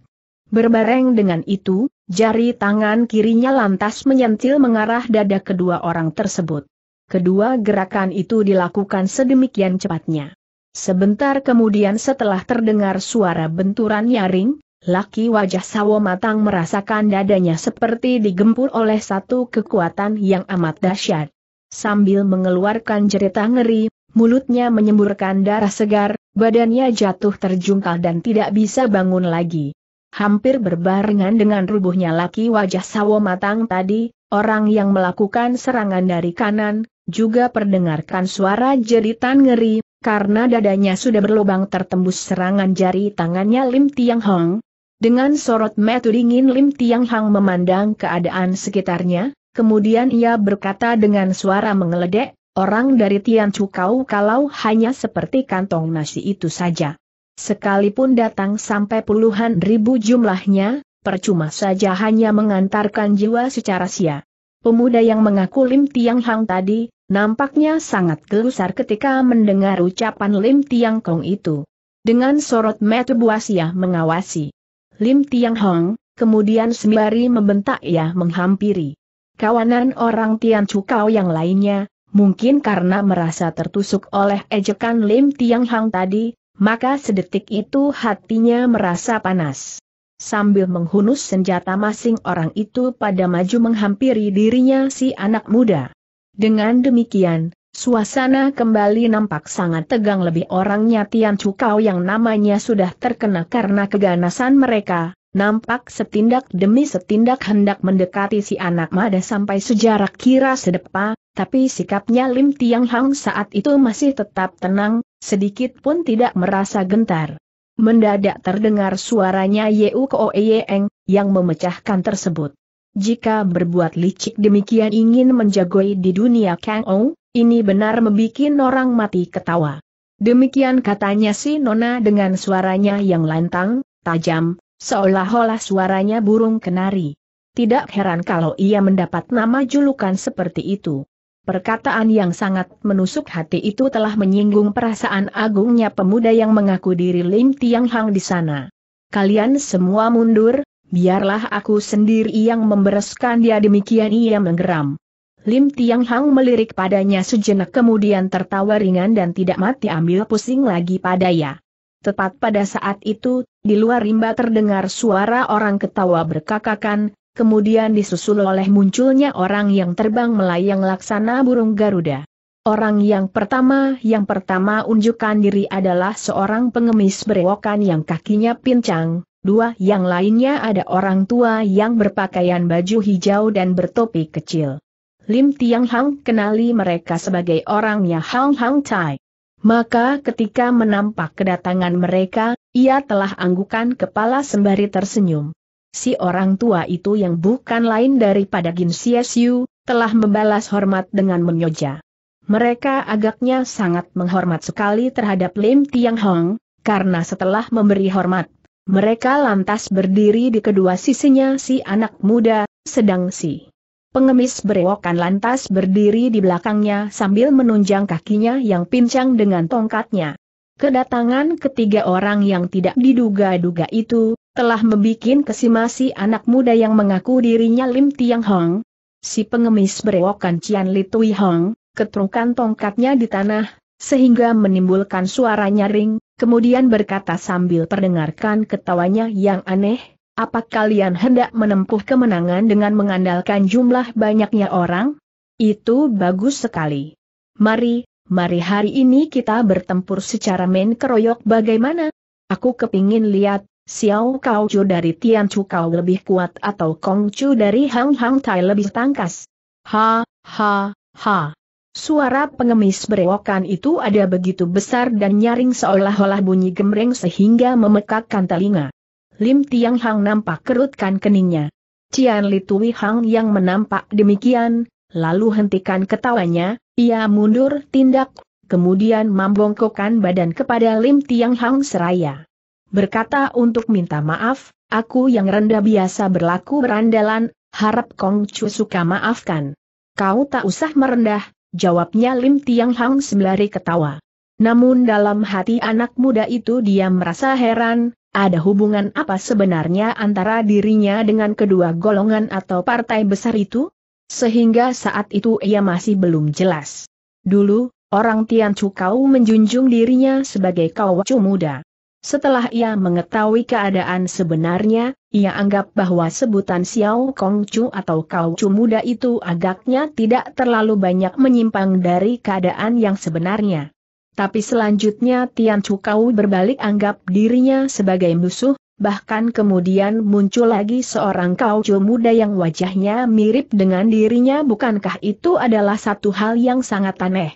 Berbareng dengan itu, jari tangan kirinya lantas menyentil mengarah dada kedua orang tersebut. Kedua gerakan itu dilakukan sedemikian cepatnya. Sebentar kemudian setelah terdengar suara benturan nyaring, laki wajah sawo matang merasakan dadanya seperti digempur oleh satu kekuatan yang amat dahsyat. Sambil mengeluarkan jerita ngeri, mulutnya menyemburkan darah segar, badannya jatuh terjungkal dan tidak bisa bangun lagi. Hampir berbarengan dengan rubuhnya laki wajah sawo matang tadi, orang yang melakukan serangan dari kanan, juga perdengarkan suara jeritan ngeri, karena dadanya sudah berlubang tertembus serangan jari tangannya Lim Tiang Hong. Dengan sorot mata dingin Lim Tiang Hang memandang keadaan sekitarnya, kemudian ia berkata dengan suara mengeledek, orang dari Tian Chu Kau kalau hanya seperti kantong nasi itu saja. Sekalipun datang sampai puluhan ribu jumlahnya, percuma saja hanya mengantarkan jiwa secara sia. Pemuda yang mengaku Lim Tiang Hang tadi, nampaknya sangat gelusar ketika mendengar ucapan Lim Tiang Kong itu. Dengan sorot mata buas ia mengawasi. Lim Tiang Hong, kemudian sembari membentak ia menghampiri. Kawanan orang Tian Cukau yang lainnya, mungkin karena merasa tertusuk oleh ejekan Lim Tiang Hang tadi, maka sedetik itu hatinya merasa panas. Sambil menghunus senjata masing orang itu pada maju menghampiri dirinya si anak muda. Dengan demikian, suasana kembali nampak sangat tegang lebih orangnya Tian Cukau yang namanya sudah terkena karena keganasan mereka, nampak setindak demi setindak hendak mendekati si anak muda sampai sejarah kira sedepa, tapi sikapnya Lim Tiang Hang saat itu masih tetap tenang, sedikit pun tidak merasa gentar. Mendadak terdengar suaranya Yeu Koeyeng, yang memecahkan tersebut. Jika berbuat licik demikian ingin menjagoi di dunia Kang Ou, ini benar membuat orang mati ketawa. Demikian katanya si Nona dengan suaranya yang lantang, tajam, seolah-olah suaranya burung kenari. Tidak heran kalau ia mendapat nama julukan seperti itu. Perkataan yang sangat menusuk hati itu telah menyinggung perasaan agungnya pemuda yang mengaku diri Lim Tiang Hang di sana. Kalian semua mundur, biarlah aku sendiri yang membereskan dia demikian ia menggeram. Lim Tiang Hang melirik padanya sejenak kemudian tertawa ringan dan tidak mati ambil pusing lagi pada padanya. Tepat pada saat itu, di luar rimba terdengar suara orang ketawa berkakakan, kemudian disusul oleh munculnya orang yang terbang melayang laksana burung Garuda. Orang yang pertama yang pertama unjukkan diri adalah seorang pengemis berewokan yang kakinya pincang, dua yang lainnya ada orang tua yang berpakaian baju hijau dan bertopi kecil. Lim Tiang Hang kenali mereka sebagai orangnya Hang Hang Tai. Maka ketika menampak kedatangan mereka, ia telah anggukan kepala sembari tersenyum si orang tua itu yang bukan lain daripada Gin Siu, telah membalas hormat dengan menyoja. Mereka agaknya sangat menghormat sekali terhadap Lim Tiang Hong, karena setelah memberi hormat, mereka lantas berdiri di kedua sisinya si anak muda, sedang si pengemis berewokan lantas berdiri di belakangnya sambil menunjang kakinya yang pincang dengan tongkatnya. Kedatangan ketiga orang yang tidak diduga-duga itu, telah membuat kesimasi anak muda yang mengaku dirinya Lim Tiang Hong. Si pengemis berewokan Cian Li Tui Hong, ketrungkan tongkatnya di tanah, sehingga menimbulkan suara nyaring, kemudian berkata sambil perdengarkan ketawanya yang aneh, apa kalian hendak menempuh kemenangan dengan mengandalkan jumlah banyaknya orang? Itu bagus sekali. Mari, mari hari ini kita bertempur secara main keroyok bagaimana? Aku kepingin lihat, Xiao Kau Chu dari Tian Chu Kau lebih kuat atau Kong Chu dari Hang Hang Tai lebih tangkas. Ha, ha, ha. Suara pengemis berewokan itu ada begitu besar dan nyaring seolah-olah bunyi gemreng sehingga memekakkan telinga. Lim Tiang Hang nampak kerutkan keningnya. Cian Li Tui Hang yang menampak demikian, lalu hentikan ketawanya, ia mundur tindak, kemudian membongkokkan badan kepada Lim Tiang Hang seraya berkata untuk minta maaf, aku yang rendah biasa berlaku berandalan, harap Kong Chu suka maafkan. Kau tak usah merendah, jawabnya Lim Tiang Hang sembari ketawa. Namun dalam hati anak muda itu dia merasa heran, ada hubungan apa sebenarnya antara dirinya dengan kedua golongan atau partai besar itu? Sehingga saat itu ia masih belum jelas. Dulu, orang Tian Chu Kau menjunjung dirinya sebagai kawacu muda. Setelah ia mengetahui keadaan sebenarnya, ia anggap bahwa sebutan Xiao Kong Chu atau Kau Chu muda itu agaknya tidak terlalu banyak menyimpang dari keadaan yang sebenarnya. Tapi selanjutnya Tian Chu Kau berbalik anggap dirinya sebagai musuh, bahkan kemudian muncul lagi seorang Kau Chu muda yang wajahnya mirip dengan dirinya bukankah itu adalah satu hal yang sangat aneh.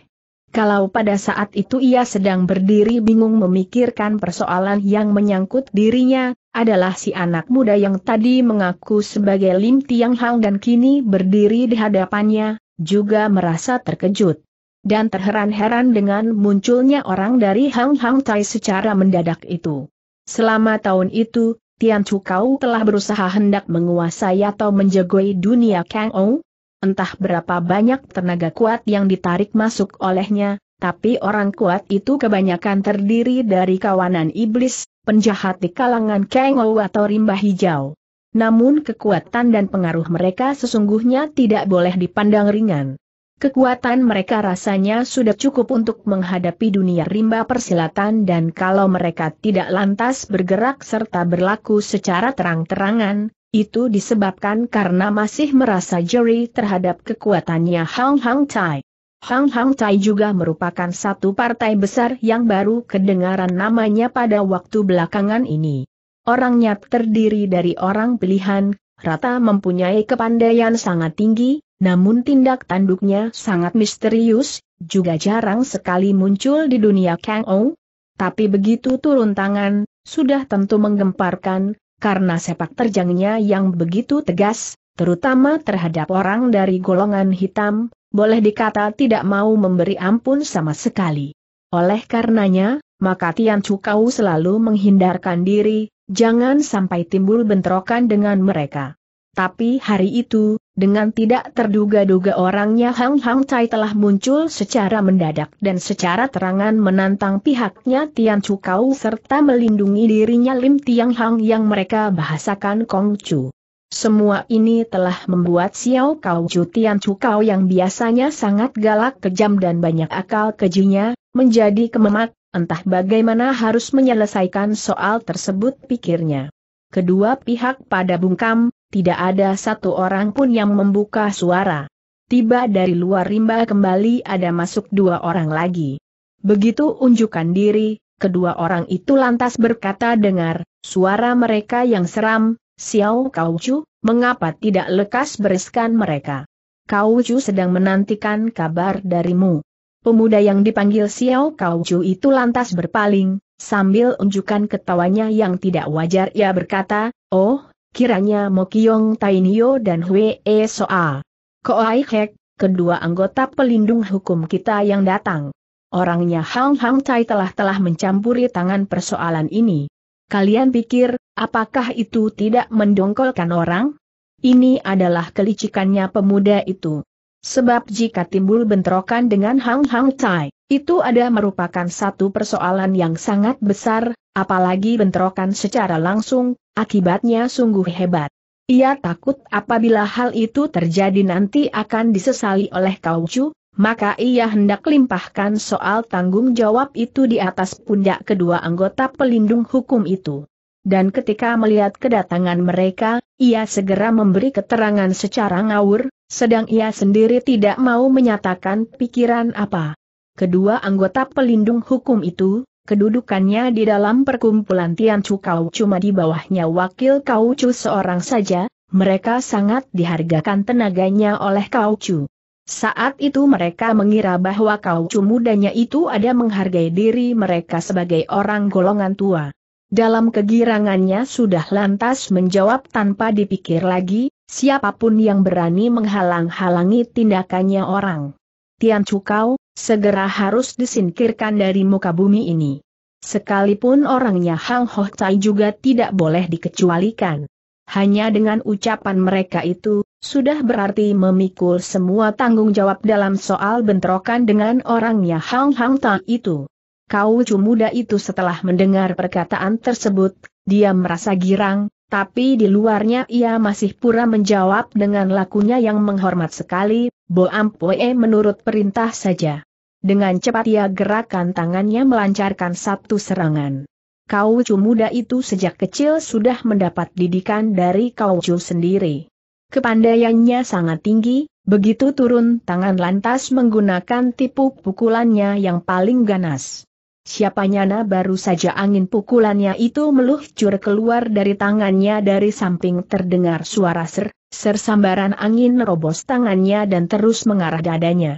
Kalau pada saat itu ia sedang berdiri bingung memikirkan persoalan yang menyangkut dirinya, adalah si anak muda yang tadi mengaku sebagai Lim Tiang Hang dan kini berdiri di hadapannya, juga merasa terkejut. Dan terheran-heran dengan munculnya orang dari Hang Hang Tai secara mendadak itu. Selama tahun itu, Tian Chu Kau telah berusaha hendak menguasai atau menjegoi dunia Kang Ong, Entah berapa banyak tenaga kuat yang ditarik masuk olehnya, tapi orang kuat itu kebanyakan terdiri dari kawanan iblis, penjahat di kalangan Kengou atau rimba hijau. Namun kekuatan dan pengaruh mereka sesungguhnya tidak boleh dipandang ringan. Kekuatan mereka rasanya sudah cukup untuk menghadapi dunia rimba persilatan dan kalau mereka tidak lantas bergerak serta berlaku secara terang-terangan, itu disebabkan karena masih merasa jeri terhadap kekuatannya Hang Hang Tai. Hang Hang Tai juga merupakan satu partai besar yang baru kedengaran namanya pada waktu belakangan ini. Orangnya terdiri dari orang pilihan, rata mempunyai kepandaian sangat tinggi, namun tindak tanduknya sangat misterius, juga jarang sekali muncul di dunia Kang Ou. Tapi begitu turun tangan, sudah tentu menggemparkan, karena sepak terjangnya yang begitu tegas, terutama terhadap orang dari golongan hitam, boleh dikata tidak mau memberi ampun sama sekali. Oleh karenanya, maka Tian cukau selalu menghindarkan diri, jangan sampai timbul bentrokan dengan mereka. Tapi hari itu, dengan tidak terduga-duga orangnya Hang Hang Cai telah muncul secara mendadak dan secara terangan menantang pihaknya Tian Chu Kau serta melindungi dirinya Lim Tian Hang yang mereka bahasakan Kong Chu. Semua ini telah membuat Xiao Kau Chu Tian Chu Kau yang biasanya sangat galak kejam dan banyak akal kejinya, menjadi kememak, entah bagaimana harus menyelesaikan soal tersebut pikirnya. Kedua pihak pada bungkam, tidak ada satu orang pun yang membuka suara. Tiba dari luar rimba kembali ada masuk dua orang lagi. Begitu unjukkan diri, kedua orang itu lantas berkata dengar, suara mereka yang seram, Xiao Chu, mengapa tidak lekas bereskan mereka? Kau Chu sedang menantikan kabar darimu. Pemuda yang dipanggil Xiao Chu itu lantas berpaling, sambil unjukkan ketawanya yang tidak wajar ia berkata, Oh, kiranya Mokyong Tainio dan Hwee E Soa. Koai Hek, kedua anggota pelindung hukum kita yang datang. Orangnya Hang Hang Chai telah-telah mencampuri tangan persoalan ini. Kalian pikir, apakah itu tidak mendongkolkan orang? Ini adalah kelicikannya pemuda itu. Sebab jika timbul bentrokan dengan Hang Hang Chai, itu ada merupakan satu persoalan yang sangat besar, apalagi bentrokan secara langsung, akibatnya sungguh hebat. Ia takut apabila hal itu terjadi nanti akan disesali oleh Chu, maka ia hendak limpahkan soal tanggung jawab itu di atas pundak kedua anggota pelindung hukum itu. Dan ketika melihat kedatangan mereka, ia segera memberi keterangan secara ngawur, sedang ia sendiri tidak mau menyatakan pikiran apa kedua anggota pelindung hukum itu, kedudukannya di dalam perkumpulan Tian Chu Kau cuma di bawahnya wakil Kau Chu seorang saja, mereka sangat dihargakan tenaganya oleh Kau Chu. Saat itu mereka mengira bahwa Kau Chu mudanya itu ada menghargai diri mereka sebagai orang golongan tua. Dalam kegirangannya sudah lantas menjawab tanpa dipikir lagi, siapapun yang berani menghalang-halangi tindakannya orang. Tian Chu Kau, segera harus disingkirkan dari muka bumi ini. Sekalipun orangnya Hang Ho Tai juga tidak boleh dikecualikan. Hanya dengan ucapan mereka itu, sudah berarti memikul semua tanggung jawab dalam soal bentrokan dengan orangnya Hang Hang Tai itu. Kau muda itu setelah mendengar perkataan tersebut, dia merasa girang, tapi di luarnya ia masih pura menjawab dengan lakunya yang menghormat sekali, Bo Ampoe menurut perintah saja. Dengan cepat ia gerakan tangannya melancarkan satu serangan. Kau cu muda itu sejak kecil sudah mendapat didikan dari kauju sendiri. Kepandaiannya sangat tinggi, begitu turun tangan lantas menggunakan tipu pukulannya yang paling ganas. Siapa nyana baru saja angin pukulannya itu meluhcur keluar dari tangannya dari samping terdengar suara ser, ser sambaran angin robos tangannya dan terus mengarah dadanya.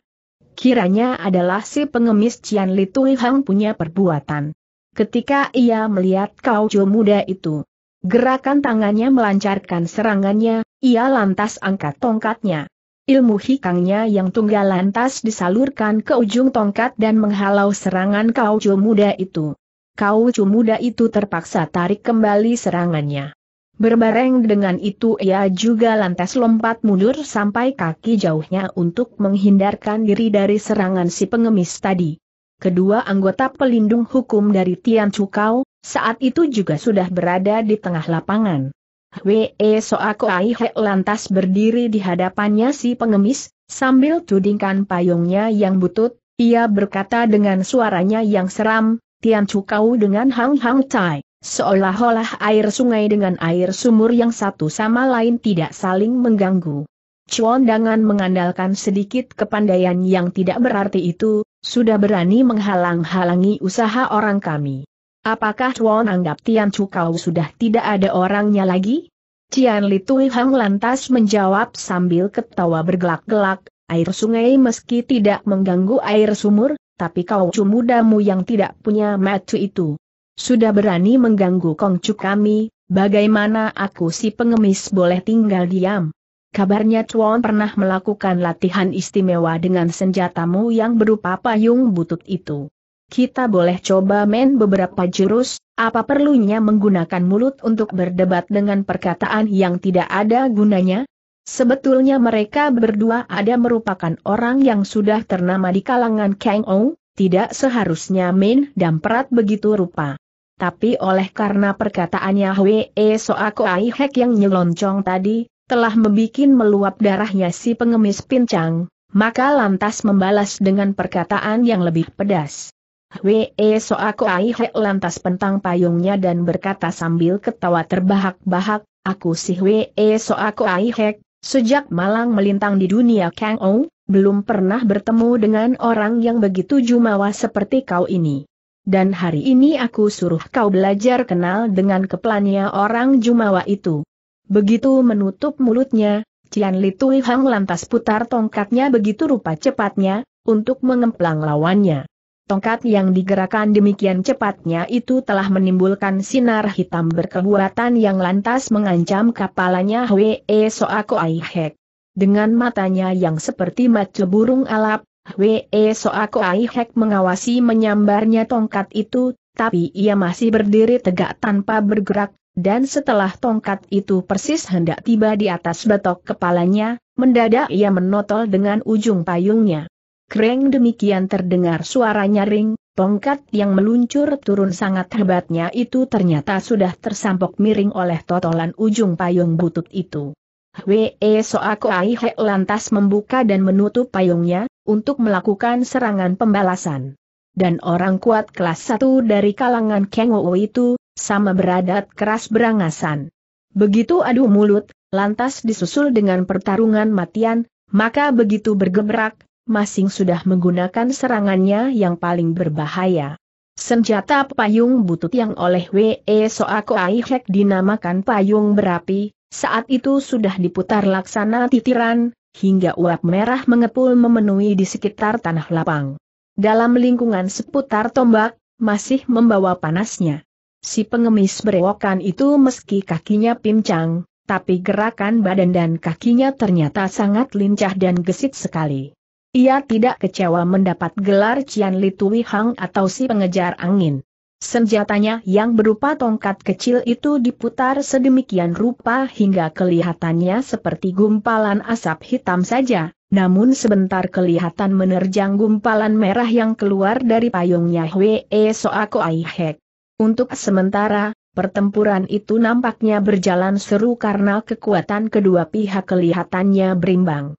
Kiranya adalah si pengemis Cian Li Tui Hang punya perbuatan. Ketika ia melihat kaujo muda itu, gerakan tangannya melancarkan serangannya, ia lantas angkat tongkatnya. Ilmu hikangnya yang tunggal lantas disalurkan ke ujung tongkat dan menghalau serangan kaucu muda itu. Kaucu muda itu terpaksa tarik kembali serangannya. Berbareng dengan itu ia juga lantas lompat mundur sampai kaki jauhnya untuk menghindarkan diri dari serangan si pengemis tadi. Kedua anggota pelindung hukum dari Tian Chukau saat itu juga sudah berada di tengah lapangan. Hwe Soako Aihe lantas berdiri di hadapannya si pengemis, sambil tudingkan payungnya yang butut, ia berkata dengan suaranya yang seram, Tian Chu dengan Hang Hang Tai, seolah-olah air sungai dengan air sumur yang satu sama lain tidak saling mengganggu. Cuondangan mengandalkan sedikit kepandaian yang tidak berarti itu, sudah berani menghalang-halangi usaha orang kami. Apakah Tuan anggap Tian kau sudah tidak ada orangnya lagi? Cian Li Tui Hang lantas menjawab sambil ketawa bergelak-gelak, air sungai meski tidak mengganggu air sumur, tapi kau mudamu yang tidak punya mata itu. Sudah berani mengganggu Chu kami, bagaimana aku si pengemis boleh tinggal diam? Kabarnya Tuan pernah melakukan latihan istimewa dengan senjatamu yang berupa payung butut itu kita boleh coba main beberapa jurus, apa perlunya menggunakan mulut untuk berdebat dengan perkataan yang tidak ada gunanya? Sebetulnya mereka berdua ada merupakan orang yang sudah ternama di kalangan Kang Ou, tidak seharusnya main dan perat begitu rupa. Tapi oleh karena perkataannya Hwe e Soako Aihek yang nyeloncong tadi, telah membuat meluap darahnya si pengemis pincang, maka lantas membalas dengan perkataan yang lebih pedas. Wee aku Aihe lantas pentang payungnya dan berkata sambil ketawa terbahak-bahak, aku si Wee aku Aihe, sejak malang melintang di dunia Kang Ong, belum pernah bertemu dengan orang yang begitu jumawa seperti kau ini. Dan hari ini aku suruh kau belajar kenal dengan kepelannya orang jumawa itu. Begitu menutup mulutnya, Cian Li Tui Hang lantas putar tongkatnya begitu rupa cepatnya, untuk mengemplang lawannya. Tongkat yang digerakkan demikian cepatnya itu telah menimbulkan sinar hitam berkekuatan yang lantas mengancam kepalanya Hwee Soako Aihek. Dengan matanya yang seperti mata burung alap, Hwee Soako Aihek mengawasi menyambarnya tongkat itu, tapi ia masih berdiri tegak tanpa bergerak, dan setelah tongkat itu persis hendak tiba di atas batok kepalanya, mendadak ia menotol dengan ujung payungnya. Kreng demikian terdengar suara nyaring, tongkat yang meluncur turun sangat hebatnya itu ternyata sudah tersampok miring oleh totolan ujung payung butut itu. aku Soako Aihe lantas membuka dan menutup payungnya, untuk melakukan serangan pembalasan. Dan orang kuat kelas satu dari kalangan Kengo itu, sama beradat keras berangasan. Begitu adu mulut, lantas disusul dengan pertarungan matian, maka begitu bergebrak, masing sudah menggunakan serangannya yang paling berbahaya. Senjata payung butut yang oleh W.E. Soako Aihek dinamakan payung berapi, saat itu sudah diputar laksana titiran, hingga uap merah mengepul memenuhi di sekitar tanah lapang. Dalam lingkungan seputar tombak, masih membawa panasnya. Si pengemis berewokan itu meski kakinya pincang, tapi gerakan badan dan kakinya ternyata sangat lincah dan gesit sekali. Ia tidak kecewa mendapat gelar Cian Li Hang atau si pengejar angin. Senjatanya yang berupa tongkat kecil itu diputar sedemikian rupa hingga kelihatannya seperti gumpalan asap hitam saja, namun sebentar kelihatan menerjang gumpalan merah yang keluar dari payungnya Hwee Soako Aihek. Untuk sementara, pertempuran itu nampaknya berjalan seru karena kekuatan kedua pihak kelihatannya berimbang.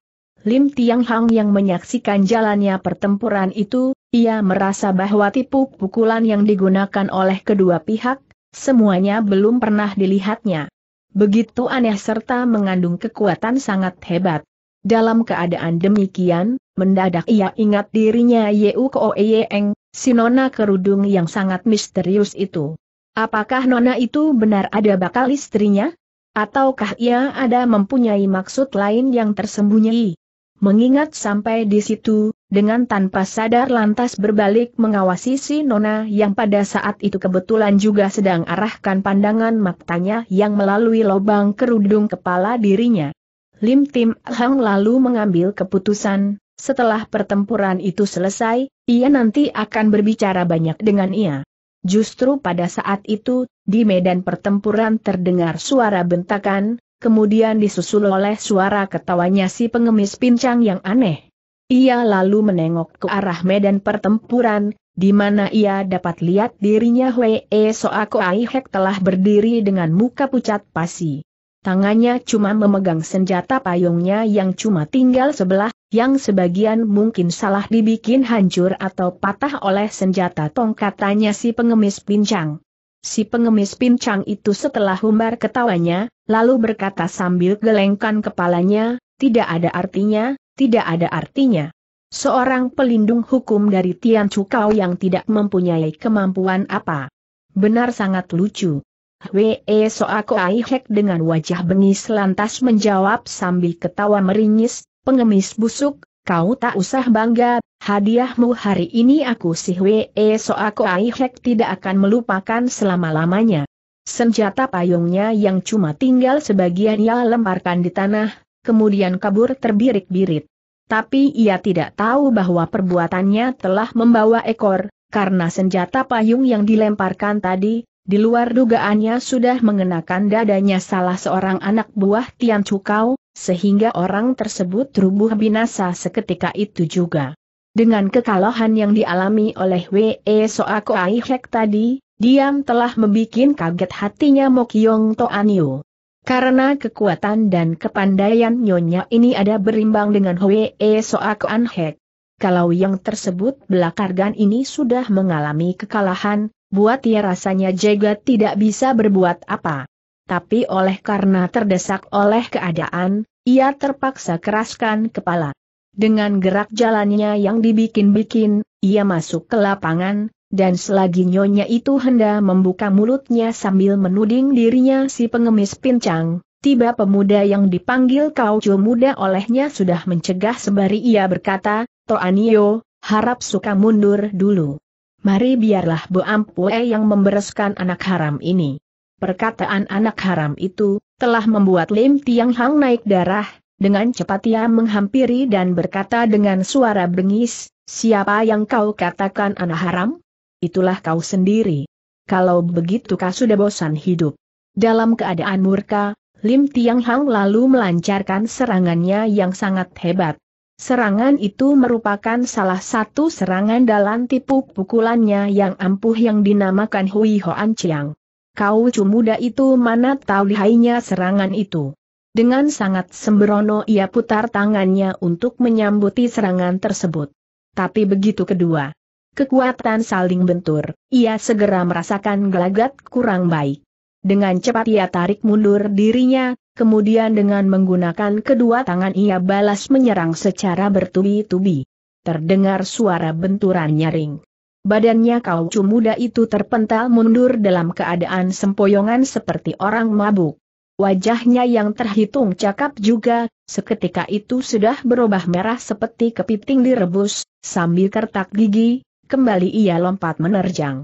Lim Tiang Hang yang menyaksikan jalannya pertempuran itu, ia merasa bahwa tipu pukulan yang digunakan oleh kedua pihak, semuanya belum pernah dilihatnya. Begitu aneh serta mengandung kekuatan sangat hebat. Dalam keadaan demikian, mendadak ia ingat dirinya Yeu Ko si nona kerudung yang sangat misterius itu. Apakah nona itu benar ada bakal istrinya? Ataukah ia ada mempunyai maksud lain yang tersembunyi? mengingat sampai di situ, dengan tanpa sadar lantas berbalik mengawasi si Nona yang pada saat itu kebetulan juga sedang arahkan pandangan matanya yang melalui lubang kerudung kepala dirinya. Lim Tim Hang lalu mengambil keputusan, setelah pertempuran itu selesai, ia nanti akan berbicara banyak dengan ia. Justru pada saat itu, di medan pertempuran terdengar suara bentakan, kemudian disusul oleh suara ketawanya si pengemis pincang yang aneh. Ia lalu menengok ke arah medan pertempuran, di mana ia dapat lihat dirinya Hwee Soako Aihek telah berdiri dengan muka pucat pasi. Tangannya cuma memegang senjata payungnya yang cuma tinggal sebelah, yang sebagian mungkin salah dibikin hancur atau patah oleh senjata tongkatannya si pengemis pincang. Si pengemis pincang itu setelah humbar ketawanya, lalu berkata sambil gelengkan kepalanya, tidak ada artinya, tidak ada artinya. Seorang pelindung hukum dari Tian Cukau yang tidak mempunyai kemampuan apa. Benar sangat lucu. Wee Soako Aihek dengan wajah bengis lantas menjawab sambil ketawa meringis, pengemis busuk, Kau tak usah bangga, hadiahmu hari ini aku sihwe e so aku aihek tidak akan melupakan selama-lamanya. Senjata payungnya yang cuma tinggal sebagian ia lemparkan di tanah, kemudian kabur terbirik-birit. Tapi ia tidak tahu bahwa perbuatannya telah membawa ekor, karena senjata payung yang dilemparkan tadi, di luar dugaannya sudah mengenakan dadanya salah seorang anak buah Tian Cukau, sehingga orang tersebut rubuh binasa seketika itu juga. Dengan kekalahan yang dialami oleh W.E. Soako Aihek tadi, Diam telah membuat kaget hatinya Mokyong Toanio. Karena kekuatan dan kepandaian nyonya ini ada berimbang dengan Hwee Soak Anhek. Kalau yang tersebut belakargan ini sudah mengalami kekalahan, buat ia rasanya Jagat tidak bisa berbuat apa. Tapi oleh karena terdesak oleh keadaan, ia terpaksa keraskan kepala. Dengan gerak jalannya yang dibikin-bikin, ia masuk ke lapangan, dan selagi nyonya itu hendak membuka mulutnya sambil menuding dirinya si pengemis pincang, tiba pemuda yang dipanggil kau muda olehnya sudah mencegah sembari ia berkata, Toanio, harap suka mundur dulu mari biarlah Bu Ampue yang membereskan anak haram ini. Perkataan anak haram itu, telah membuat Lim Tiang Hang naik darah, dengan cepat ia menghampiri dan berkata dengan suara bengis, siapa yang kau katakan anak haram? Itulah kau sendiri. Kalau begitu kau sudah bosan hidup. Dalam keadaan murka, Lim Tiang Hang lalu melancarkan serangannya yang sangat hebat. Serangan itu merupakan salah satu serangan dalam tipu pukulannya yang ampuh yang dinamakan Hui Hoan Chiang. Kau muda itu mana tahu lihainya serangan itu. Dengan sangat sembrono ia putar tangannya untuk menyambuti serangan tersebut. Tapi begitu kedua kekuatan saling bentur, ia segera merasakan gelagat kurang baik. Dengan cepat ia tarik mundur dirinya, kemudian dengan menggunakan kedua tangan ia balas menyerang secara bertubi-tubi. Terdengar suara benturan nyaring. Badannya kaucu muda itu terpental mundur dalam keadaan sempoyongan seperti orang mabuk. Wajahnya yang terhitung cakap juga, seketika itu sudah berubah merah seperti kepiting direbus, sambil kertak gigi, kembali ia lompat menerjang.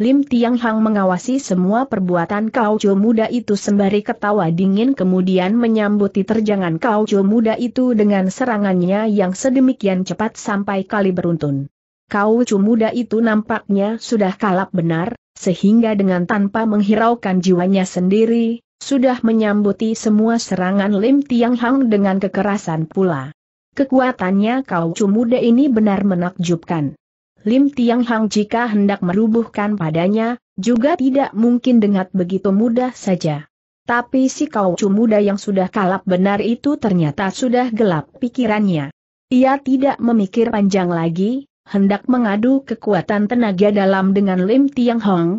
Lim Tiang Hang mengawasi semua perbuatan kau muda itu sembari ketawa dingin kemudian menyambuti terjangan kau muda itu dengan serangannya yang sedemikian cepat sampai kali beruntun. Kau muda itu nampaknya sudah kalap benar, sehingga dengan tanpa menghiraukan jiwanya sendiri, sudah menyambuti semua serangan Lim Tiang Hang dengan kekerasan pula. Kekuatannya kau muda ini benar menakjubkan. Lim Tiang Hang jika hendak merubuhkan padanya, juga tidak mungkin dengan begitu mudah saja. Tapi si kaucu muda yang sudah kalap benar itu ternyata sudah gelap pikirannya. Ia tidak memikir panjang lagi, hendak mengadu kekuatan tenaga dalam dengan Lim Tiang Hang.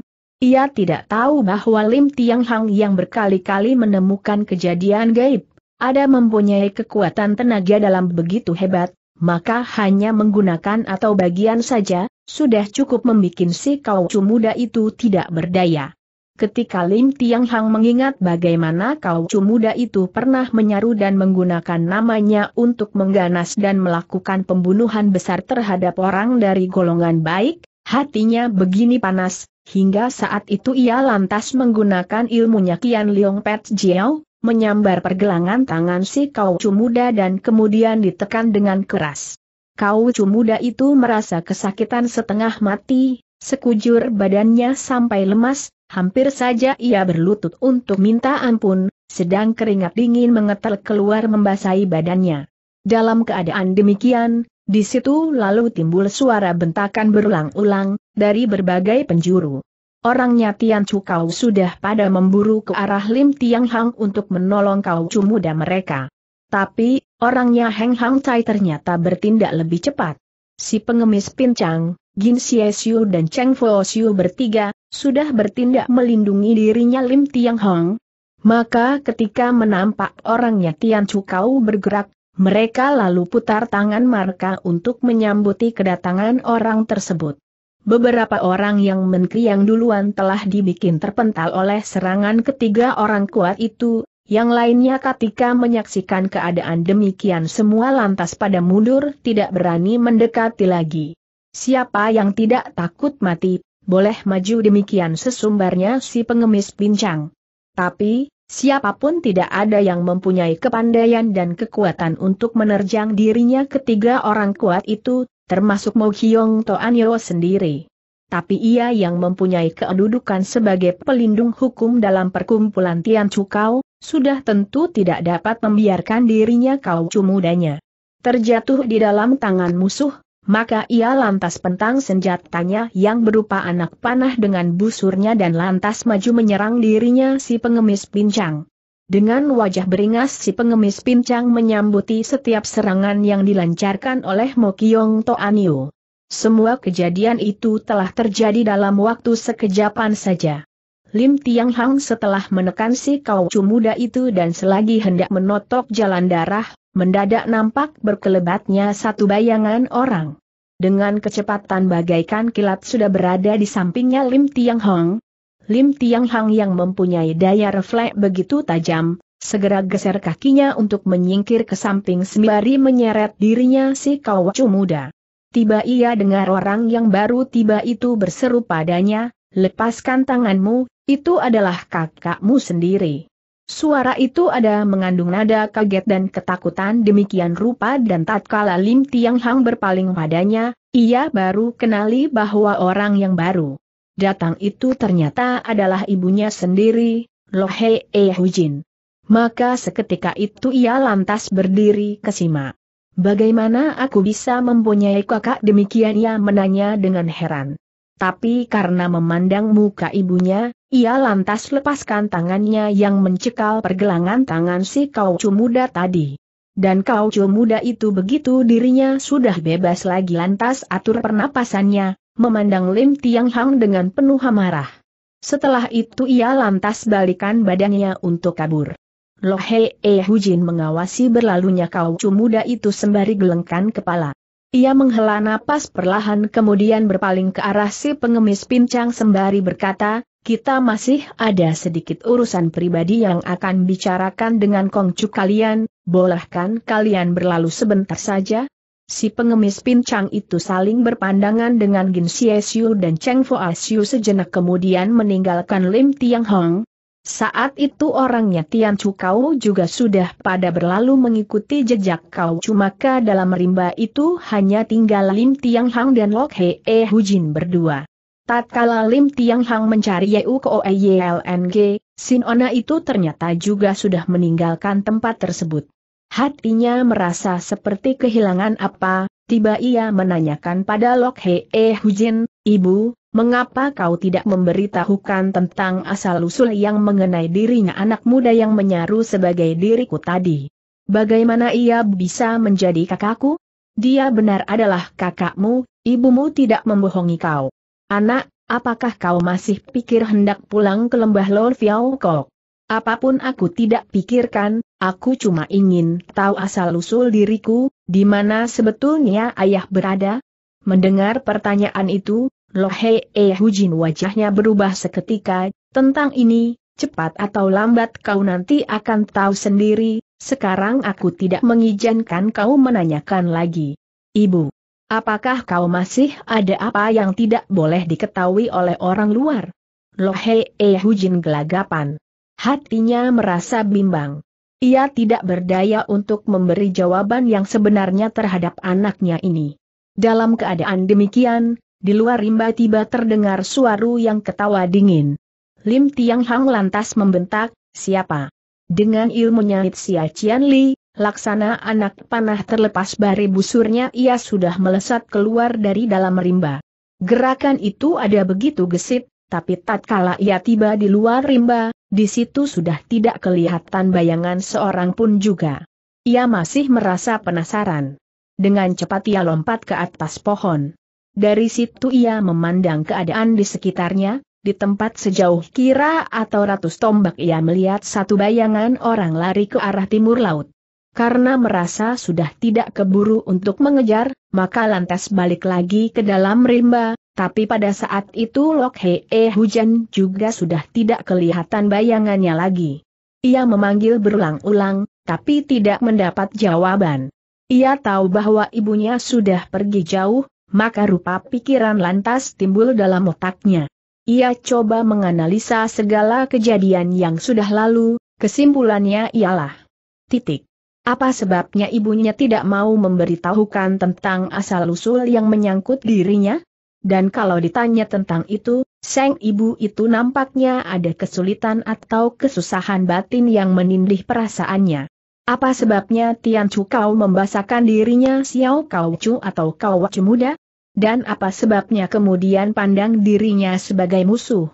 Ia tidak tahu bahwa Lim Tiang Hang yang berkali-kali menemukan kejadian gaib, ada mempunyai kekuatan tenaga dalam begitu hebat, maka hanya menggunakan atau bagian saja, sudah cukup membuat si kaucu muda itu tidak berdaya. Ketika Lim Tiang Hang mengingat bagaimana kaucu muda itu pernah menyaru dan menggunakan namanya untuk mengganas dan melakukan pembunuhan besar terhadap orang dari golongan baik, hatinya begini panas, hingga saat itu ia lantas menggunakan ilmunya Kian Leong Pet Jiao, menyambar pergelangan tangan si kaucu muda dan kemudian ditekan dengan keras. Kaucu muda itu merasa kesakitan setengah mati, sekujur badannya sampai lemas, hampir saja ia berlutut untuk minta ampun, sedang keringat dingin mengetel keluar membasahi badannya. Dalam keadaan demikian, di situ lalu timbul suara bentakan berulang-ulang, dari berbagai penjuru. Orangnya Tian Chu Kau sudah pada memburu ke arah Lim Tiang Hang untuk menolong kau Chu muda mereka. Tapi, orangnya Heng Hang Cai ternyata bertindak lebih cepat. Si pengemis pincang, Gin Xie Xiu dan Cheng Fo Xiu bertiga, sudah bertindak melindungi dirinya Lim Tiang Hang. Maka ketika menampak orangnya Tian Chu Kau bergerak, mereka lalu putar tangan mereka untuk menyambuti kedatangan orang tersebut. Beberapa orang yang menkriang duluan telah dibikin terpental oleh serangan ketiga orang kuat itu, yang lainnya ketika menyaksikan keadaan demikian semua lantas pada mundur tidak berani mendekati lagi. Siapa yang tidak takut mati, boleh maju demikian sesumbarnya si pengemis pincang. Tapi, siapapun tidak ada yang mempunyai kepandaian dan kekuatan untuk menerjang dirinya ketiga orang kuat itu, termasuk Mo Hyong Toanyo sendiri. Tapi ia yang mempunyai kedudukan sebagai pelindung hukum dalam perkumpulan Tian Cukau, sudah tentu tidak dapat membiarkan dirinya kau mudanya terjatuh di dalam tangan musuh, maka ia lantas pentang senjatanya yang berupa anak panah dengan busurnya dan lantas maju menyerang dirinya si pengemis pincang. Dengan wajah beringas si pengemis pincang menyambuti setiap serangan yang dilancarkan oleh Mokyong Toanio. Semua kejadian itu telah terjadi dalam waktu sekejapan saja. Lim Tiang Hang setelah menekan si kau muda itu dan selagi hendak menotok jalan darah, mendadak nampak berkelebatnya satu bayangan orang. Dengan kecepatan bagaikan kilat sudah berada di sampingnya Lim Tiang Hang, Lim Tiang Hang yang mempunyai daya refleks begitu tajam, segera geser kakinya untuk menyingkir ke samping sembari menyeret dirinya si kawacu muda. Tiba ia dengar orang yang baru tiba itu berseru padanya, lepaskan tanganmu, itu adalah kakakmu sendiri. Suara itu ada mengandung nada kaget dan ketakutan demikian rupa dan tatkala Lim Tiang Hang berpaling padanya, ia baru kenali bahwa orang yang baru datang itu ternyata adalah ibunya sendiri, Lohe Ehujin. Maka seketika itu ia lantas berdiri kesima. Bagaimana aku bisa mempunyai kakak demikian ia menanya dengan heran. Tapi karena memandang muka ibunya, ia lantas lepaskan tangannya yang mencekal pergelangan tangan si kaucu muda tadi. Dan kaucu muda itu begitu dirinya sudah bebas lagi lantas atur pernapasannya, memandang Lim Tiang Hang dengan penuh amarah. Setelah itu ia lantas balikan badannya untuk kabur. Hei E eh, Hujin mengawasi berlalunya kaucu muda itu sembari gelengkan kepala. Ia menghela napas perlahan kemudian berpaling ke arah si pengemis pincang sembari berkata, kita masih ada sedikit urusan pribadi yang akan bicarakan dengan kongcu kalian, bolehkan kalian berlalu sebentar saja? si pengemis pincang itu saling berpandangan dengan Gin Xiu dan Cheng Fu sejenak kemudian meninggalkan Lim Tiang Hong. Saat itu orangnya Tian Chu Kau juga sudah pada berlalu mengikuti jejak Kau maka dalam rimba itu hanya tinggal Lim Tiang Hang dan Lok He E Jin berdua. Tatkala Lim Tiang Hang mencari Yeu Ko e Sin Ona itu ternyata juga sudah meninggalkan tempat tersebut. Hatinya merasa seperti kehilangan apa, tiba ia menanyakan pada Lok Hee eh, Hujin, Ibu, mengapa kau tidak memberitahukan tentang asal-usul yang mengenai dirinya anak muda yang menyaru sebagai diriku tadi? Bagaimana ia bisa menjadi kakakku? Dia benar adalah kakakmu, ibumu tidak membohongi kau. Anak, apakah kau masih pikir hendak pulang ke lembah Lor Kok? Apapun aku tidak pikirkan, aku cuma ingin tahu asal-usul diriku, di mana sebetulnya ayah berada. Mendengar pertanyaan itu, Lohei eh, Hujin wajahnya berubah seketika, tentang ini, cepat atau lambat kau nanti akan tahu sendiri, sekarang aku tidak mengizinkan kau menanyakan lagi. Ibu, apakah kau masih ada apa yang tidak boleh diketahui oleh orang luar? Lohei eh, Hujin gelagapan. Hatinya merasa bimbang. Ia tidak berdaya untuk memberi jawaban yang sebenarnya terhadap anaknya ini. Dalam keadaan demikian, di luar rimba tiba terdengar suara yang ketawa dingin. Lim Tiang Hang lantas membentak, siapa? Dengan ilmunya Nitsia Qian Li, laksana anak panah terlepas bari busurnya ia sudah melesat keluar dari dalam rimba. Gerakan itu ada begitu gesit, tapi tatkala ia tiba di luar rimba, di situ sudah tidak kelihatan bayangan seorang pun juga. Ia masih merasa penasaran. Dengan cepat ia lompat ke atas pohon. Dari situ ia memandang keadaan di sekitarnya, di tempat sejauh kira atau ratus tombak ia melihat satu bayangan orang lari ke arah timur laut. Karena merasa sudah tidak keburu untuk mengejar, maka lantas balik lagi ke dalam rimba, tapi pada saat itu Lok -e Hujan juga sudah tidak kelihatan bayangannya lagi. Ia memanggil berulang-ulang, tapi tidak mendapat jawaban. Ia tahu bahwa ibunya sudah pergi jauh, maka rupa pikiran lantas timbul dalam otaknya. Ia coba menganalisa segala kejadian yang sudah lalu, kesimpulannya ialah titik. Apa sebabnya ibunya tidak mau memberitahukan tentang asal-usul yang menyangkut dirinya? Dan kalau ditanya tentang itu, sang ibu itu nampaknya ada kesulitan atau kesusahan batin yang menindih perasaannya. Apa sebabnya Tian Chu kau membasakan dirinya Xiao Kau Chu atau Kau Chu muda? Dan apa sebabnya kemudian pandang dirinya sebagai musuh?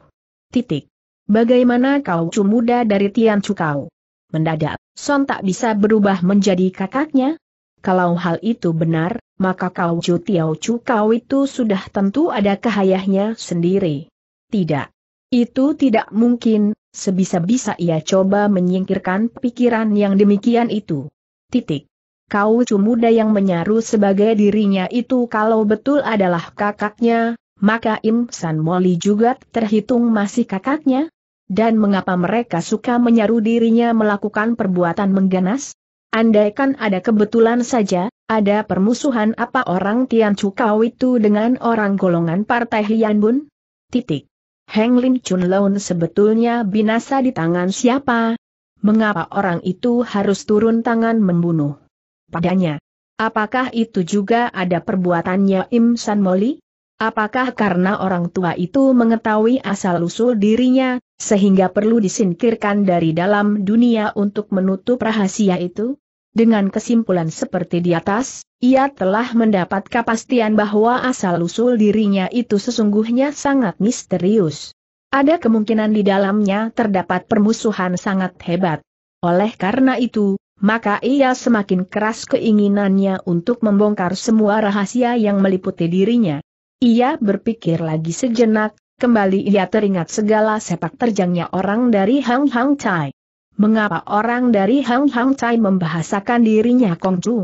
Titik. Bagaimana Kau Chu muda dari Tian Chu kau? Mendadak, Son tak bisa berubah menjadi kakaknya? Kalau hal itu benar, maka kau cu Tiao Chu kau itu sudah tentu ada kehayahnya sendiri. Tidak. Itu tidak mungkin, sebisa-bisa ia coba menyingkirkan pikiran yang demikian itu. Titik. Kau Chu muda yang menyaru sebagai dirinya itu kalau betul adalah kakaknya, maka Im San Moli juga terhitung masih kakaknya? Dan mengapa mereka suka menyaru dirinya melakukan perbuatan mengganas? Andaikan ada kebetulan saja, ada permusuhan apa orang Tian Chukau itu dengan orang golongan partai Hian Bun? Titik. Heng Lim Chun Laun sebetulnya binasa di tangan siapa? Mengapa orang itu harus turun tangan membunuh? Padanya. Apakah itu juga ada perbuatannya Im San Moli? Apakah karena orang tua itu mengetahui asal-usul dirinya, sehingga perlu disingkirkan dari dalam dunia untuk menutup rahasia itu? Dengan kesimpulan seperti di atas, ia telah mendapat kepastian bahwa asal-usul dirinya itu sesungguhnya sangat misterius. Ada kemungkinan di dalamnya terdapat permusuhan sangat hebat. Oleh karena itu, maka ia semakin keras keinginannya untuk membongkar semua rahasia yang meliputi dirinya. Ia berpikir lagi sejenak, kembali ia teringat segala sepak terjangnya orang dari Hang Hang Chai. Mengapa orang dari Hang Hang Chai membahasakan dirinya Kong Chu?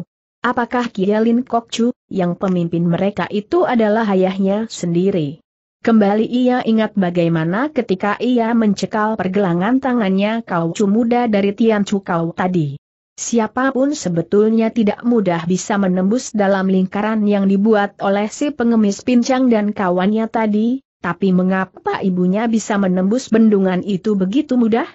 Apakah Kok Chu yang pemimpin mereka itu adalah ayahnya sendiri? Kembali ia ingat bagaimana ketika ia mencekal pergelangan tangannya Chu muda dari Tian Chu Kau tadi. Siapapun sebetulnya tidak mudah bisa menembus dalam lingkaran yang dibuat oleh si pengemis pincang dan kawannya tadi, tapi mengapa ibunya bisa menembus bendungan itu begitu mudah?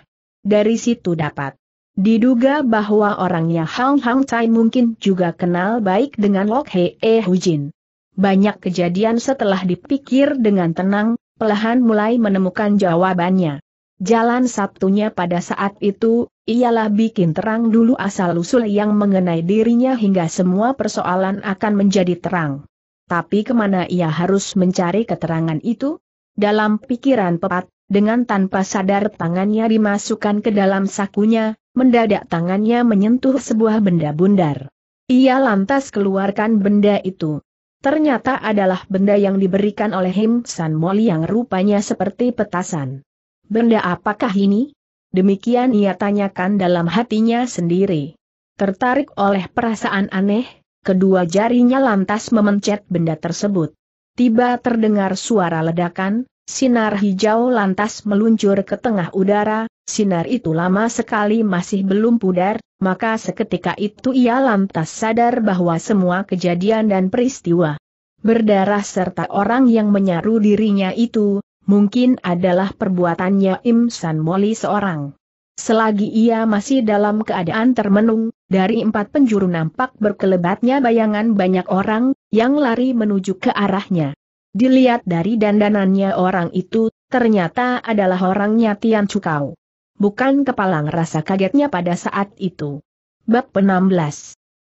Dari situ dapat diduga bahwa orangnya Hang Hang Tai mungkin juga kenal baik dengan Lok He e Jin. Banyak kejadian setelah dipikir dengan tenang, pelahan mulai menemukan jawabannya. Jalan Sabtunya pada saat itu, ialah bikin terang dulu asal-usul yang mengenai dirinya hingga semua persoalan akan menjadi terang. Tapi kemana ia harus mencari keterangan itu? Dalam pikiran Pepat, dengan tanpa sadar tangannya dimasukkan ke dalam sakunya, mendadak tangannya menyentuh sebuah benda bundar. Ia lantas keluarkan benda itu. Ternyata adalah benda yang diberikan oleh Him San Moli yang rupanya seperti petasan. Benda apakah ini? Demikian ia tanyakan dalam hatinya sendiri. Tertarik oleh perasaan aneh, kedua jarinya lantas memencet benda tersebut. Tiba terdengar suara ledakan, Sinar hijau lantas meluncur ke tengah udara, sinar itu lama sekali masih belum pudar, maka seketika itu ia lantas sadar bahwa semua kejadian dan peristiwa berdarah serta orang yang menyaru dirinya itu, mungkin adalah perbuatannya Im San Moli seorang. Selagi ia masih dalam keadaan termenung, dari empat penjuru nampak berkelebatnya bayangan banyak orang, yang lari menuju ke arahnya. Dilihat dari dandanannya orang itu, ternyata adalah orangnya Tian Cukau. Bukan kepalang rasa kagetnya pada saat itu. Bab 16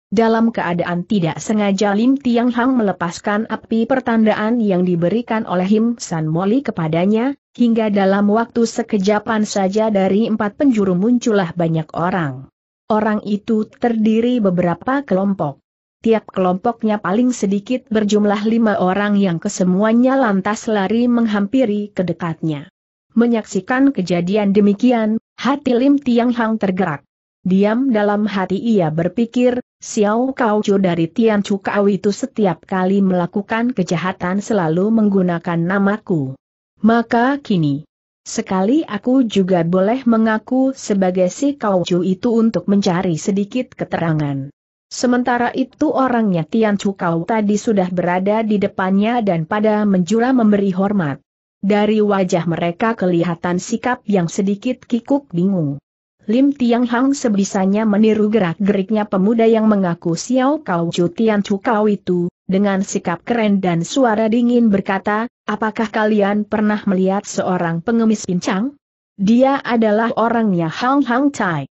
dalam keadaan tidak sengaja Lim Tiang Hang melepaskan api pertandaan yang diberikan oleh Him San Moli kepadanya, hingga dalam waktu sekejapan saja dari empat penjuru muncullah banyak orang. Orang itu terdiri beberapa kelompok. Tiap kelompoknya paling sedikit berjumlah lima orang yang kesemuanya lantas lari menghampiri kedekatnya. Menyaksikan kejadian demikian, hati Lim Tiang Hang tergerak. Diam dalam hati ia berpikir, Xiao Chu dari Tian Kau itu setiap kali melakukan kejahatan selalu menggunakan namaku. Maka kini, Sekali aku juga boleh mengaku sebagai si Chu itu untuk mencari sedikit keterangan. Sementara itu orangnya Tian Chukau tadi sudah berada di depannya dan pada menjura memberi hormat. Dari wajah mereka kelihatan sikap yang sedikit kikuk bingung. Lim Tiang Hang sebisanya meniru gerak-geriknya pemuda yang mengaku Xiao Kau Chu Tian Chukau itu, dengan sikap keren dan suara dingin berkata, apakah kalian pernah melihat seorang pengemis pincang? Dia adalah orangnya Hang Hang Chai.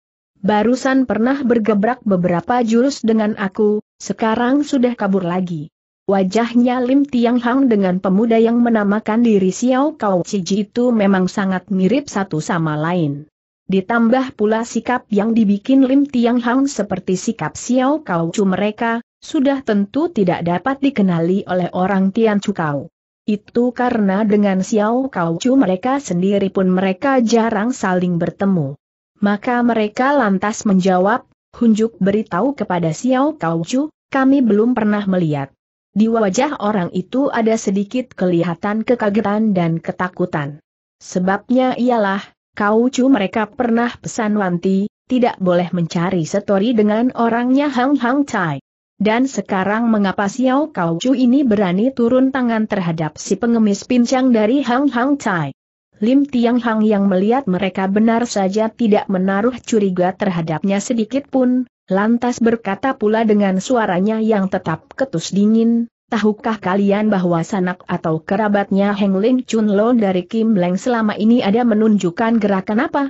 Barusan pernah bergebrak beberapa jurus dengan aku, sekarang sudah kabur lagi. Wajahnya Lim Tiang Hang dengan pemuda yang menamakan diri Xiao Kau Ciji itu memang sangat mirip satu sama lain. Ditambah pula sikap yang dibikin Lim Tiang Hang seperti sikap Xiao Kau Chu mereka, sudah tentu tidak dapat dikenali oleh orang Tian Chu Itu karena dengan Xiao Kau Chu mereka sendiri pun mereka jarang saling bertemu. Maka mereka lantas menjawab, Hunjuk beritahu kepada Xiao Kau Chu, kami belum pernah melihat. Di wajah orang itu ada sedikit kelihatan kekagetan dan ketakutan. Sebabnya ialah, Kau Chu mereka pernah pesan Wanti, tidak boleh mencari setori dengan orangnya Hang Hang Chai. Dan sekarang mengapa Xiao Kau Chu ini berani turun tangan terhadap si pengemis pincang dari Hang Hang Chai? Lim Tiang Hang yang melihat mereka benar saja tidak menaruh curiga terhadapnya sedikit pun, lantas berkata pula dengan suaranya yang tetap ketus dingin, tahukah kalian bahwa sanak atau kerabatnya Heng Ling Chun Lo dari Kim Leng selama ini ada menunjukkan gerakan apa?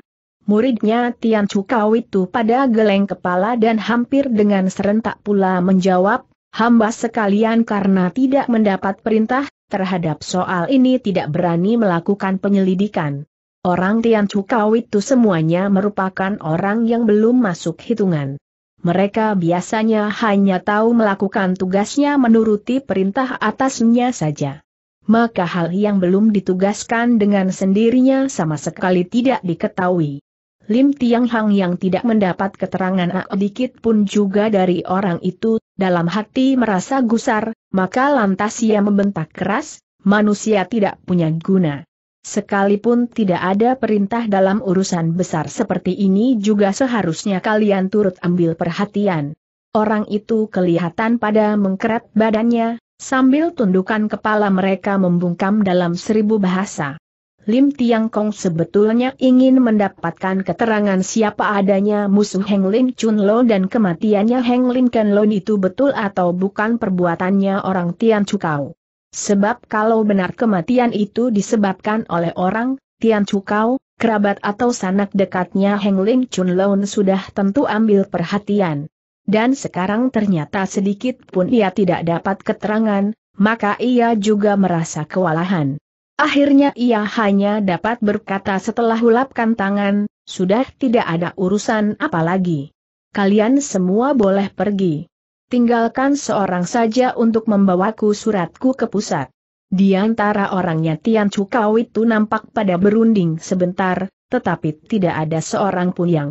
Muridnya Tian Chukau itu pada geleng kepala dan hampir dengan serentak pula menjawab, hamba sekalian karena tidak mendapat perintah, terhadap soal ini tidak berani melakukan penyelidikan. Orang Tian Chukau itu semuanya merupakan orang yang belum masuk hitungan. Mereka biasanya hanya tahu melakukan tugasnya menuruti perintah atasnya saja. Maka hal yang belum ditugaskan dengan sendirinya sama sekali tidak diketahui. Lim Tiang Hang yang tidak mendapat keterangan sedikit pun juga dari orang itu, dalam hati merasa gusar, maka lantas ia membentak keras, manusia tidak punya guna. Sekalipun tidak ada perintah dalam urusan besar seperti ini juga seharusnya kalian turut ambil perhatian. Orang itu kelihatan pada mengkeret badannya, sambil tundukan kepala mereka membungkam dalam seribu bahasa. Lim Tiang Kong sebetulnya ingin mendapatkan keterangan siapa adanya musuh Heng Lin Chun Lo dan kematiannya Heng Lin Ken Lon itu betul atau bukan perbuatannya orang Tian Chukau. Sebab kalau benar kematian itu disebabkan oleh orang Tian Chukau, kerabat atau sanak dekatnya Heng Lin Chun Lo sudah tentu ambil perhatian. Dan sekarang ternyata sedikit pun ia tidak dapat keterangan, maka ia juga merasa kewalahan. Akhirnya ia hanya dapat berkata setelah hulapkan tangan, sudah tidak ada urusan apalagi. Kalian semua boleh pergi. Tinggalkan seorang saja untuk membawaku suratku ke pusat. Di antara orangnya Tian Cukau itu nampak pada berunding sebentar, tetapi tidak ada seorang pun yang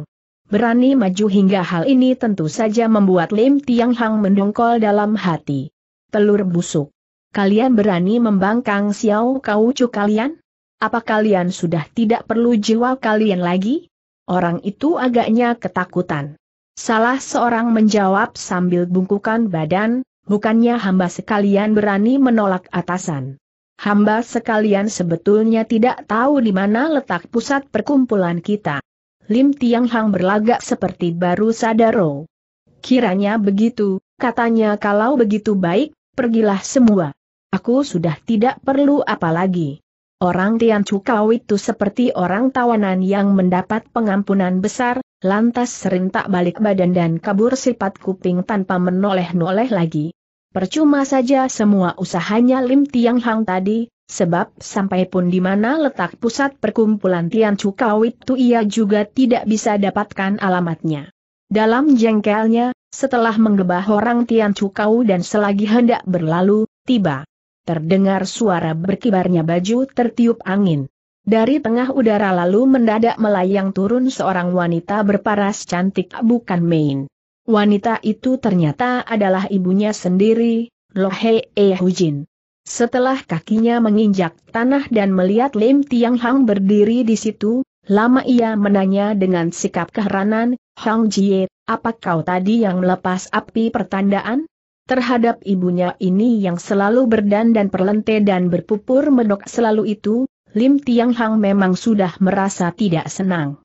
berani maju hingga hal ini tentu saja membuat Lim Tiang Hang mendongkol dalam hati. Telur busuk. Kalian berani membangkang Xiao Kaucu kalian? Apa kalian sudah tidak perlu jiwa kalian lagi? Orang itu agaknya ketakutan. Salah seorang menjawab sambil bungkukan badan, bukannya hamba sekalian berani menolak atasan. Hamba sekalian sebetulnya tidak tahu di mana letak pusat perkumpulan kita. Lim Tiang Hang berlagak seperti baru sadaro. Oh, kiranya begitu, katanya kalau begitu baik, pergilah semua. Aku sudah tidak perlu apa lagi. Orang Tian Chukau itu seperti orang tawanan yang mendapat pengampunan besar, lantas serintak balik badan dan kabur sifat kuping tanpa menoleh-noleh lagi. Percuma saja semua usahanya Lim Tiang Hang tadi, sebab sampai pun di mana letak pusat perkumpulan Tian Chukau itu ia juga tidak bisa dapatkan alamatnya. Dalam jengkelnya, setelah menggebah orang Tian Chukau dan selagi hendak berlalu, tiba terdengar suara berkibarnya baju tertiup angin. Dari tengah udara lalu mendadak melayang turun seorang wanita berparas cantik bukan main. Wanita itu ternyata adalah ibunya sendiri, Lohe Ehujin. Hujin. Setelah kakinya menginjak tanah dan melihat Lim Tiang Hang berdiri di situ, lama ia menanya dengan sikap keheranan, Hang Jie, apa kau tadi yang melepas api pertandaan? terhadap ibunya ini yang selalu berdan dan perlente dan berpupur medok selalu itu, Lim Tiang Hang memang sudah merasa tidak senang.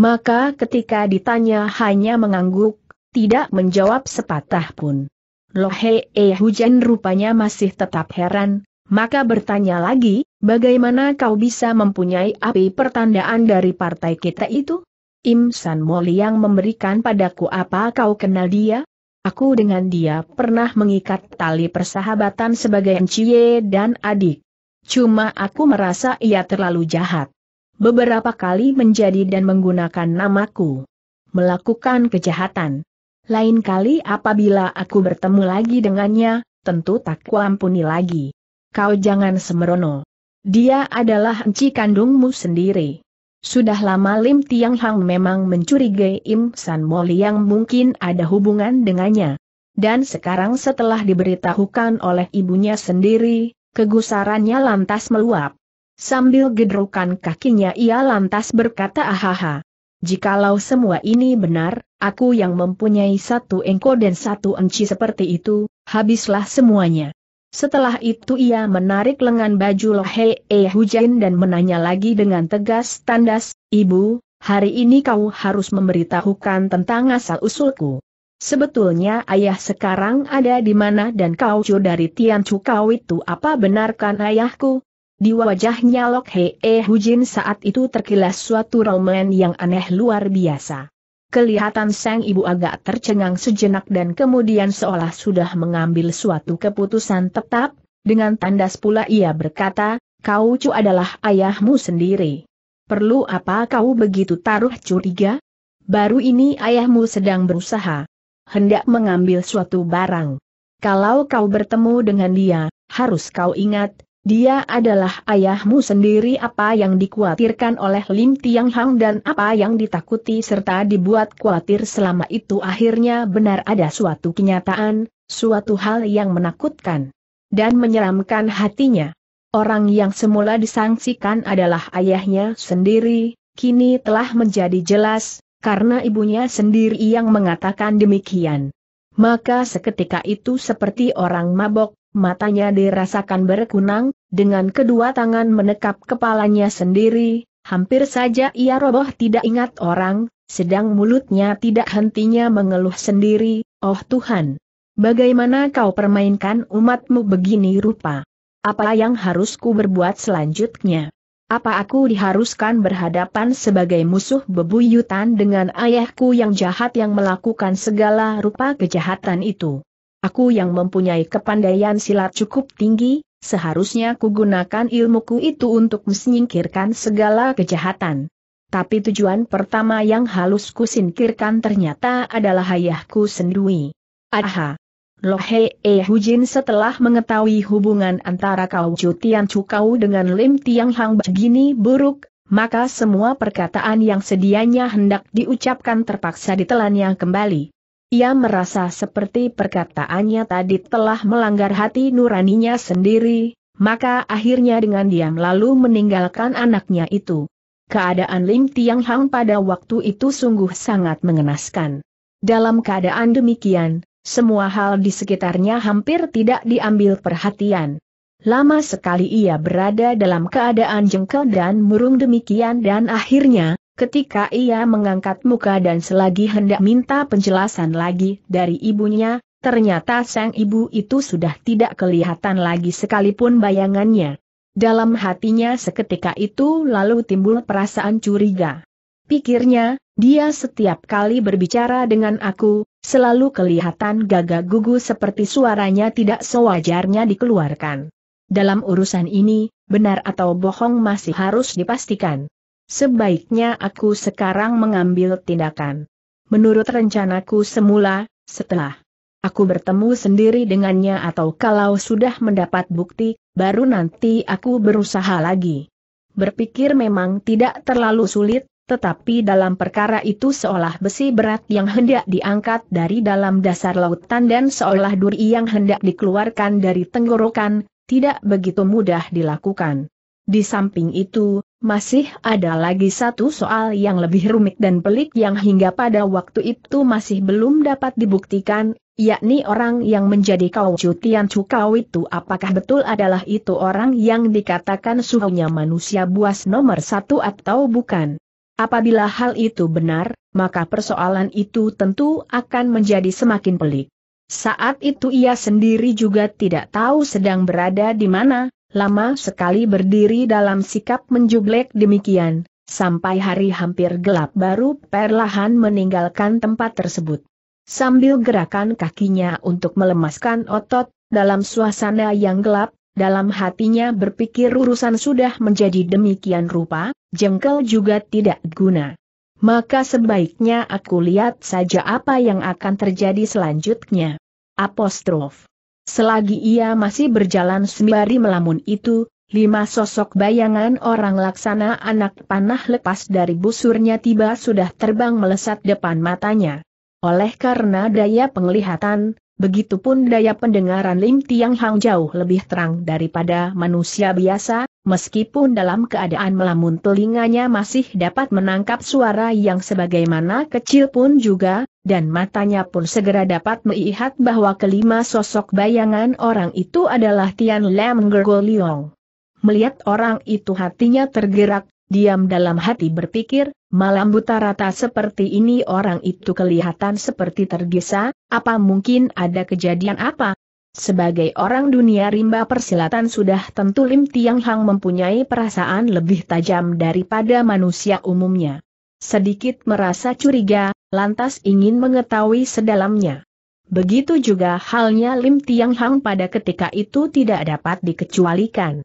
Maka ketika ditanya hanya mengangguk, tidak menjawab sepatah pun. Lohe E eh, Hujan rupanya masih tetap heran, maka bertanya lagi, bagaimana kau bisa mempunyai api pertandaan dari partai kita itu? Im San Mo yang memberikan padaku apa kau kenal dia? Aku dengan dia pernah mengikat tali persahabatan sebagai encie dan adik. Cuma aku merasa ia terlalu jahat. Beberapa kali menjadi dan menggunakan namaku. Melakukan kejahatan. Lain kali apabila aku bertemu lagi dengannya, tentu tak kuampuni lagi. Kau jangan semerono. Dia adalah enci kandungmu sendiri. Sudah lama Lim Tiang Hang memang mencurigai Im San Moli yang mungkin ada hubungan dengannya. Dan sekarang setelah diberitahukan oleh ibunya sendiri, kegusarannya lantas meluap. Sambil gedrukan kakinya ia lantas berkata ahaha. Jikalau semua ini benar, aku yang mempunyai satu engko dan satu enci seperti itu, habislah semuanya. Setelah itu ia menarik lengan baju Lohei e eh, Hujain dan menanya lagi dengan tegas tandas, Ibu, hari ini kau harus memberitahukan tentang asal-usulku. Sebetulnya ayah sekarang ada di mana dan kau cu dari Tian Chu kau itu apa benarkan ayahku? Di wajahnya Lohei e eh, Hujin saat itu terkilas suatu roman yang aneh luar biasa. Kelihatan sang ibu agak tercengang sejenak dan kemudian seolah sudah mengambil suatu keputusan tetap, dengan tandas pula ia berkata, kau cu adalah ayahmu sendiri. Perlu apa kau begitu taruh curiga? Baru ini ayahmu sedang berusaha. Hendak mengambil suatu barang. Kalau kau bertemu dengan dia, harus kau ingat, dia adalah ayahmu sendiri apa yang dikhawatirkan oleh Lim Tiang Hang dan apa yang ditakuti serta dibuat khawatir selama itu akhirnya benar ada suatu kenyataan, suatu hal yang menakutkan dan menyeramkan hatinya. Orang yang semula disangsikan adalah ayahnya sendiri, kini telah menjadi jelas, karena ibunya sendiri yang mengatakan demikian. Maka seketika itu seperti orang mabok, matanya dirasakan berkunang, dengan kedua tangan menekap kepalanya sendiri, hampir saja ia roboh tidak ingat orang, sedang mulutnya tidak hentinya mengeluh sendiri, oh Tuhan! Bagaimana kau permainkan umatmu begini rupa? Apa yang harus ku berbuat selanjutnya? Apa aku diharuskan berhadapan sebagai musuh bebuyutan dengan ayahku yang jahat yang melakukan segala rupa kejahatan itu? Aku yang mempunyai kepandaian silat cukup tinggi, seharusnya kugunakan ilmuku itu untuk menyingkirkan segala kejahatan. Tapi tujuan pertama yang halus kusingkirkan ternyata adalah ayahku sendiri. Aha! Lohe E. Eh, Hujin setelah mengetahui hubungan antara kau Tian Cukau dengan Lim Tiang Hang begini buruk, maka semua perkataan yang sedianya hendak diucapkan terpaksa ditelannya kembali. Ia merasa seperti perkataannya tadi telah melanggar hati nuraninya sendiri, maka akhirnya dengan diam lalu meninggalkan anaknya itu. Keadaan Lim Tiang Hang pada waktu itu sungguh sangat mengenaskan. Dalam keadaan demikian, semua hal di sekitarnya hampir tidak diambil perhatian. Lama sekali ia berada dalam keadaan jengkel dan murung demikian dan akhirnya, Ketika ia mengangkat muka dan selagi hendak minta penjelasan lagi dari ibunya, ternyata sang ibu itu sudah tidak kelihatan lagi sekalipun bayangannya. Dalam hatinya seketika itu lalu timbul perasaan curiga. Pikirnya, dia setiap kali berbicara dengan aku, selalu kelihatan gagah gugu seperti suaranya tidak sewajarnya dikeluarkan. Dalam urusan ini, benar atau bohong masih harus dipastikan. Sebaiknya aku sekarang mengambil tindakan. Menurut rencanaku semula, setelah aku bertemu sendiri dengannya atau kalau sudah mendapat bukti, baru nanti aku berusaha lagi. Berpikir memang tidak terlalu sulit, tetapi dalam perkara itu seolah besi berat yang hendak diangkat dari dalam dasar lautan dan seolah duri yang hendak dikeluarkan dari tenggorokan, tidak begitu mudah dilakukan. Di samping itu, masih ada lagi satu soal yang lebih rumit dan pelik yang hingga pada waktu itu masih belum dapat dibuktikan, yakni orang yang menjadi kau Tian Cukau itu apakah betul adalah itu orang yang dikatakan suhunya manusia buas nomor satu atau bukan. Apabila hal itu benar, maka persoalan itu tentu akan menjadi semakin pelik. Saat itu ia sendiri juga tidak tahu sedang berada di mana, lama sekali berdiri dalam sikap menjublek demikian, sampai hari hampir gelap baru perlahan meninggalkan tempat tersebut. Sambil gerakan kakinya untuk melemaskan otot, dalam suasana yang gelap, dalam hatinya berpikir urusan sudah menjadi demikian rupa, jengkel juga tidak guna. Maka sebaiknya aku lihat saja apa yang akan terjadi selanjutnya. Apostrof Selagi ia masih berjalan sembari melamun itu, lima sosok bayangan orang laksana anak panah lepas dari busurnya tiba sudah terbang melesat depan matanya. Oleh karena daya penglihatan, Begitupun daya pendengaran Lim Tiang Hang jauh lebih terang daripada manusia biasa, meskipun dalam keadaan melamun telinganya masih dapat menangkap suara yang sebagaimana kecil pun juga, dan matanya pun segera dapat melihat bahwa kelima sosok bayangan orang itu adalah Tian Lam Liong. Melihat orang itu hatinya tergerak, diam dalam hati berpikir, malam buta rata seperti ini orang itu kelihatan seperti tergesa, apa mungkin ada kejadian apa? Sebagai orang dunia rimba persilatan sudah tentu Lim Tiang Hang mempunyai perasaan lebih tajam daripada manusia umumnya. Sedikit merasa curiga, lantas ingin mengetahui sedalamnya. Begitu juga halnya Lim Tiang Hang pada ketika itu tidak dapat dikecualikan.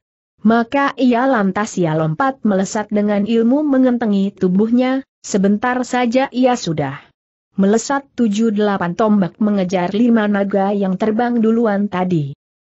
Maka ia lantas ia lompat melesat dengan ilmu mengentengi tubuhnya, sebentar saja ia sudah melesat tujuh delapan tombak mengejar lima naga yang terbang duluan tadi.